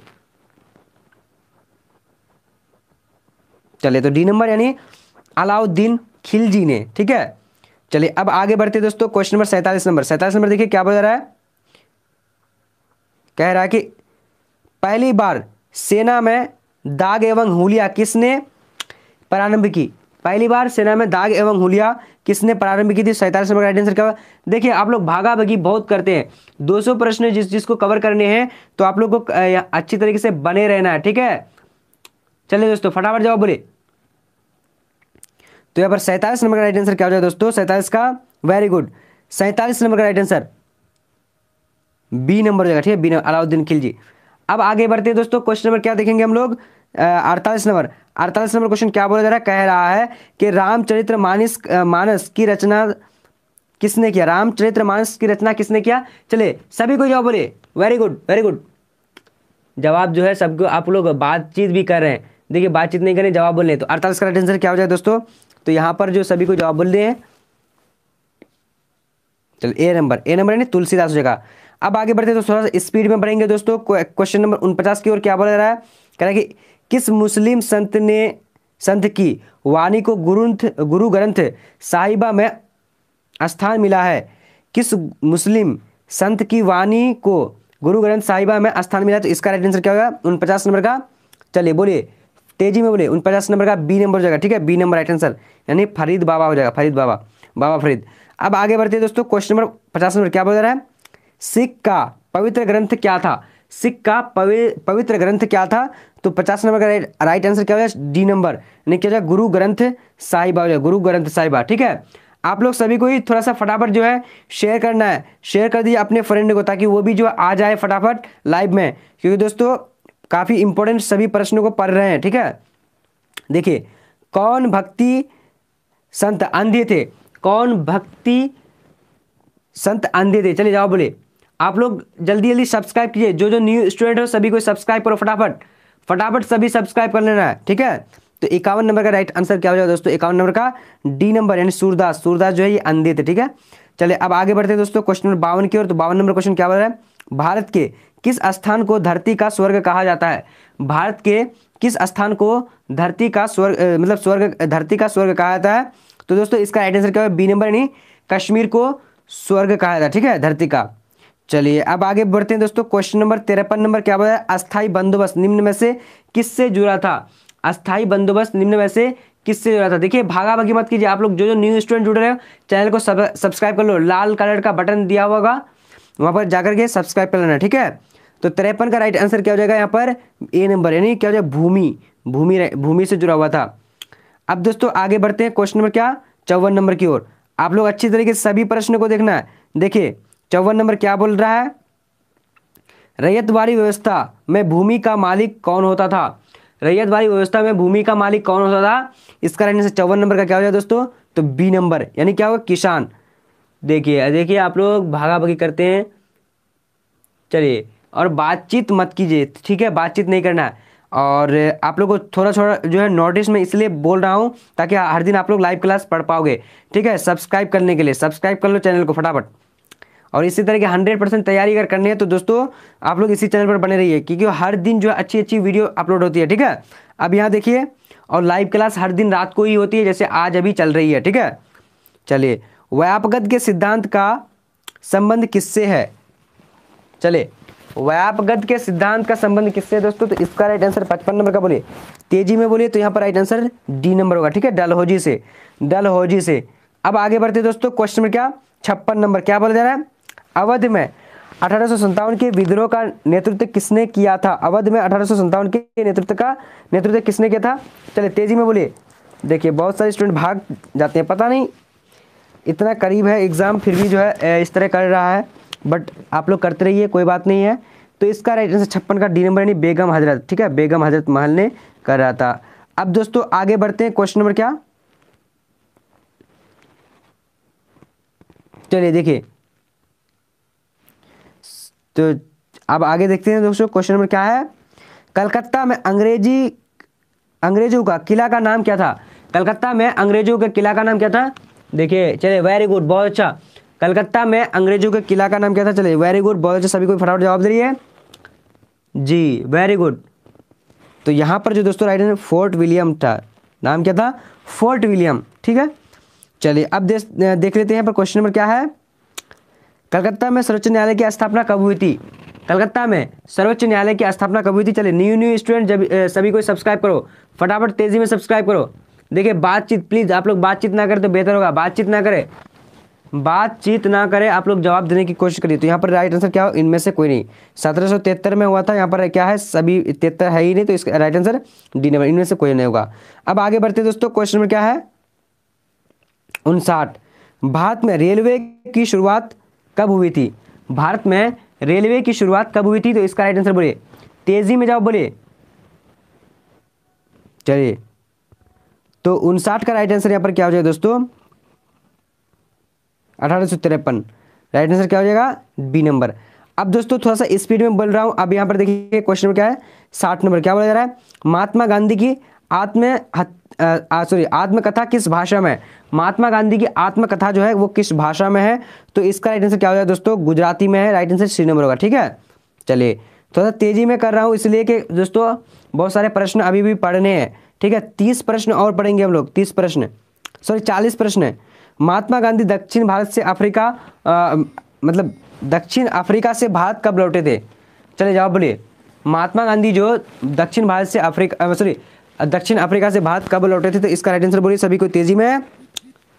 चलिए तो डी नंबर यानी अलाउद्दीन खिलजी ने ठीक है चलिए अब आगे बढ़ते दोस्तों क्वेश्चन नंबर सैंतालीस नंबर सैंतालीस नंबर देखिए क्या बोल रहा है कह रहा है कि पहली बार सेना में दाग एवं हुलिया किसने प्रारंभ की पहली बार सेना में दाग एवं हुलिया किसने प्रारंभ की थी सैंतालीस नंबर का आंसर क्या देखिए आप लोग भागा भागी बहुत करते हैं 200 प्रश्न जिस जिसको कवर करने हैं तो आप लोग को अच्छी तरीके से बने रहना है ठीक है चलिए दोस्तों फटाफट जवाब बोले तो यहाँ पर सैंतालीस नंबर का राइट आंसर क्या हो जाएगा दोस्तों सैंतालीस का वेरी गुड सैंतालीस नंबर का राइट आंसर बी नंबर जगह ठीक है बी नंबर अलाउद्दीन खिलजी अब आगे बढ़ते हैं दोस्तों क्वेश्चन नंबर क्या देखेंगे हम लोग अड़तालीस नंबर अड़तालीस नंबर क्वेश्चन क्या बोला जा रहा है कह रहा है कि रामचरित्र मानस मानस की रचना किसने किया रामचरित्र मानस की रचना किसने किया चले सभी को जवाब बोले वेरी गुड वेरी गुड जवाब जो है सबको आप लोग बातचीत भी कर रहे हैं देखिए बातचीत नहीं करें जवाब बोल रहे तो अड़तालीस का राइट आंसर क्या हो जाए दोस्तों तो यहां पर जो सभी को जवाब बोल दिए चलो ए नंबर ए नंबर यानी तुलसीदास जगह अब आगे बढ़ते तो थोड़ा सा स्पीड में बढ़ेंगे दोस्तों क्वेश्चन नंबर उनपचास की ओर क्या बोला जा रहा है कह रहा है कि किस मुस्लिम संत ने संत की वाणी को गुरुंथ गुरु ग्रंथ साहिबा में स्थान मिला है किस मुस्लिम संत की वाणी को गुरु ग्रंथ साहिबा में स्थान मिला तो इसका राइट आंसर क्या होगा उनपचास नंबर का चलिए बोलिए तेजी में बोले उन पचास नंबर का बी नंबर हो जाएगा ठीक है बी नंबर राइट आंसर यानी फरीद बाबा हो जाएगा फरीद बाबा बाबा फरीद अब आगे बढ़ते हैं दोस्तों क्वेश्चन नंबर पचास नंबर क्या बोल रहा है सिख का पवित्र ग्रंथ क्या था सिख का पवि पवित्र ग्रंथ क्या था तो पचास नंबर का राइट आंसर क्या हो जाएगा डी नंबर यानी क्या गुरु ग्रंथ साहिबा हो गुरु ग्रंथ साहिबा ठीक है आप लोग सभी को ही थोड़ा सा फटाफट जो है शेयर करना है शेयर कर दीजिए अपने फ्रेंड को ताकि वो भी जो आ जाए फटाफट लाइव में क्योंकि दोस्तों काफ़ी इंपॉर्टेंट सभी प्रश्नों को पढ़ रहे हैं ठीक है देखिए कौन भक्ति संत अंधे थे कौन भक्ति संत अंधे थे चलिए जाओ बोले आप लोग जल्दी जल्दी सब्सक्राइब कीजिए जो जो न्यू स्टूडेंट हो सभी को सब्सक्राइब करो फटाफट फटाफट सभी सब्सक्राइब कर लेना है ठीक है तो इक्यावन नंबर का राइट आंसर क्या हो जाएगा दोस्तों इक्यावन नंबर का डी नंबर यानी सूरदास सूरदास जो है ये अंधे थे ठीक है चले अब आगे बढ़ते हैं दोस्तों क्वेश्चन नंबर बावन की ओर तो बावन नंबर क्वेश्चन क्या बोल रहा है भारत के किस स्थान को धरती का स्वर्ग कहा जाता है भारत के किस स्थान को धरती का स्वर्ग मतलब स्वर्ग धरती का स्वर्ग कहा जाता है तो दोस्तों इसका राइट आंसर क्या है बी नंबर यानी कश्मीर को स्वर्ग कहा जाता है ठीक है धरती का चलिए अब आगे बढ़ते हैं दोस्तों क्वेश्चन नंबर तिरपन नंबर क्या बोला अस्थाई बंदोबस्त निम्न में से किससे जुड़ा था अस्थायी बंदोबस्त निम्न में से किससे जुड़ा था देखिए भागा भागी मत कीजिए आप लोग जो जो न्यू स्टूडेंट जुड़ रहे हो चैनल को सब्सक्राइब कर लो लाल कलर का बटन दिया होगा वहां पर जाकर के सब्सक्राइब कर लेना ठीक है तो तिरपन का राइट आंसर क्या हो जाएगा यहाँ पर ए नंबर यानी क्या हो जाएगा भूमि भूमि भूमि से जुड़ा हुआ था अब दोस्तों आगे बढ़ते हैं क्वेश्चन नंबर क्या चौवन नंबर की ओर आप लोग अच्छी तरीके से सभी प्रश्न को देखना है देखिए चौवन नंबर क्या बोल रहा है रैयत वाली व्यवस्था में भूमि का मालिक कौन होता था रैयत वाली व्यवस्था में भूमि का मालिक कौन होता था इसका रहने से चौवन नंबर का क्या हो जाएगा दोस्तों तो बी नंबर यानी क्या होगा किसान देखिए देखिए आप लोग भागा भागी करते हैं चलिए और बातचीत मत कीजिए ठीक है बातचीत नहीं करना और आप लोग को थोड़ा थोड़ा जो है नोटिस में इसलिए बोल रहा हूँ ताकि हर दिन आप लोग लाइव क्लास पढ़ पाओगे ठीक है सब्सक्राइब करने के लिए सब्सक्राइब कर लो चैनल को फटाफट और इसी तरह की हंड्रेड परसेंट तैयारी अगर करनी है तो दोस्तों आप लोग इसी चैनल पर बने रहिए क्योंकि हर दिन जो है अच्छी अच्छी वीडियो अपलोड होती है ठीक है अब यहाँ देखिए और लाइव क्लास हर दिन रात को ही होती है जैसे आज अभी चल रही है ठीक है चलिए व्यापगत के सिद्धांत का संबंध किससे है चलिए व्यापगत के सिद्धांत का संबंध किससे है दोस्तों तो इसका राइट आंसर पचपन नंबर का बोलिए तेजी में बोलिए तो यहाँ पर राइट आंसर डी नंबर होगा ठीक है डलहौजी से डलहौजी से अब आगे बढ़ते दोस्तों क्वेश्चन में क्या छप्पन नंबर क्या बोला जा रहा है अवध में अठारह के विद्रोह का नेतृत्व किसने किया था अवध में अठारह के नेतृत्व का नेतृत्व किसने किया था चले तेजी में बोलिए देखिए बहुत सारे स्टूडेंट भाग जाते हैं पता नहीं इतना करीब है एग्ज़ाम फिर भी जो है इस तरह कर रहा है बट आप लोग करते रहिए कोई बात नहीं है तो इसका राइट आंसर छप्पन का डी नंबर यानी बेगम हजरत ठीक है बेगम हजरत महल ने कर रहा था अब दोस्तों आगे बढ़ते हैं क्वेश्चन नंबर क्या चलिए देखिए तो अब आगे देखते हैं दोस्तों क्वेश्चन नंबर क्या है कलकत्ता में अंग्रेजी अंग्रेजों का किला का नाम क्या था कलकत्ता में अंग्रेजों के किला का नाम क्या था देखिए चलिए वेरी गुड बहुत अच्छा कलकत्ता में अंग्रेजों के किला का नाम क्या था चलिए वेरी गुड बहुत अच्छा सभी को फटाफट जवाब दे रही है जी वेरी गुड तो यहाँ पर जो दोस्तों राइट आंसर फोर्ट विलियम था नाम क्या था फोर्ट विलियम ठीक है चलिए अब देख देख लेते हैं पर क्वेश्चन नंबर क्या है कलकत्ता में सर्वोच्च न्यायालय की स्थापना कब हुई थी कलकत्ता में सर्वोच्च न्यायालय की स्थापना कब हुई थी चलिए न्यू न्यू स्टूडेंट जब सभी को सब्सक्राइब करो फटाफट तेजी में सब्सक्राइब करो देखिए बातचीत प्लीज़ आप लोग बातचीत ना करें तो बेहतर होगा बातचीत ना करें बातचीत ना करें आप लोग जवाब देने की कोशिश करिए तो यहाँ पर राइट आंसर क्या हो इनमें से कोई नहीं सत्रह सौ में हुआ था यहाँ पर क्या है सभी तिहत्तर है ही नहीं तो इसका राइट आंसर डी नंबर इनमें से कोई नहीं होगा अब आगे बढ़ते दोस्तों क्वेश्चन नंबर क्या है उनसाठ भारत में रेलवे की शुरुआत कब हुई थी भारत में रेलवे की शुरुआत कब हुई थी तो इसका राइट आंसर बोलिए तेजी में जाओ बोलिए चलिए तो उनसाठ का राइट आंसर यहाँ पर क्या हो जाएगा दोस्तों अठारह राइट आंसर क्या हो जाएगा बी नंबर अब दोस्तों थोड़ा सा स्पीड में बोल रहा हूँ अब यहाँ पर देखिए क्वेश्चन नंबर क्या है साठ नंबर क्या बोला जा रहा है महात्मा गांधी की आत्म सॉरी आत्मकथा किस भाषा में महात्मा गांधी की आत्मकथा जो है वो किस भाषा में है तो इसका राइट आंसर क्या हो जाएगा दोस्तों गुजराती में है राइट आंसर सी नंबर होगा ठीक है चलिए थोड़ा सा तेजी में कर रहा हूँ इसलिए कि दोस्तों बहुत सारे प्रश्न अभी भी पढ़ने हैं ठीक है तीस प्रश्न और पढ़ेंगे हम लोग तीस प्रश्न सॉरी चालीस प्रश्न है महात्मा गांधी दक्षिण भारत से अफ्रीका मतलब दक्षिण अफ्रीका से भारत कब लौटे थे चले जवाब बोलिए महात्मा गांधी जो दक्षिण भारत से अफ्रीका सॉरी दक्षिण अफ्रीका से भारत कब लौटे थे तो इसका राइट आंसर बोलिए सभी को तेजी में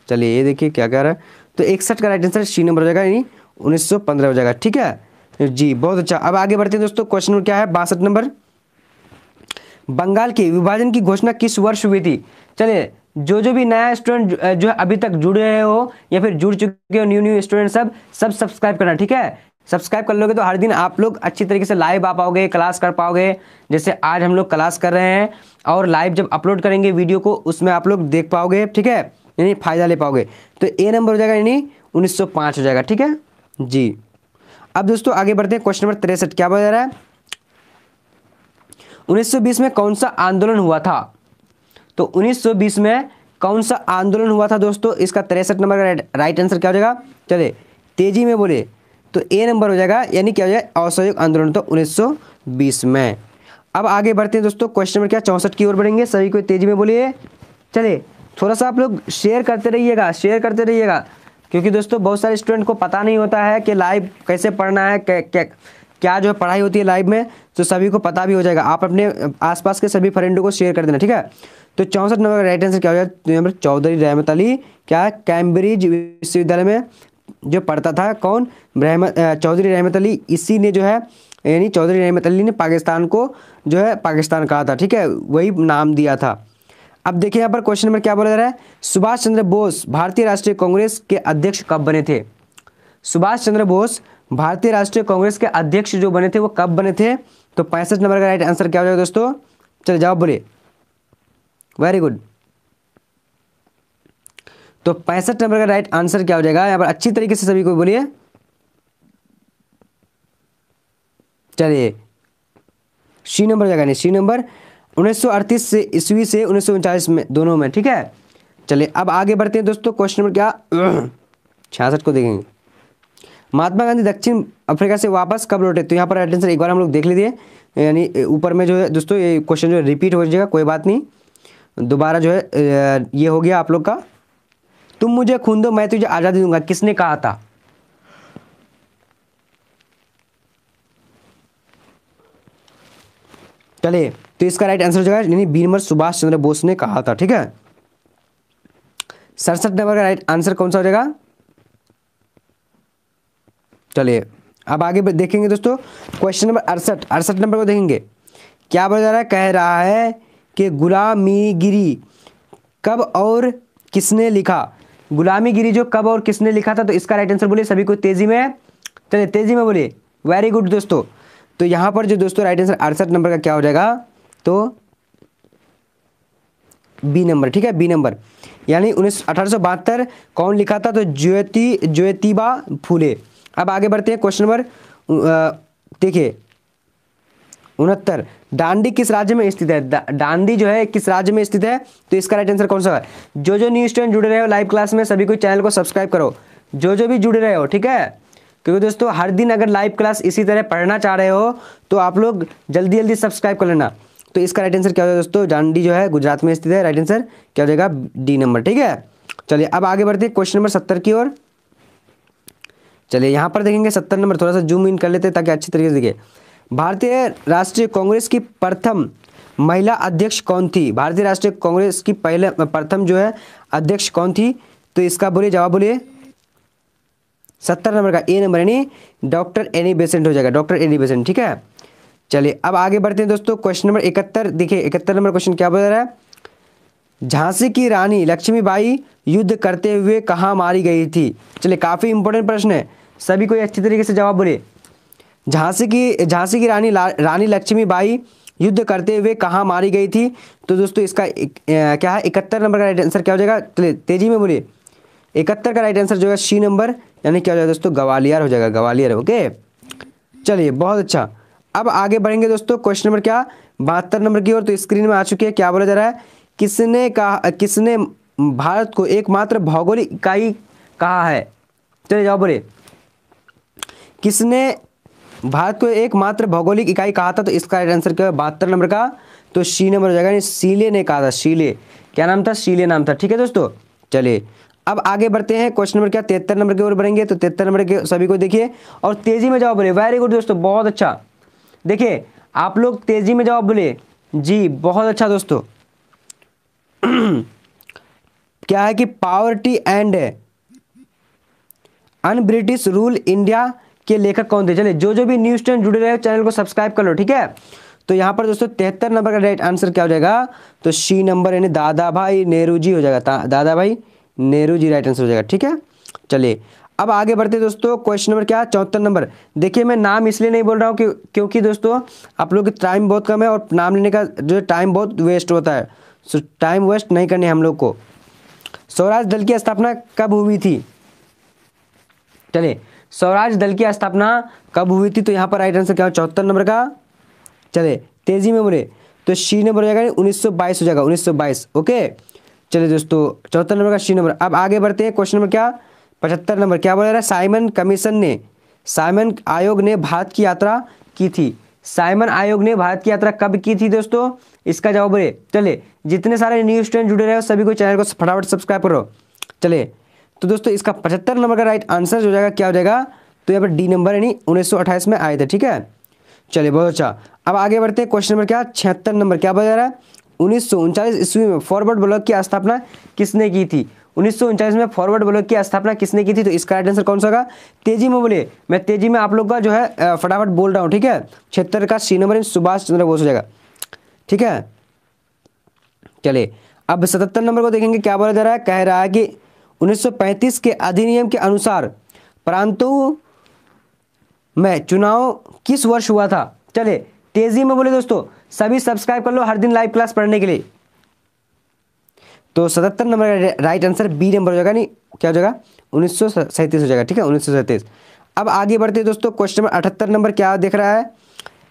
चलिए ये देखिए क्या कह रहा है तो इकसठ का राइट आंसर सी नंबर हो जाएगा यानी उन्नीस हो जाएगा ठीक है जी बहुत अच्छा अब आगे बढ़ते हैं दोस्तों क्वेश्चन क्या है बासठ नंबर बंगाल के विभाजन की घोषणा किस वर्ष हुई थी चलिए जो जो भी नया स्टूडेंट जो है अभी तक जुड़ रहे हो या फिर जुड़ चुके हो न्यू न्यू स्टूडेंट सब सब सब्सक्राइब करना ठीक है सब्सक्राइब कर लोगे तो हर दिन आप लोग अच्छी तरीके से लाइव आ पाओगे क्लास कर पाओगे जैसे आज हम लोग क्लास कर रहे हैं और लाइव जब अपलोड करेंगे वीडियो को उसमें आप लोग देख पाओगे ठीक है यानी फ़ायदा ले पाओगे तो ए नंबर हो जाएगा यानी 1905 हो जाएगा ठीक है जी अब दोस्तों आगे बढ़ते हैं क्वेश्चन नंबर तिरसठ क्या बोला जा रहा है बीस में कौन सा आंदोलन हुआ था तो 1920 में कौन सा आंदोलन हुआ था दोस्तों इसका तिरसठ नंबर का राइट आंसर क्या हो जाएगा चले तेजी में बोले तो ए नंबर हो जाएगा यानी क्या हो जाएगा असहयोग आंदोलन तो 1920 में अब आगे बढ़ते हैं दोस्तों क्वेश्चन नंबर क्या चौंसठ की ओर बढ़ेंगे सभी को तेजी में बोलिए चले थोड़ा सा आप लोग शेयर करते रहिएगा शेयर करते रहिएगा क्योंकि दोस्तों बहुत सारे स्टूडेंट को पता नहीं होता है कि लाइव कैसे पढ़ना है क्या क्या जो है पढ़ाई होती है लाइव में तो सभी को पता भी हो जाएगा आप अपने आसपास के सभी फ्रेंडों को शेयर कर देना ठीक है तो चौंसठ नंबर का राइट आंसर क्या हो जाएगा तो नंबर चौधरी रहमत अली क्या कैम्ब्रिज विश्वविद्यालय में जो पढ़ता था कौन रहमत चौधरी रहमत अली इसी ने जो है यानी चौधरी रहमत अली ने पाकिस्तान को जो है पाकिस्तान कहा था ठीक है वही नाम दिया था अब देखिए यहाँ पर क्वेश्चन नंबर क्या बोला जा रहा है सुभाष चंद्र बोस भारतीय राष्ट्रीय कांग्रेस के अध्यक्ष कब बने थे सुभाष चंद्र बोस भारतीय राष्ट्रीय कांग्रेस के अध्यक्ष जो बने थे वो कब बने थे तो पैंसठ नंबर का राइट आंसर क्या हो जाएगा दोस्तों चलो जवाब बोलिए वेरी गुड तो पैंसठ नंबर का राइट आंसर क्या हो जाएगा यहाँ पर अच्छी तरीके से सभी को बोलिए चलिए सी नंबर जगह नहीं सी नंबर 1938 से ईस्वी से उन्नीस में दोनों में ठीक है चलिए अब आगे बढ़ते हैं दोस्तों क्वेश्चन नंबर क्या छियासठ को देखेंगे महात्मा गांधी दक्षिण अफ्रीका से वापस कब लौटे तो यहाँ पर राइट आंसर एक बार हम लोग देख लीजिए यानी ऊपर में जो है दोस्तों ये क्वेश्चन जो है रिपीट हो जाएगा कोई बात नहीं दोबारा जो है ये हो गया आप लोग का तुम मुझे खून दो मैं तुझे आज़ादी दूंगा किसने कहा था चले तो इसका राइट आंसर जो है यानी बीरमर सुभाष चंद्र बोस ने कहा था ठीक है सड़सठ नंबर का राइट आंसर कौन सा हो जाएगा चलिए अब आगे देखेंगे दोस्तों क्वेश्चन नंबर अड़सठ अड़सठ नंबर को देखेंगे क्या जा रहा है कह रहा है कि गुलामीगिरी कब और किसने लिखा गुलामीगिरी जो कब और किसने लिखा था तो इसका राइट आंसर बोलिए सभी को तेज़ी में चलिए तेज़ी में बोलिए वेरी गुड दोस्तों तो यहां पर जो दोस्तों राइट आंसर अड़सठ नंबर का क्या हो जाएगा तो बी नंबर ठीक है बी नंबर यानी उन्नीस अठारह कौन लिखा था तो ज्योति ज्योतिबा फूले अब आगे बढ़ते हैं क्वेश्चन नंबर देखिए उनहत्तर डांडी किस राज्य में स्थित है डांडी जो है किस राज्य में स्थित है तो इसका राइट आंसर कौन सा है जो जो न्यू स्टूडेंट जुड़े रहे हो लाइव क्लास में सभी को चैनल को सब्सक्राइब करो जो जो भी जुड़े रहे हो ठीक है क्योंकि दोस्तों हर दिन अगर लाइव क्लास इसी तरह पढ़ना चाह रहे हो तो आप लोग जल्दी जल्दी सब्सक्राइब कर लेना तो इसका राइट आंसर क्या हो दोस्तों डांडी जो है गुजरात में स्थित है राइट आंसर क्या हो जाएगा डी नंबर ठीक है चलिए अब आगे बढ़ते हैं क्वेश्चन नंबर सत्तर की ओर चलिए यहाँ पर देखेंगे सत्तर नंबर थोड़ा सा जूम इन कर लेते हैं ताकि अच्छी तरीके से दिखे भारतीय राष्ट्रीय कांग्रेस की प्रथम महिला अध्यक्ष कौन थी भारतीय राष्ट्रीय कांग्रेस की पहले प्रथम जो है अध्यक्ष कौन थी तो इसका बोलिए जवाब बोलिए सत्तर नंबर का ए नंबर यानी डॉक्टर एनी बेसेंट हो जाएगा डॉक्टर एनी बेसेंट ठीक है चलिए अब आगे बढ़ते हैं दोस्तों क्वेश्चन नंबर इकहत्तर देखिए इकहत्तर नंबर क्वेश्चन क्या बोल रहा है झांसी की रानी लक्ष्मीबाई युद्ध करते हुए कहाँ मारी गई थी चलिए काफ़ी इंपॉर्टेंट प्रश्न है सभी को अच्छी तरीके से जवाब बोले झांसी की झांसी की रानी रानी लक्ष्मीबाई युद्ध करते हुए कहाँ मारी गई थी तो दोस्तों इसका एक, क्या है इकहत्तर नंबर का राइट आंसर क्या हो जाएगा तो तेजी में बोलिए इकहत्तर का राइट आंसर जो है सी नंबर यानी क्या हो जाएगा दोस्तों ग्वालियर हो जाएगा ग्वालियर ओके चलिए बहुत अच्छा अब आगे बढ़ेंगे दोस्तों क्वेश्चन नंबर क्या बहत्तर नंबर की ओर तो स्क्रीन में आ चुकी है क्या बोला जा रहा है किसने कहा किसने भारत को एकमात्र भौगोलिक इकाई कहा है चलिए जवाब बोलिए किसने भारत को एकमात्र भौगोलिक इकाई कहा था तो इसका आंसर क्या है बहत्तर नंबर का तो सी नंबर हो जाएगा सीले ने कहा था सीले क्या नाम था सीले नाम था ठीक है दोस्तों चलिए अब आगे बढ़ते हैं क्वेश्चन नंबर क्या तिहत्तर नंबर की ओर बढ़ेंगे तो तिहत्तर नंबर के सभी को देखिए और तेजी में जवाब बोले वेरी गुड दोस्तों बहुत अच्छा देखिए आप लोग तेजी में जवाब बोले जी बहुत अच्छा दोस्तों क्या है कि poverty and un British rule India के लेखक कौन थे चलिए जो जो भी न्यूज ट्रेंड जुड़े रहे चैनल को सब्सक्राइब कर लो ठीक है तो यहाँ पर दोस्तों तिहत्तर नंबर का राइट आंसर क्या हो जाएगा तो सी नंबर यानी दादा भाई नेहरू जी हो जाएगा दादा भाई नेहरू जी राइट आंसर हो जाएगा ठीक है चलिए अब आगे बढ़ते दोस्तों क्वेश्चन नंबर क्या चौहत्तर नंबर देखिए मैं नाम इसलिए नहीं बोल रहा हूँ क्योंकि दोस्तों आप लोग की टाइम बहुत कम है और नाम लेने का जो टाइम बहुत वेस्ट होता है सो टाइम वेस्ट नहीं करने हम लोग को स्वराज दल की स्थापना कब हुई थी चलिए स्वराज दल की स्थापना कब हुई थी तो यहाँ पर राइट आंसर क्या हो चौहत्तर नंबर का चले तेजी में बोले तो सी नंबर हो जाएगा उन्नीस हो जाएगा उन्नीस ओके चले दोस्तों चौहत्तर नंबर का सी नंबर अब आगे बढ़ते हैं क्वेश्चन नंबर क्या पचहत्तर नंबर क्या बोल रहा साइमन कमीशन ने साइमन आयोग ने भारत की यात्रा की थी साइमन आयोग ने भारत की यात्रा कब की थी दोस्तों इसका जवाब बोले चले जितने सारे न्यूज स्टूडेंट जुड़े रहे हो सभी को चैनल को फटाफट सब्सक्राइब करो चले तो दोस्तों इसका पचहत्तर नंबर का राइट आंसर हो जाएगा क्या हो जाएगा तो यहाँ पर डी नंबर यानी उन्नीस में आए थे ठीक है चलिए बहुत अच्छा अब आगे बढ़ते हैं क्वेश्चन नंबर क्या छिहत्तर नंबर क्या बता रहा है उन्नीस ईस्वी में फॉरवर्ड ब्लॉक की स्थापना किसने की थी उन्नीस में फॉरवर्ड ब्लॉक की स्थापना किसने की थी तो इसका राइट आंसर कौन सा होगा तेजी में बोले मैं तेजी में आप लोग का जो है फटाफट बोल रहा हूँ ठीक है छिहत्तर का सी नंबर सुभाष चंद्र बोस हो जाएगा ठीक है चलिए अब सतहत्तर नंबर को देखेंगे क्या बोला जा रहा है कह रहा है कि 1935 के अधिनियम के अनुसार प्रांतों में चुनाव किस वर्ष हुआ था चले तेजी में बोले दोस्तों सभी सब्सक्राइब कर लो हर दिन लाइव क्लास पढ़ने के लिए तो सतहत्तर number right answer B number हो जाएगा नहीं क्या हो जाएगा उन्नीस हो जाएगा ठीक है उन्नीस अब आगे बढ़ते दोस्तों क्वेश्चन नंबर अठहत्तर नंबर क्या देख रहा है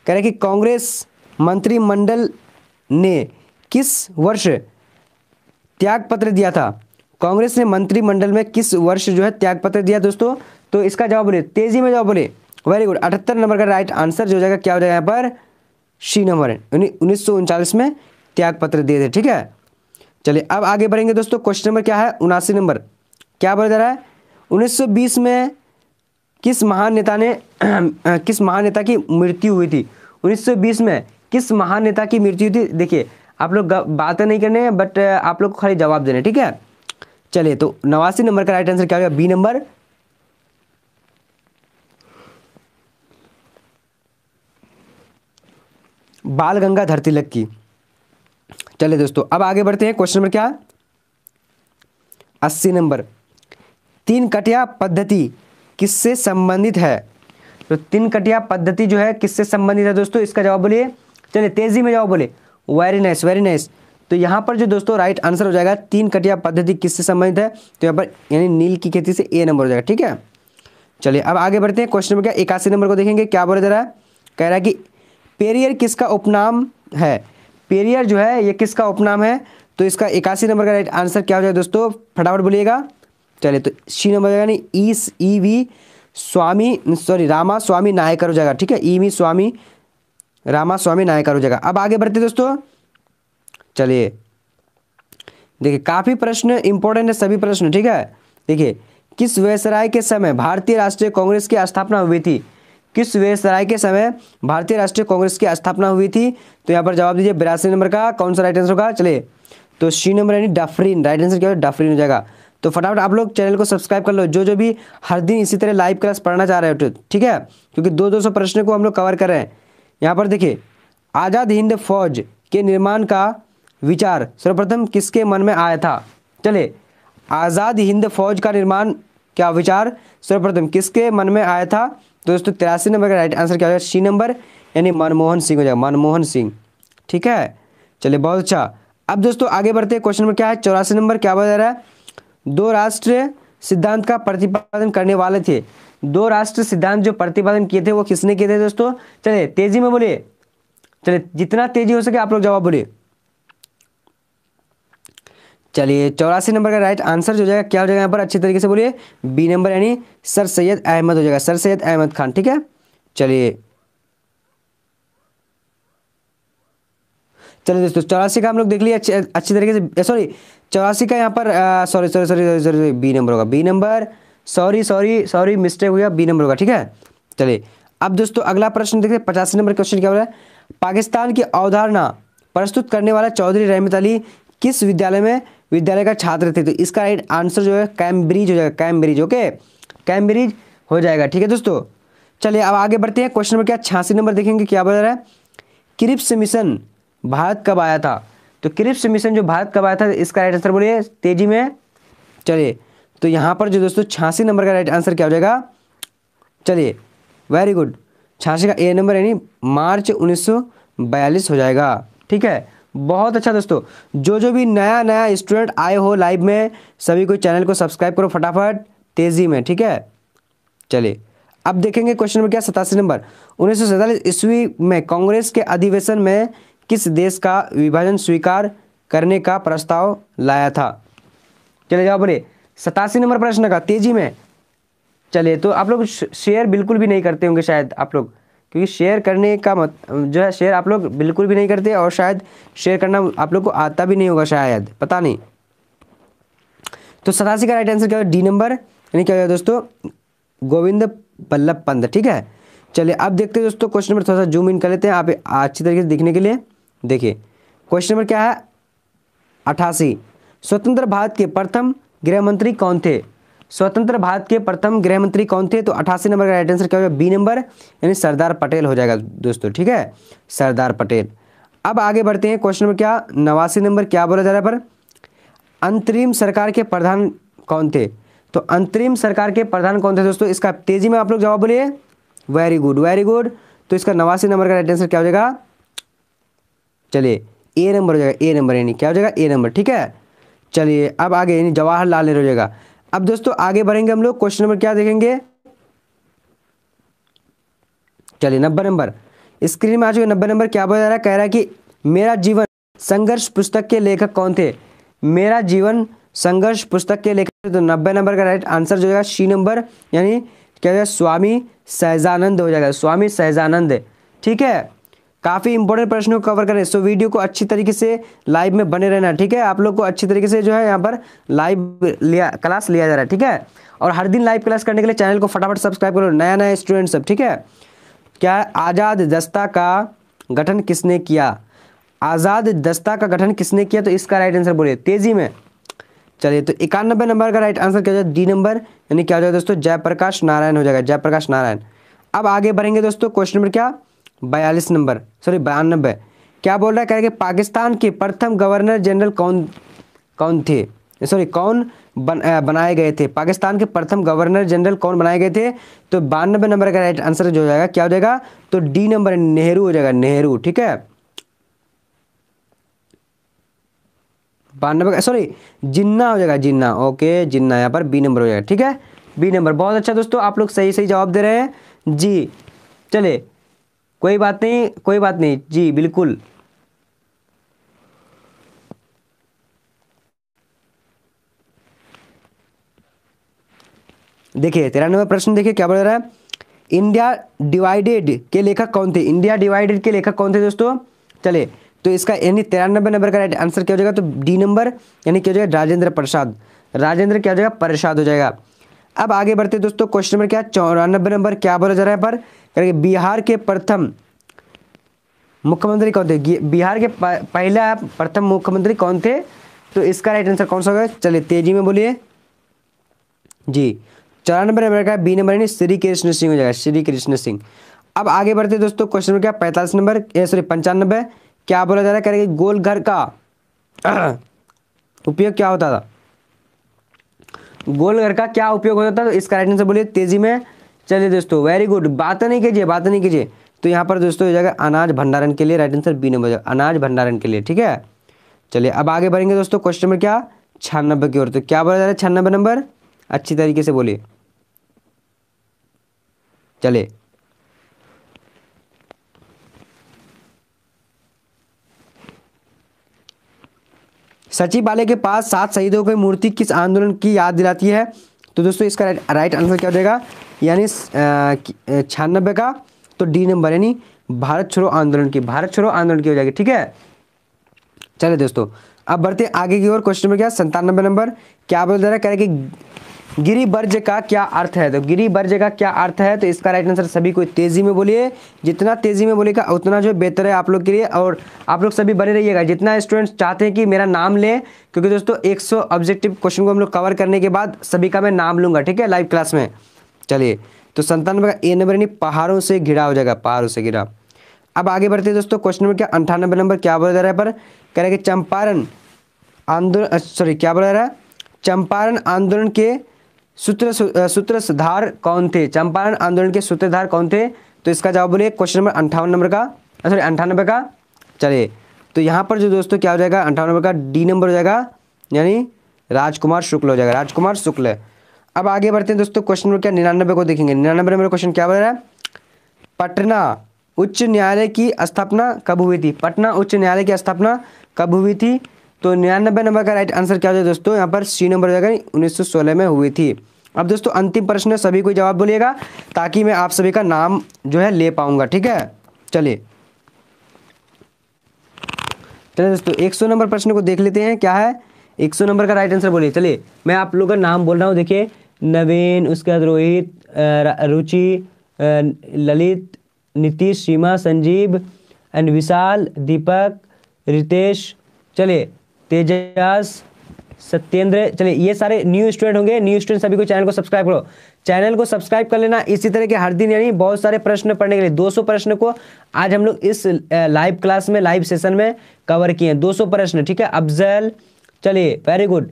कह रहे कि कांग्रेस मंत्रिमंडल ने किस वर्ष त्याग पत्र दिया था कांग्रेस ने मंत्रिमंडल में किस वर्ष जो है त्यागपत्र दिया दोस्तों तो इसका जवाब बोले तेजी में जवाब बोले वेरी गुड अठहत्तर नंबर का राइट आंसर जो हो जाएगा क्या हो जाएगा यहाँ पर सी नंबर उन्नीस सौ उनचालीस में त्यागपत्र दिए थे ठीक है चलिए अब आगे बढ़ेंगे दोस्तों क्वेश्चन नंबर क्या है उनासी नंबर क्या बोला जा रहा है 1920 में किस महान नेता ने किस महान नेता की मृत्यु हुई थी 1920 में किस महान नेता की मृत्यु हुई थी देखिए आप लोग बातें नहीं करने बट आप लोग को खाली जवाब देने ठीक है चलिए तो नवासी नंबर का राइट आंसर क्या होगा बी नंबर बाल धरती लग की चलिए दोस्तों अब आगे बढ़ते हैं क्वेश्चन नंबर क्या अस्सी नंबर तीन कटिया पद्धति किससे संबंधित है तो तीन कटिया पद्धति जो है किससे संबंधित है दोस्तों इसका जवाब बोलिए चलिए तेजी में जवाब बोले वेरी नाइस वेरी नाइस तो यहाँ पर जो दोस्तों राइट आंसर हो जाएगा तीन कटिया पद्धति किससे संबंधित है तो यहाँ पर यानी नील की खेती से ए नंबर हो जाएगा ठीक है चलिए अब आगे बढ़ते हैं क्वेश्चन नंबर क्या इक्यासी नंबर को देखेंगे क्या बोला जा रहा है कह रहा है कि पेरियर किसका उपनाम है पेरियर जो है ये किसका उपनाम है तो इसका इक्यासी नंबर का राइट आंसर क्या हो जाएगा दोस्तों फटाफट बोलिएगा चलिए तो सी नंबर यानी E E V Swamy sorry Ramaswamy Naicker हो जाएगा ठीक है E V Swamy Ramaswamy Naicker हो जाएगा अब आगे बढ़ते दोस्तों चलिए देखिए काफ़ी प्रश्न इंपॉर्टेंट है सभी प्रश्न ठीक है देखिए किस वेसराय के समय भारतीय राष्ट्रीय कांग्रेस की स्थापना हुई थी किस वेसराय के समय भारतीय राष्ट्रीय कांग्रेस की स्थापना हुई थी तो यहाँ पर जवाब दीजिए बिरासी नंबर का कौन सा राइट आंसर होगा चलिए तो सी नंबर यानी डफरीन राइट आंसर क्या होगा डफरीन हो जाएगा तो फटाफट आप लोग चैनल को सब्सक्राइब कर लो जो जो भी हर दिन इसी तरह लाइव क्लास पढ़ना चाह रहे हो ठीक है क्योंकि दो दो सौ प्रश्न को हम लोग कवर कर रहे हैं यहाँ पर देखिए आज़ाद हिंद फौज के निर्माण का विचार सर्वप्रथम किसके मन में आया था चले आज़ाद हिंद फौज का निर्माण क्या विचार सर्वप्रथम किसके मन में आया था तो दोस्तों तिरासी नंबर का राइट आंसर क्या हो जाएगा सी नंबर यानी मनमोहन सिंह हो जाएगा मनमोहन सिंह ठीक है चलिए बहुत अच्छा अब दोस्तों आगे बढ़ते हैं क्वेश्चन नंबर क्या है चौरासी नंबर क्या बता रहा है दो राष्ट्र सिद्धांत का प्रतिपादन करने वाले थे दो राष्ट्र सिद्धांत जो प्रतिपादन किए थे वो किसने किए थे दोस्तों चलिए तेजी में बोलिए चले जितना तेजी हो सके आप लोग जवाब बोलिए चलिए चौरासी नंबर का राइट आंसर जो हो जाएगा क्या हो जाएगा यहाँ पर अच्छी तरीके से बोलिए बी नंबर यानी सर सैयद अहमद हो जाएगा सर सैयद अहमद खान ठीक है चलिए चलिए दोस्तों चौरासी का हम लोग देख लिए अच्छे अच्छी तरीके से सॉरी चौरासी का यहाँ पर sorry sorry sorry sorry B number होगा B number sorry sorry sorry mistake हो गया बी नंबर होगा ठीक है चलिए अब दोस्तों अगला प्रश्न देखते हैं पचासी नंबर क्वेश्चन क्या हो रहा है पाकिस्तान की अवधारणा प्रस्तुत करने वाला चौधरी रहमत अली किस विद्यालय में विद्यालय का छात्र थे तो इसका राइट आंसर जो है कैम्ब्रिज हो जाएगा कैम्ब्रिज ओके कैम्ब्रिज हो जाएगा ठीक है दोस्तों चलिए अब आगे बढ़ते हैं क्वेश्चन नंबर क्या छियासी नंबर देखेंगे क्या बता रहा है क्रिप्स मिशन भारत कब आया था तो क्रिप्स मिशन जो भारत कब आया था इसका राइट आंसर बोलिए तेजी में चलिए तो यहाँ पर जो दोस्तों छियासी नंबर का राइट आंसर क्या हो जाएगा चलिए वेरी गुड छियासी का ए नंबर यानी मार्च बयालीस हो जाएगा ठीक है बहुत अच्छा दोस्तों जो जो भी नया नया स्टूडेंट आए हो लाइव में सभी को चैनल को सब्सक्राइब करो फटाफट तेज़ी में ठीक है चलिए अब देखेंगे क्वेश्चन नंबर क्या सतासी नंबर उन्नीस सौ ईस्वी में कांग्रेस के अधिवेशन में किस देश का विभाजन स्वीकार करने का प्रस्ताव लाया था चलिए जवाब बोले सतासी नंबर प्रश्न का तेजी में चलिए तो आप लोग शेयर बिल्कुल भी नहीं करते होंगे शायद आप लोग क्योंकि शेयर करने का मत जो है शेयर आप लोग बिल्कुल भी नहीं करते और शायद शेयर करना आप लोग को आता भी नहीं होगा शायद पता नहीं तो सतासी का राइट आंसर क्या होगा डी नंबर यानी क्या होगा दोस्तों गोविंद बल्लभ पंत ठीक है चलिए अब देखते हैं दोस्तों क्वेश्चन नंबर थोड़ा सा जूम इन कर लेते हैं आप अच्छी तरीके से दिखने के लिए देखिए क्वेश्चन नंबर क्या है अठासी स्वतंत्र भारत के प्रथम गृह मंत्री कौन थे स्वतंत्र भारत के प्रथम गृह मंत्री कौन थे तो अठासी नंबर का राइट आंसर क्या होगा बी नंबर यानी सरदार पटेल हो जाएगा दोस्तों ठीक है सरदार पटेल अब आगे बढ़ते हैं क्वेश्चन नंबर क्या नवासी नंबर क्या बोला जा रहा है पर अंतरिम सरकार के प्रधान कौन थे तो अंतरिम सरकार के प्रधान कौन थे दोस्तों इसका तेजी में आप लोग जवाब बोलिए वेरी गुड वेरी गुड तो इसका नवासी नंबर का राइट आंसर क्या हो जाएगा चलिए ए नंबर हो जाएगा ए नंबर यानी क्या हो जाएगा ए नंबर ठीक है चलिए अब आगे यानी जवाहरलाल नेहरू हो जाएगा अब दोस्तों आगे बढ़ेंगे हम लोग क्वेश्चन नंबर क्या देखेंगे चलिए नब्बे नंबर स्क्रीन में आ चुके नब्बे नंबर क्या बोला जा रहा है कह रहा है कि मेरा जीवन संघर्ष पुस्तक के लेखक कौन थे मेरा जीवन संघर्ष पुस्तक के लेखक तो नब्बे नंबर का राइट आंसर जो है सी नंबर यानी क्या स्वामी सहजानंद हो जाएगा स्वामी सहजानंद ठीक है काफ़ी इंपॉर्टेंट प्रश्न को कवर करें सो वीडियो को अच्छी तरीके से लाइव में बने रहना ठीक है आप लोग को अच्छी तरीके से जो है यहाँ पर लाइव लिया क्लास लिया जा रहा है ठीक है और हर दिन लाइव क्लास करने के लिए चैनल को फटाफट सब्सक्राइब करो नया नया स्टूडेंट सब ठीक है क्या आज़ाद दस्ता का गठन किसने किया आज़ाद दस्ता का गठन किसने किया तो इसका राइट आंसर बोलिए तेजी में चलिए तो इक्यानबे नंबर का राइट आंसर क्या हो जाए डी नंबर यानी क्या हो जाएगा दोस्तों जयप्रकाश नारायण हो जाएगा जयप्रकाश नारायण अब आगे बढ़ेंगे दोस्तों क्वेश्चन नंबर क्या बयालीस नंबर सॉरी बयानबे क्या बोल रहा है कह रहे पाकिस्तान के प्रथम गवर्नर जनरल कौन कौन थे सॉरी कौन बन, आ, बनाए गए थे पाकिस्तान के प्रथम गवर्नर जनरल कौन बनाए गए थे तो बानबे नंबर का राइट आंसर जो हो जाएगा क्या हो जाएगा तो डी नंबर नेहरू हो जाएगा नेहरू ठीक है बानबे सॉरी जिन्ना हो जाएगा जिन्ना ओके जिन्ना यहाँ पर बी नंबर हो जाएगा ठीक है बी नंबर बहुत अच्छा दोस्तों आप लोग सही सही जवाब दे रहे हैं जी चले कोई बात नहीं कोई बात नहीं जी बिल्कुल देखिए तिरानवे प्रश्न देखिए क्या बोल रहा है इंडिया डिवाइडेड के लेखक कौन थे इंडिया डिवाइडेड के लेखक कौन थे दोस्तों चले तो इसका यानी तिरानबे नंबर का राइट आंसर क्या हो जाएगा तो डी नंबर यानी क्या हो जाएगा राजेंद्र प्रसाद राजेंद्र क्या हो जाएगा प्रसाद हो जाएगा अब आगे बढ़ते दोस्तों क्वेश्चन नंबर क्या चौरानबे नंबर क्या बोला जा रहा है पर करेंगे बिहार के प्रथम मुख्यमंत्री कौन थे बिहार के पहला प्रथम मुख्यमंत्री कौन थे तो इसका राइट आंसर कौन सा होगा चलिए तेजी में बोलिए जी चौरानबे नंबर का बी नंबर यानी श्री कृष्ण सिंह हो जाएगा श्री कृष्ण सिंह अब आगे बढ़ते दोस्तों क्वेश्चन नंबर क्या पैंतालीस नंबर सॉरी पंचानबे क्या बोला जा रहा है करेंगे गोल घर का उपयोग क्या होता था गोल घर का क्या उपयोग होता था तो इसका राइट आंसर बोलिए तेजी में चलिए दोस्तों वेरी गुड बात नहीं कीजिए बात नहीं कीजिए तो यहाँ पर दोस्तों हो जाएगा अनाज भंडारण के लिए राइट आंसर बी नंबर अनाज भंडारण के लिए ठीक है चलिए अब आगे बढ़ेंगे दोस्तों क्वेश्चन नंबर क्या छियानबे की ओर तो क्या बोला जा रहा है छियानबे नंबर अच्छी तरीके से बोलिए चलिए सचिवालय के पास सात शहीदों की मूर्ति किस आंदोलन की याद दिलाती है तो दोस्तों इसका राइट आंसर क्या हो जाएगा यानी छियानबे का तो डी नंबर यानी भारत छोड़ो आंदोलन की भारत छोड़ो आंदोलन की हो जाएगी ठीक है चले दोस्तों अब बढ़ते आगे की ओर क्वेश्चन नंबर क्या संतानबे नंबर क्या बोल दे रहा है कह रहे कि गिरी वर्ज का क्या अर्थ है तो गिरी वर्ज का क्या अर्थ है तो इसका राइट आंसर सभी को तेजी में बोलिए जितना तेजी में बोलेगा उतना जो बेहतर है आप लोग के लिए और आप लोग सभी बने रहिएगा जितना स्टूडेंट्स चाहते हैं कि मेरा नाम लें क्योंकि दोस्तों 100 ऑब्जेक्टिव क्वेश्चन को हम लोग कवर करने के बाद सभी का मैं नाम लूंगा ठीक है लाइव क्लास में चलिए तो संतानवे का ए नंबर यानी पहाड़ों से घिरा हो जाएगा पहाड़ों से घिरा अब आगे बढ़ते हैं दोस्तों क्वेश्चन नंबर क्या अंठानबे नंबर क्या बोला जा रहा है पर कह रहे चंपारण आंदोलन सॉरी क्या बोला जा रहा है चंपारण आंदोलन के सूत्र सूत्रधार कौन थे चंपारण आंदोलन के सूत्रधार कौन थे तो इसका जवाब बोलिए क्वेश्चन नंबर अंठावन नंबर का सॉरी अंठानबे का चलिए तो यहाँ पर जो दोस्तों क्या हो जाएगा अंठावन नंबर का डी नंबर हो जाएगा यानी राजकुमार शुक्ल हो जाएगा राजकुमार शुक्ल अब आगे बढ़ते हैं दोस्तों क्वेश्चन नंबर क्या निन्यानबे को देखेंगे निन्यानबे नंबर क्वेश्चन क्या बन रहा है पटना उच्च न्यायालय की स्थापना कब हुई थी पटना उच्च न्यायालय की स्थापना कब हुई थी तो निन्यानबे नंबर का राइट आंसर क्या हो जाएगा दोस्तों यहाँ पर सी नंबर हो जाएगा उन्नीस में हुई थी अब दोस्तों अंतिम प्रश्न है सभी को जवाब बोलिएगा ताकि मैं आप सभी का नाम जो है ले पाऊंगा ठीक है चलिए चलिए दोस्तों एक सौ नंबर प्रश्न को देख लेते हैं क्या है एक सौ नंबर का राइट आंसर बोलिए चलिए मैं आप लोग का नाम बोल रहा हूँ देखिए नवीन उसके बाद रोहित रुचि ललित नीतीश सीमा संजीव एंड विशाल दीपक रितेश चलिए तेजस सत्येंद्र चलिए ये सारे न्यू स्टूडेंट होंगे न्यू स्टूडेंट सभी को चैनल को सब्सक्राइब करो चैनल को सब्सक्राइब कर लेना इसी तरह के हर दिन यानी बहुत सारे प्रश्न पढ़ने के लिए 200 प्रश्न को आज हम लोग इस लाइव क्लास में लाइव सेशन में कवर किए हैं 200 प्रश्न ठीक है अफजल चलिए very good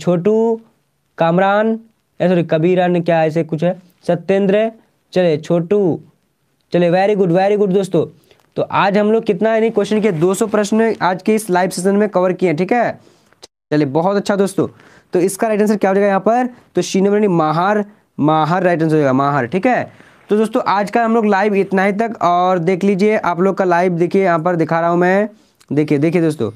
Chhotu Kamran sorry ने क्या ऐसे कुछ है सत्येंद्र चले छोटू चले वेरी गुड वेरी गुड दोस्तों तो आज हम लोग कितना यानी क्वेश्चन के 200 प्रश्न आज के इस लाइव सेशन में कवर किए हैं ठीक है चलिए बहुत अच्छा दोस्तों तो इसका राइट आंसर क्या हो जाएगा यहाँ पर तो शीन माहर माहर राइट आंसर हो जाएगा माहर ठीक है तो दोस्तों आज का हम लोग लाइव इतना ही तक और देख लीजिए आप लोग का लाइव देखिए यहाँ पर दिखा रहा हूँ मैं देखिए देखिए दोस्तों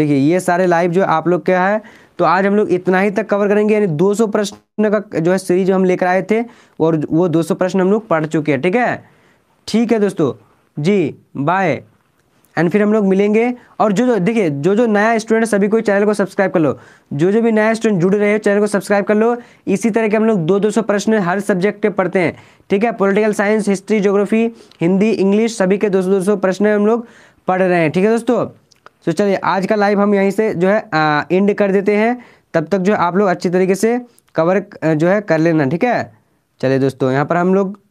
देखिए ये सारे लाइव जो आप लोग क्या है तो आज हम लोग इतना ही तक कवर करेंगे यानी 200 प्रश्न का जो है सीरीज हम लेकर आए थे और वो 200 प्रश्न हम लोग पढ़ चुके हैं ठीक है ठीक है दोस्तों जी बाय एंड फिर हम लोग मिलेंगे और जो जो देखिए जो जो नया स्टूडेंट सभी कोई चैनल को सब्सक्राइब कर लो जो जो भी नया स्टूडेंट जुड़ रहे हो चैनल को सब्सक्राइब कर लो इसी तरह के हम लोग दो दो सौ प्रश्न हर सब्जेक्ट के पढ़ते हैं ठीक है political science history geography Hindi English सभी के दो सौ दो सौ प्रश्न हम लोग पढ़ रहे हैं ठीक है दोस्तों तो चलिए आज का लाइव हम यहीं से जो है एंड कर देते हैं तब तक जो है आप लोग अच्छी तरीके से कवर जो है कर लेना ठीक है चलिए दोस्तों यहाँ पर हम लोग